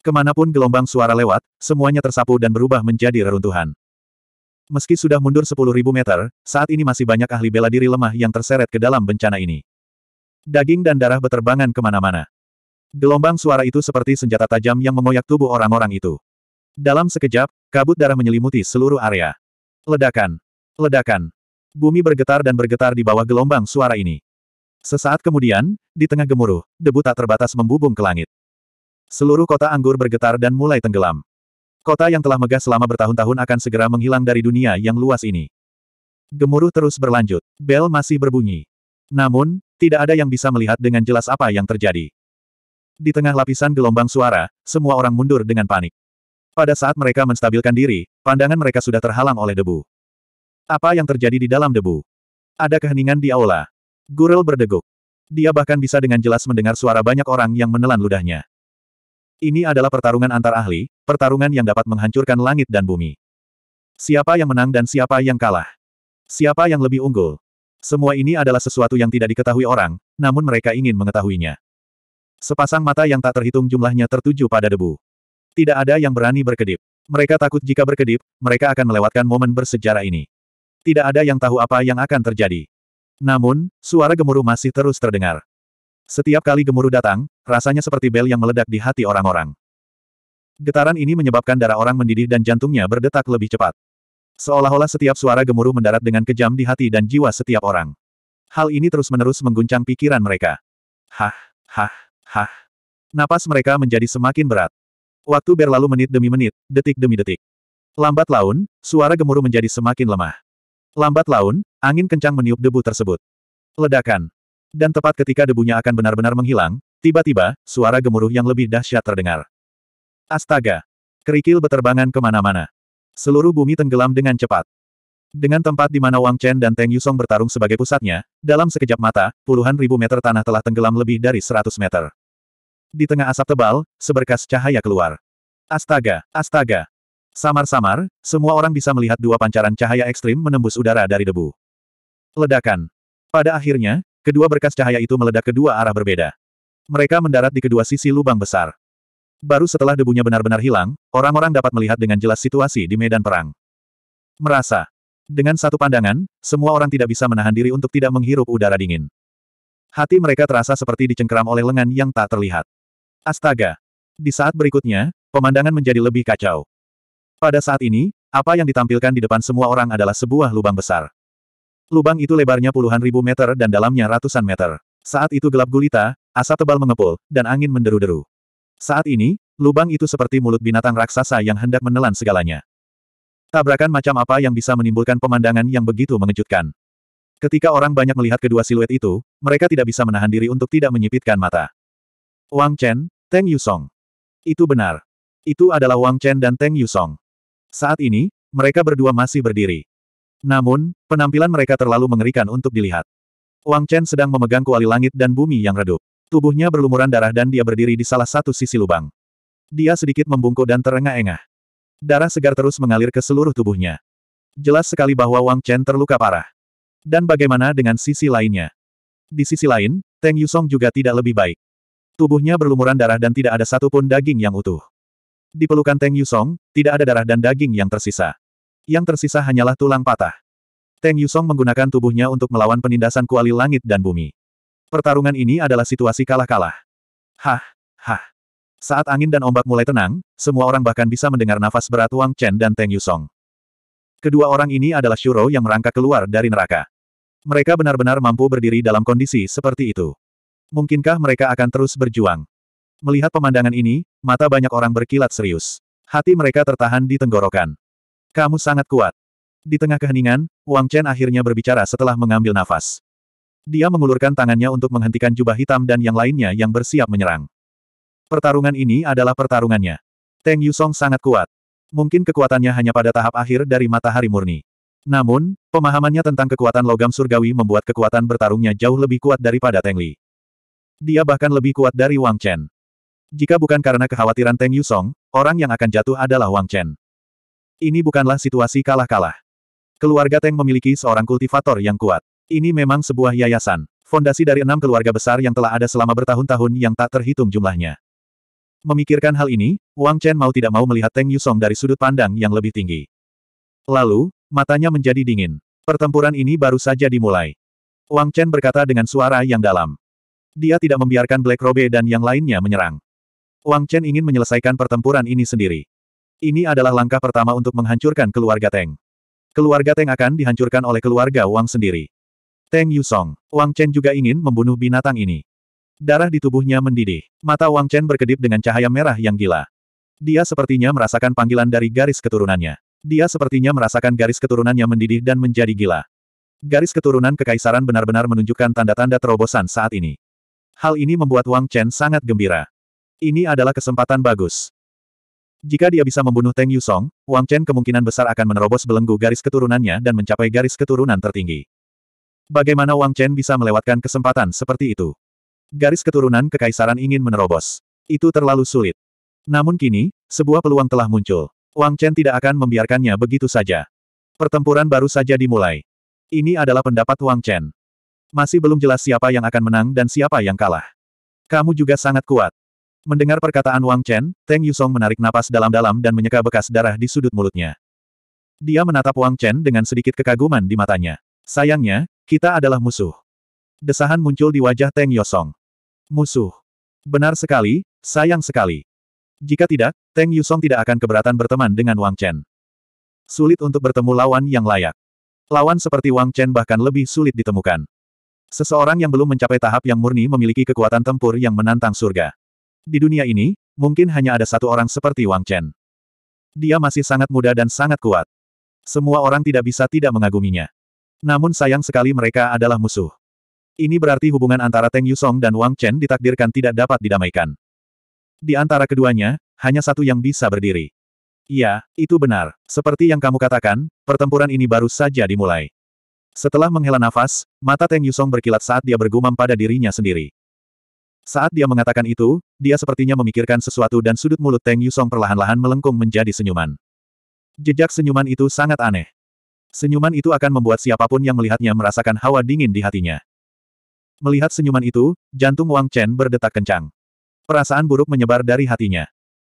[SPEAKER 1] Kemanapun gelombang suara lewat, semuanya tersapu dan berubah menjadi reruntuhan. Meski sudah mundur 10.000 meter, saat ini masih banyak ahli bela diri lemah yang terseret ke dalam bencana ini. Daging dan darah beterbangan kemana-mana. Gelombang suara itu seperti senjata tajam yang mengoyak tubuh orang-orang itu. Dalam sekejap, kabut darah menyelimuti seluruh area. Ledakan. Ledakan. Bumi bergetar dan bergetar di bawah gelombang suara ini. Sesaat kemudian, di tengah gemuruh, debu tak terbatas membubung ke langit. Seluruh kota anggur bergetar dan mulai tenggelam. Kota yang telah megah selama bertahun-tahun akan segera menghilang dari dunia yang luas ini. Gemuruh terus berlanjut. Bel masih berbunyi. Namun, tidak ada yang bisa melihat dengan jelas apa yang terjadi. Di tengah lapisan gelombang suara, semua orang mundur dengan panik. Pada saat mereka menstabilkan diri, pandangan mereka sudah terhalang oleh debu. Apa yang terjadi di dalam debu? Ada keheningan di aula. Gurel berdeguk. Dia bahkan bisa dengan jelas mendengar suara banyak orang yang menelan ludahnya. Ini adalah pertarungan antar ahli, pertarungan yang dapat menghancurkan langit dan bumi. Siapa yang menang dan siapa yang kalah? Siapa yang lebih unggul? Semua ini adalah sesuatu yang tidak diketahui orang, namun mereka ingin mengetahuinya. Sepasang mata yang tak terhitung jumlahnya tertuju pada debu. Tidak ada yang berani berkedip. Mereka takut jika berkedip, mereka akan melewatkan momen bersejarah ini. Tidak ada yang tahu apa yang akan terjadi. Namun, suara gemuruh masih terus terdengar. Setiap kali gemuruh datang, rasanya seperti bel yang meledak di hati orang-orang. Getaran ini menyebabkan darah orang mendidih dan jantungnya berdetak lebih cepat. Seolah-olah setiap suara gemuruh mendarat dengan kejam di hati dan jiwa setiap orang. Hal ini terus-menerus mengguncang pikiran mereka. Hah, hah, hah. Napas mereka menjadi semakin berat. Waktu berlalu menit demi menit, detik demi detik. Lambat laun, suara gemuruh menjadi semakin lemah. Lambat laun, angin kencang meniup debu tersebut. Ledakan. Dan tepat ketika debunya akan benar-benar menghilang, tiba-tiba, suara gemuruh yang lebih dahsyat terdengar. Astaga! Kerikil beterbangan kemana-mana. Seluruh bumi tenggelam dengan cepat. Dengan tempat di mana Wang Chen dan Teng Yusong bertarung sebagai pusatnya, dalam sekejap mata, puluhan ribu meter tanah telah tenggelam lebih dari seratus meter. Di tengah asap tebal, seberkas cahaya keluar. Astaga, astaga, Samar-samar, semua orang bisa melihat dua pancaran cahaya ekstrim menembus udara dari debu. Ledakan. Pada akhirnya, kedua berkas cahaya itu meledak ke dua arah berbeda. Mereka mendarat di kedua sisi lubang besar. Baru setelah debunya benar-benar hilang, orang-orang dapat melihat dengan jelas situasi di medan perang. Merasa. Dengan satu pandangan, semua orang tidak bisa menahan diri untuk tidak menghirup udara dingin. Hati mereka terasa seperti dicengkeram oleh lengan yang tak terlihat. Astaga! Di saat berikutnya, pemandangan menjadi lebih kacau. Pada saat ini, apa yang ditampilkan di depan semua orang adalah sebuah lubang besar. Lubang itu lebarnya puluhan ribu meter dan dalamnya ratusan meter. Saat itu gelap gulita, asap tebal mengepul, dan angin menderu-deru. Saat ini, lubang itu seperti mulut binatang raksasa yang hendak menelan segalanya. Tabrakan macam apa yang bisa menimbulkan pemandangan yang begitu mengejutkan. Ketika orang banyak melihat kedua siluet itu, mereka tidak bisa menahan diri untuk tidak menyipitkan mata. Wang Chen, Teng Yusong. Itu benar. Itu adalah Wang Chen dan Teng Yusong. Saat ini, mereka berdua masih berdiri. Namun, penampilan mereka terlalu mengerikan untuk dilihat. Wang Chen sedang memegang kuali langit dan bumi yang redup. Tubuhnya berlumuran darah dan dia berdiri di salah satu sisi lubang. Dia sedikit membungkuk dan terengah-engah. Darah segar terus mengalir ke seluruh tubuhnya. Jelas sekali bahwa Wang Chen terluka parah. Dan bagaimana dengan sisi lainnya? Di sisi lain, Teng Yusong juga tidak lebih baik. Tubuhnya berlumuran darah dan tidak ada satupun daging yang utuh. Di pelukan Teng Yusong, tidak ada darah dan daging yang tersisa. Yang tersisa hanyalah tulang patah. Teng Yusong menggunakan tubuhnya untuk melawan penindasan kuali langit dan bumi. Pertarungan ini adalah situasi kalah-kalah. Hah, hah. Saat angin dan ombak mulai tenang, semua orang bahkan bisa mendengar nafas berat Wang Chen dan Teng Yusong. Kedua orang ini adalah Shuro yang merangkak keluar dari neraka. Mereka benar-benar mampu berdiri dalam kondisi seperti itu. Mungkinkah mereka akan terus berjuang? Melihat pemandangan ini, mata banyak orang berkilat serius. Hati mereka tertahan di tenggorokan. Kamu sangat kuat. Di tengah keheningan, Wang Chen akhirnya berbicara setelah mengambil nafas. Dia mengulurkan tangannya untuk menghentikan jubah hitam dan yang lainnya yang bersiap menyerang. Pertarungan ini adalah pertarungannya. Teng Yusong sangat kuat. Mungkin kekuatannya hanya pada tahap akhir dari matahari murni. Namun, pemahamannya tentang kekuatan logam surgawi membuat kekuatan bertarungnya jauh lebih kuat daripada Teng Li. Dia bahkan lebih kuat dari Wang Chen. Jika bukan karena kekhawatiran Teng Yusong, orang yang akan jatuh adalah Wang Chen. Ini bukanlah situasi kalah-kalah. Keluarga Teng memiliki seorang kultivator yang kuat. Ini memang sebuah yayasan, fondasi dari enam keluarga besar yang telah ada selama bertahun-tahun yang tak terhitung jumlahnya. Memikirkan hal ini, Wang Chen mau tidak mau melihat Teng Yusong dari sudut pandang yang lebih tinggi. Lalu, matanya menjadi dingin. Pertempuran ini baru saja dimulai. Wang Chen berkata dengan suara yang dalam. Dia tidak membiarkan Black Robe dan yang lainnya menyerang. Wang Chen ingin menyelesaikan pertempuran ini sendiri. Ini adalah langkah pertama untuk menghancurkan keluarga Teng. Keluarga Teng akan dihancurkan oleh keluarga Wang sendiri. Teng Yusong, Wang Chen juga ingin membunuh binatang ini. Darah di tubuhnya mendidih. Mata Wang Chen berkedip dengan cahaya merah yang gila. Dia sepertinya merasakan panggilan dari garis keturunannya. Dia sepertinya merasakan garis keturunannya mendidih dan menjadi gila. Garis keturunan kekaisaran benar-benar menunjukkan tanda-tanda terobosan saat ini. Hal ini membuat Wang Chen sangat gembira. Ini adalah kesempatan bagus. Jika dia bisa membunuh Teng Yusong, Wang Chen kemungkinan besar akan menerobos belenggu garis keturunannya dan mencapai garis keturunan tertinggi. Bagaimana Wang Chen bisa melewatkan kesempatan seperti itu? Garis keturunan kekaisaran ingin menerobos. Itu terlalu sulit. Namun kini, sebuah peluang telah muncul. Wang Chen tidak akan membiarkannya begitu saja. Pertempuran baru saja dimulai. Ini adalah pendapat Wang Chen. Masih belum jelas siapa yang akan menang dan siapa yang kalah. Kamu juga sangat kuat. Mendengar perkataan Wang Chen, Teng Yusong menarik napas dalam-dalam dan menyeka bekas darah di sudut mulutnya. Dia menatap Wang Chen dengan sedikit kekaguman di matanya. Sayangnya, kita adalah musuh. Desahan muncul di wajah Teng Yusong. Musuh. Benar sekali, sayang sekali. Jika tidak, Teng Yusong tidak akan keberatan berteman dengan Wang Chen. Sulit untuk bertemu lawan yang layak. Lawan seperti Wang Chen bahkan lebih sulit ditemukan. Seseorang yang belum mencapai tahap yang murni memiliki kekuatan tempur yang menantang surga. Di dunia ini, mungkin hanya ada satu orang seperti Wang Chen. Dia masih sangat muda dan sangat kuat. Semua orang tidak bisa tidak mengaguminya. Namun sayang sekali mereka adalah musuh. Ini berarti hubungan antara Teng Yusong dan Wang Chen ditakdirkan tidak dapat didamaikan. Di antara keduanya, hanya satu yang bisa berdiri. Iya, itu benar. Seperti yang kamu katakan, pertempuran ini baru saja dimulai. Setelah menghela nafas, mata Teng Yusong berkilat saat dia bergumam pada dirinya sendiri. Saat dia mengatakan itu, dia sepertinya memikirkan sesuatu dan sudut mulut Teng Yusong perlahan-lahan melengkung menjadi senyuman. Jejak senyuman itu sangat aneh. Senyuman itu akan membuat siapapun yang melihatnya merasakan hawa dingin di hatinya. Melihat senyuman itu, jantung Wang Chen berdetak kencang. Perasaan buruk menyebar dari hatinya.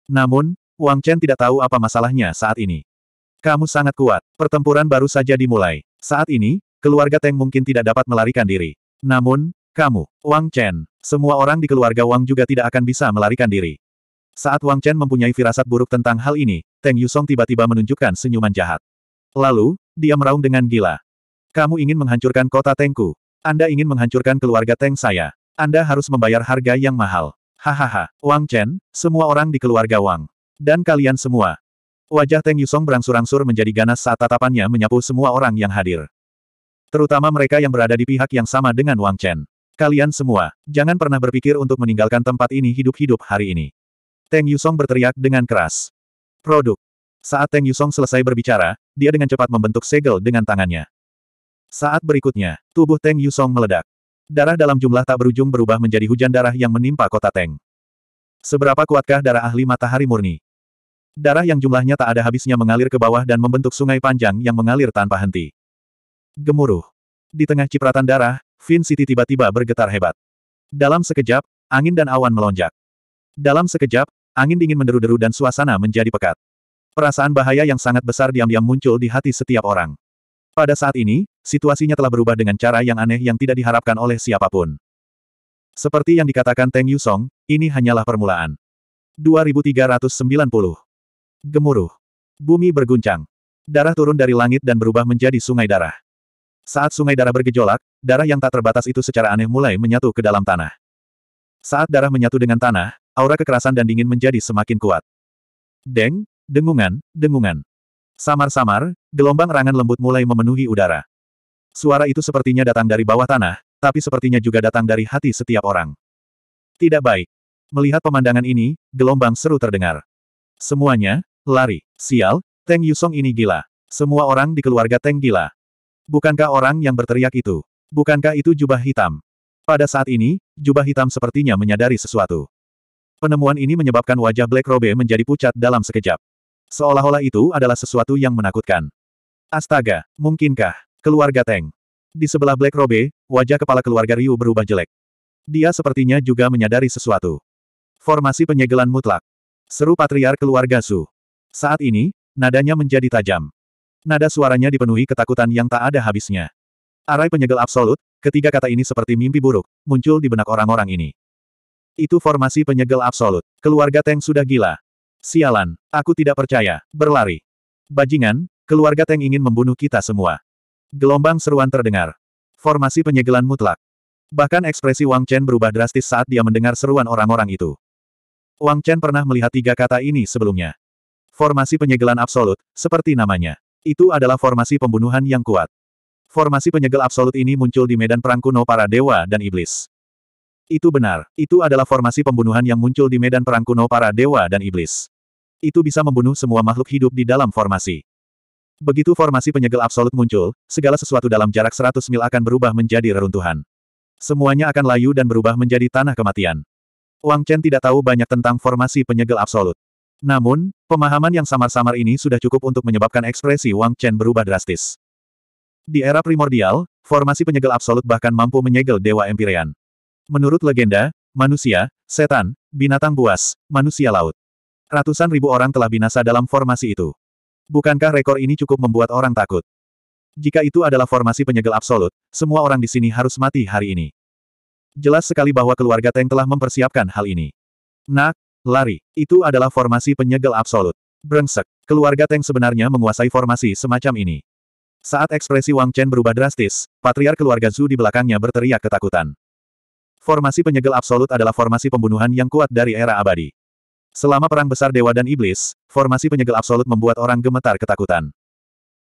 [SPEAKER 1] Namun, Wang Chen tidak tahu apa masalahnya saat ini. Kamu sangat kuat. Pertempuran baru saja dimulai. Saat ini, keluarga Teng mungkin tidak dapat melarikan diri. Namun, kamu, Wang Chen, semua orang di keluarga Wang juga tidak akan bisa melarikan diri. Saat Wang Chen mempunyai firasat buruk tentang hal ini, Teng Yusong tiba-tiba menunjukkan senyuman jahat. Lalu, dia meraung dengan gila. Kamu ingin menghancurkan kota Tengku. Anda ingin menghancurkan keluarga Teng saya. Anda harus membayar harga yang mahal. Hahaha, Wang Chen, semua orang di keluarga Wang. Dan kalian semua. Wajah Teng Yusong berangsur-angsur menjadi ganas saat tatapannya menyapu semua orang yang hadir. Terutama mereka yang berada di pihak yang sama dengan Wang Chen. Kalian semua, jangan pernah berpikir untuk meninggalkan tempat ini hidup-hidup hari ini. Teng Yusong berteriak dengan keras. Produk. Saat Teng Yusong selesai berbicara, dia dengan cepat membentuk segel dengan tangannya. Saat berikutnya, tubuh Teng Yusong meledak. Darah dalam jumlah tak berujung berubah menjadi hujan darah yang menimpa kota Teng. Seberapa kuatkah darah ahli matahari murni? Darah yang jumlahnya tak ada habisnya mengalir ke bawah dan membentuk sungai panjang yang mengalir tanpa henti. Gemuruh. Di tengah cipratan darah, Fin City tiba-tiba bergetar hebat. Dalam sekejap, angin dan awan melonjak. Dalam sekejap, angin dingin menderu-deru dan suasana menjadi pekat. Perasaan bahaya yang sangat besar diam-diam muncul di hati setiap orang. Pada saat ini, situasinya telah berubah dengan cara yang aneh yang tidak diharapkan oleh siapapun. Seperti yang dikatakan Teng Yusong, ini hanyalah permulaan. 2390. Gemuruh. Bumi berguncang. Darah turun dari langit dan berubah menjadi sungai darah. Saat sungai darah bergejolak, darah yang tak terbatas itu secara aneh mulai menyatu ke dalam tanah. Saat darah menyatu dengan tanah, aura kekerasan dan dingin menjadi semakin kuat. Deng, dengungan, dengungan. Samar-samar, gelombang rangan lembut mulai memenuhi udara. Suara itu sepertinya datang dari bawah tanah, tapi sepertinya juga datang dari hati setiap orang. Tidak baik. Melihat pemandangan ini, gelombang seru terdengar. Semuanya, lari. Sial, Teng Yusong ini gila. Semua orang di keluarga Teng gila. Bukankah orang yang berteriak itu? Bukankah itu jubah hitam? Pada saat ini, jubah hitam sepertinya menyadari sesuatu. Penemuan ini menyebabkan wajah Black Robe menjadi pucat dalam sekejap. Seolah-olah itu adalah sesuatu yang menakutkan. Astaga, mungkinkah? Keluarga Teng. Di sebelah Black Robe, wajah kepala keluarga Ryu berubah jelek. Dia sepertinya juga menyadari sesuatu. Formasi penyegelan mutlak. Seru patriar keluarga Su. Saat ini, nadanya menjadi tajam. Nada suaranya dipenuhi ketakutan yang tak ada habisnya. Arai penyegel absolut, ketiga kata ini seperti mimpi buruk, muncul di benak orang-orang ini. Itu formasi penyegel absolut. Keluarga Teng sudah gila. Sialan, aku tidak percaya. Berlari. Bajingan, keluarga Teng ingin membunuh kita semua. Gelombang seruan terdengar. Formasi penyegelan mutlak. Bahkan ekspresi Wang Chen berubah drastis saat dia mendengar seruan orang-orang itu. Wang Chen pernah melihat tiga kata ini sebelumnya. Formasi penyegelan absolut, seperti namanya. Itu adalah formasi pembunuhan yang kuat. Formasi penyegel absolut ini muncul di medan perang kuno para dewa dan iblis. Itu benar, itu adalah formasi pembunuhan yang muncul di medan perang kuno para dewa dan iblis. Itu bisa membunuh semua makhluk hidup di dalam formasi. Begitu formasi penyegel absolut muncul, segala sesuatu dalam jarak 100 mil akan berubah menjadi reruntuhan. Semuanya akan layu dan berubah menjadi tanah kematian. Wang Chen tidak tahu banyak tentang formasi penyegel absolut. Namun, pemahaman yang samar-samar ini sudah cukup untuk menyebabkan ekspresi Wang Chen berubah drastis. Di era primordial, formasi penyegel absolut bahkan mampu menyegel Dewa Empyrean. Menurut legenda, manusia, setan, binatang buas, manusia laut. Ratusan ribu orang telah binasa dalam formasi itu. Bukankah rekor ini cukup membuat orang takut? Jika itu adalah formasi penyegel absolut, semua orang di sini harus mati hari ini. Jelas sekali bahwa keluarga Teng telah mempersiapkan hal ini. Nak, Lari. Itu adalah formasi penyegel absolut. Brengsek. Keluarga Teng sebenarnya menguasai formasi semacam ini. Saat ekspresi Wang Chen berubah drastis, patriar keluarga Zhu di belakangnya berteriak ketakutan. Formasi penyegel absolut adalah formasi pembunuhan yang kuat dari era abadi. Selama perang besar dewa dan iblis, formasi penyegel absolut membuat orang gemetar ketakutan.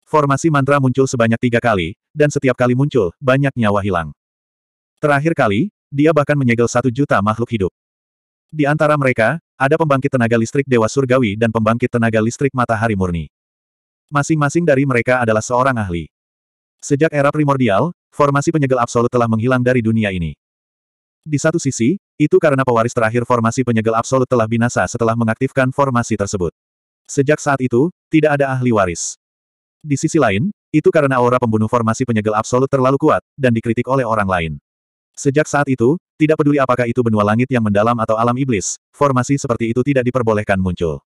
[SPEAKER 1] Formasi mantra muncul sebanyak tiga kali, dan setiap kali muncul, banyak nyawa hilang. Terakhir kali, dia bahkan menyegel satu juta makhluk hidup. Di antara mereka, ada pembangkit tenaga listrik Dewa Surgawi dan pembangkit tenaga listrik matahari murni. Masing-masing dari mereka adalah seorang ahli. Sejak era primordial, formasi penyegel absolut telah menghilang dari dunia ini. Di satu sisi, itu karena pewaris terakhir formasi penyegel absolut telah binasa setelah mengaktifkan formasi tersebut. Sejak saat itu, tidak ada ahli waris. Di sisi lain, itu karena aura pembunuh formasi penyegel absolut terlalu kuat, dan dikritik oleh orang lain. Sejak saat itu, tidak peduli apakah itu benua langit yang mendalam atau alam iblis, formasi seperti itu tidak diperbolehkan muncul.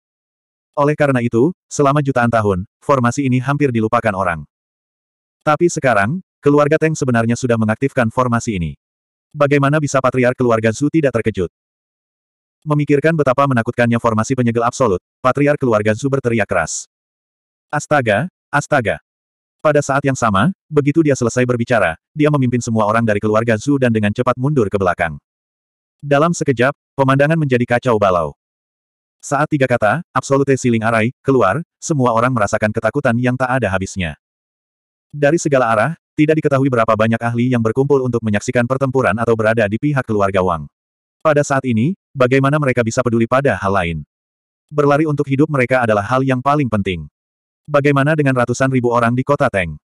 [SPEAKER 1] Oleh karena itu, selama jutaan tahun, formasi ini hampir dilupakan orang. Tapi sekarang, keluarga Teng sebenarnya sudah mengaktifkan formasi ini. Bagaimana bisa patriark keluarga Zhu tidak terkejut? Memikirkan betapa menakutkannya formasi penyegel absolut, patriark keluarga Zhu berteriak keras. Astaga, astaga. Pada saat yang sama, begitu dia selesai berbicara, dia memimpin semua orang dari keluarga Zhu dan dengan cepat mundur ke belakang. Dalam sekejap, pemandangan menjadi kacau balau. Saat tiga kata, Absolute Siling Arai, keluar, semua orang merasakan ketakutan yang tak ada habisnya. Dari segala arah, tidak diketahui berapa banyak ahli yang berkumpul untuk menyaksikan pertempuran atau berada di pihak keluarga Wang. Pada saat ini, bagaimana mereka bisa peduli pada hal lain? Berlari untuk hidup mereka adalah hal yang paling penting. Bagaimana dengan ratusan ribu orang di kota Teng?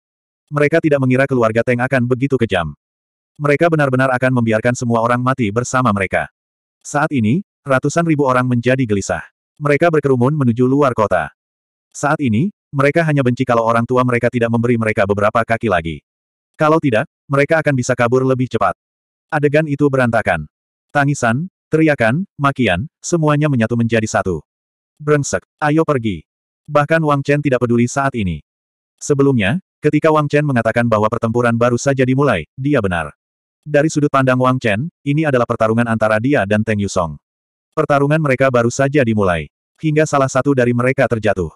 [SPEAKER 1] Mereka tidak mengira keluarga Teng akan begitu kejam. Mereka benar-benar akan membiarkan semua orang mati bersama mereka. Saat ini, ratusan ribu orang menjadi gelisah. Mereka berkerumun menuju luar kota. Saat ini, mereka hanya benci kalau orang tua mereka tidak memberi mereka beberapa kaki lagi. Kalau tidak, mereka akan bisa kabur lebih cepat. Adegan itu berantakan. Tangisan, teriakan, makian, semuanya menyatu menjadi satu. Brengsek, ayo pergi. Bahkan Wang Chen tidak peduli saat ini. Sebelumnya, ketika Wang Chen mengatakan bahwa pertempuran baru saja dimulai, dia benar. Dari sudut pandang Wang Chen, ini adalah pertarungan antara dia dan Teng Yusong. Pertarungan mereka baru saja dimulai. Hingga salah satu dari mereka terjatuh.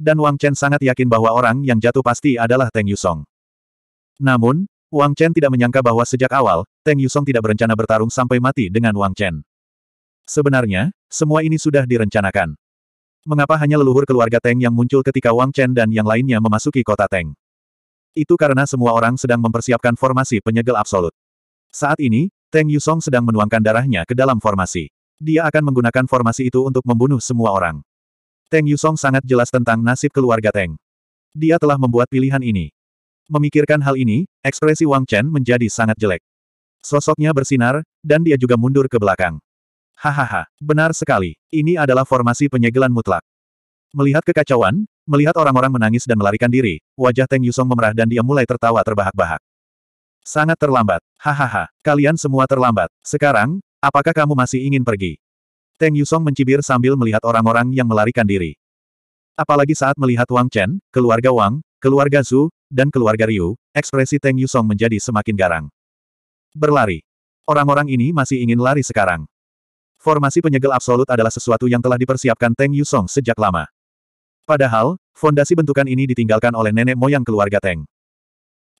[SPEAKER 1] Dan Wang Chen sangat yakin bahwa orang yang jatuh pasti adalah Teng Yusong. Namun, Wang Chen tidak menyangka bahwa sejak awal, Teng Yusong tidak berencana bertarung sampai mati dengan Wang Chen. Sebenarnya, semua ini sudah direncanakan. Mengapa hanya leluhur keluarga Teng yang muncul ketika Wang Chen dan yang lainnya memasuki kota Teng? Itu karena semua orang sedang mempersiapkan formasi penyegel absolut. Saat ini, Teng Yusong sedang menuangkan darahnya ke dalam formasi. Dia akan menggunakan formasi itu untuk membunuh semua orang. Teng Yusong sangat jelas tentang nasib keluarga Teng. Dia telah membuat pilihan ini. Memikirkan hal ini, ekspresi Wang Chen menjadi sangat jelek. Sosoknya bersinar, dan dia juga mundur ke belakang. Hahaha, benar sekali. Ini adalah formasi penyegelan mutlak. Melihat kekacauan, melihat orang-orang menangis dan melarikan diri, wajah Teng Yusong memerah dan dia mulai tertawa terbahak-bahak. Sangat terlambat. Hahaha, kalian semua terlambat. Sekarang, apakah kamu masih ingin pergi? Teng Yusong mencibir sambil melihat orang-orang yang melarikan diri. Apalagi saat melihat Wang Chen, keluarga Wang, keluarga Zhu, dan keluarga Ryu, ekspresi Teng Yusong menjadi semakin garang. Berlari. Orang-orang ini masih ingin lari sekarang. Formasi penyegel absolut adalah sesuatu yang telah dipersiapkan Teng Yusong sejak lama. Padahal, fondasi bentukan ini ditinggalkan oleh nenek moyang keluarga Teng.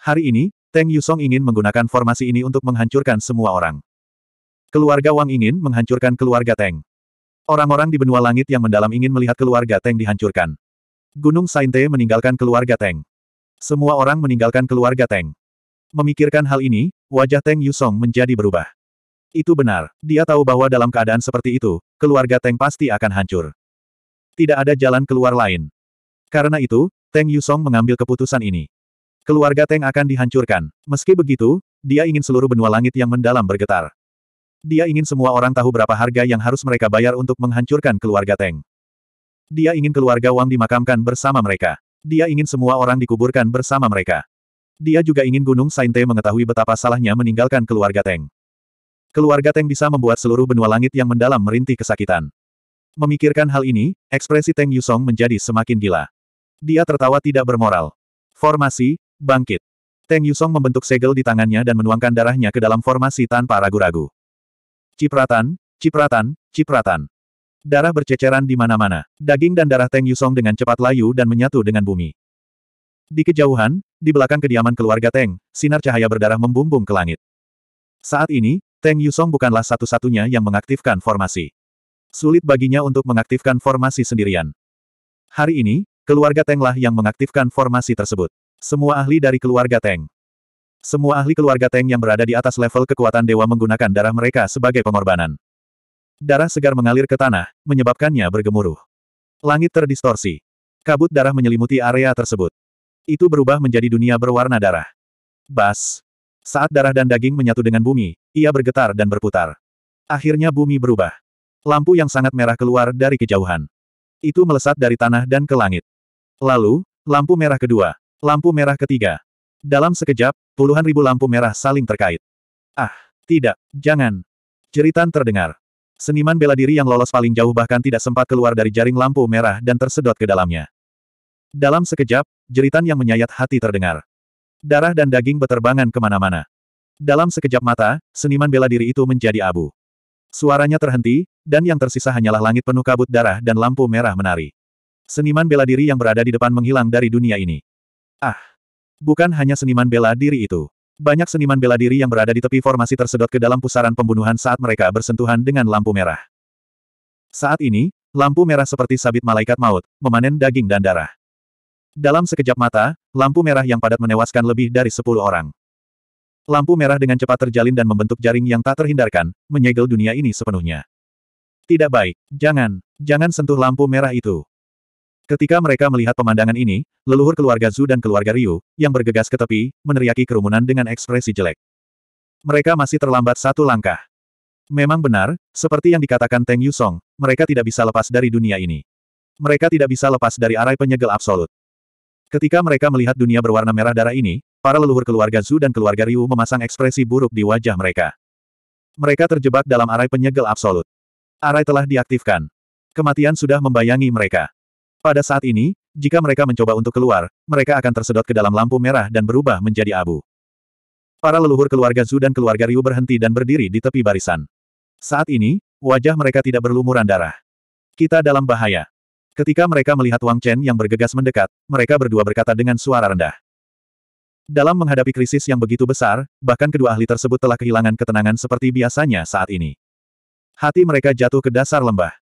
[SPEAKER 1] Hari ini, Teng Yusong ingin menggunakan formasi ini untuk menghancurkan semua orang. Keluarga Wang ingin menghancurkan keluarga Teng. Orang-orang di benua langit yang mendalam ingin melihat keluarga Teng dihancurkan. Gunung Sainte meninggalkan keluarga Teng. Semua orang meninggalkan keluarga Teng. Memikirkan hal ini, wajah Teng Yusong menjadi berubah. Itu benar, dia tahu bahwa dalam keadaan seperti itu, keluarga Teng pasti akan hancur. Tidak ada jalan keluar lain. Karena itu, Teng Yusong mengambil keputusan ini. Keluarga Teng akan dihancurkan. Meski begitu, dia ingin seluruh benua langit yang mendalam bergetar. Dia ingin semua orang tahu berapa harga yang harus mereka bayar untuk menghancurkan keluarga Teng. Dia ingin keluarga Wang dimakamkan bersama mereka. Dia ingin semua orang dikuburkan bersama mereka. Dia juga ingin Gunung Sainte mengetahui betapa salahnya meninggalkan keluarga Teng. Keluarga Teng bisa membuat seluruh benua langit yang mendalam merintih kesakitan. Memikirkan hal ini, ekspresi Teng Yusong menjadi semakin gila. Dia tertawa tidak bermoral. Formasi, bangkit. Teng Yusong membentuk segel di tangannya dan menuangkan darahnya ke dalam formasi tanpa ragu-ragu. Cipratan, cipratan, cipratan. Darah berceceran di mana-mana. Daging dan darah Teng Yusong dengan cepat layu dan menyatu dengan bumi. Di kejauhan, di belakang kediaman keluarga Teng, sinar cahaya berdarah membumbung ke langit. Saat ini, Teng Yusong bukanlah satu-satunya yang mengaktifkan formasi. Sulit baginya untuk mengaktifkan formasi sendirian. Hari ini, keluarga Teng lah yang mengaktifkan formasi tersebut. Semua ahli dari keluarga Teng. Semua ahli keluarga Teng yang berada di atas level kekuatan dewa menggunakan darah mereka sebagai pengorbanan. Darah segar mengalir ke tanah, menyebabkannya bergemuruh. Langit terdistorsi. Kabut darah menyelimuti area tersebut. Itu berubah menjadi dunia berwarna darah. Bas. Saat darah dan daging menyatu dengan bumi, ia bergetar dan berputar. Akhirnya bumi berubah. Lampu yang sangat merah keluar dari kejauhan. Itu melesat dari tanah dan ke langit. Lalu, lampu merah kedua, lampu merah ketiga. Dalam sekejap, puluhan ribu lampu merah saling terkait. Ah, tidak, jangan. Jeritan terdengar. Seniman bela diri yang lolos paling jauh bahkan tidak sempat keluar dari jaring lampu merah dan tersedot ke dalamnya. Dalam sekejap, jeritan yang menyayat hati terdengar. Darah dan daging beterbangan kemana-mana. Dalam sekejap mata, seniman bela diri itu menjadi abu. Suaranya terhenti, dan yang tersisa hanyalah langit penuh kabut darah dan lampu merah menari. Seniman bela diri yang berada di depan menghilang dari dunia ini. Ah! Bukan hanya seniman bela diri itu. Banyak seniman bela diri yang berada di tepi formasi tersedot ke dalam pusaran pembunuhan saat mereka bersentuhan dengan lampu merah. Saat ini, lampu merah seperti sabit malaikat maut, memanen daging dan darah. Dalam sekejap mata, lampu merah yang padat menewaskan lebih dari sepuluh orang. Lampu merah dengan cepat terjalin dan membentuk jaring yang tak terhindarkan, menyegel dunia ini sepenuhnya. Tidak baik, jangan, jangan sentuh lampu merah itu. Ketika mereka melihat pemandangan ini, leluhur keluarga Zhu dan keluarga Ryu, yang bergegas ke tepi, meneriaki kerumunan dengan ekspresi jelek. Mereka masih terlambat satu langkah. Memang benar, seperti yang dikatakan Teng Yusong, mereka tidak bisa lepas dari dunia ini. Mereka tidak bisa lepas dari arai penyegel absolut. Ketika mereka melihat dunia berwarna merah darah ini, para leluhur keluarga Zhu dan keluarga Ryu memasang ekspresi buruk di wajah mereka. Mereka terjebak dalam arai penyegel absolut. Arai telah diaktifkan. Kematian sudah membayangi mereka. Pada saat ini, jika mereka mencoba untuk keluar, mereka akan tersedot ke dalam lampu merah dan berubah menjadi abu. Para leluhur keluarga Zhu dan keluarga Ryu berhenti dan berdiri di tepi barisan. Saat ini, wajah mereka tidak berlumuran darah. Kita dalam bahaya. Ketika mereka melihat Wang Chen yang bergegas mendekat, mereka berdua berkata dengan suara rendah. Dalam menghadapi krisis yang begitu besar, bahkan kedua ahli tersebut telah kehilangan ketenangan seperti biasanya saat ini. Hati mereka jatuh ke dasar lembah.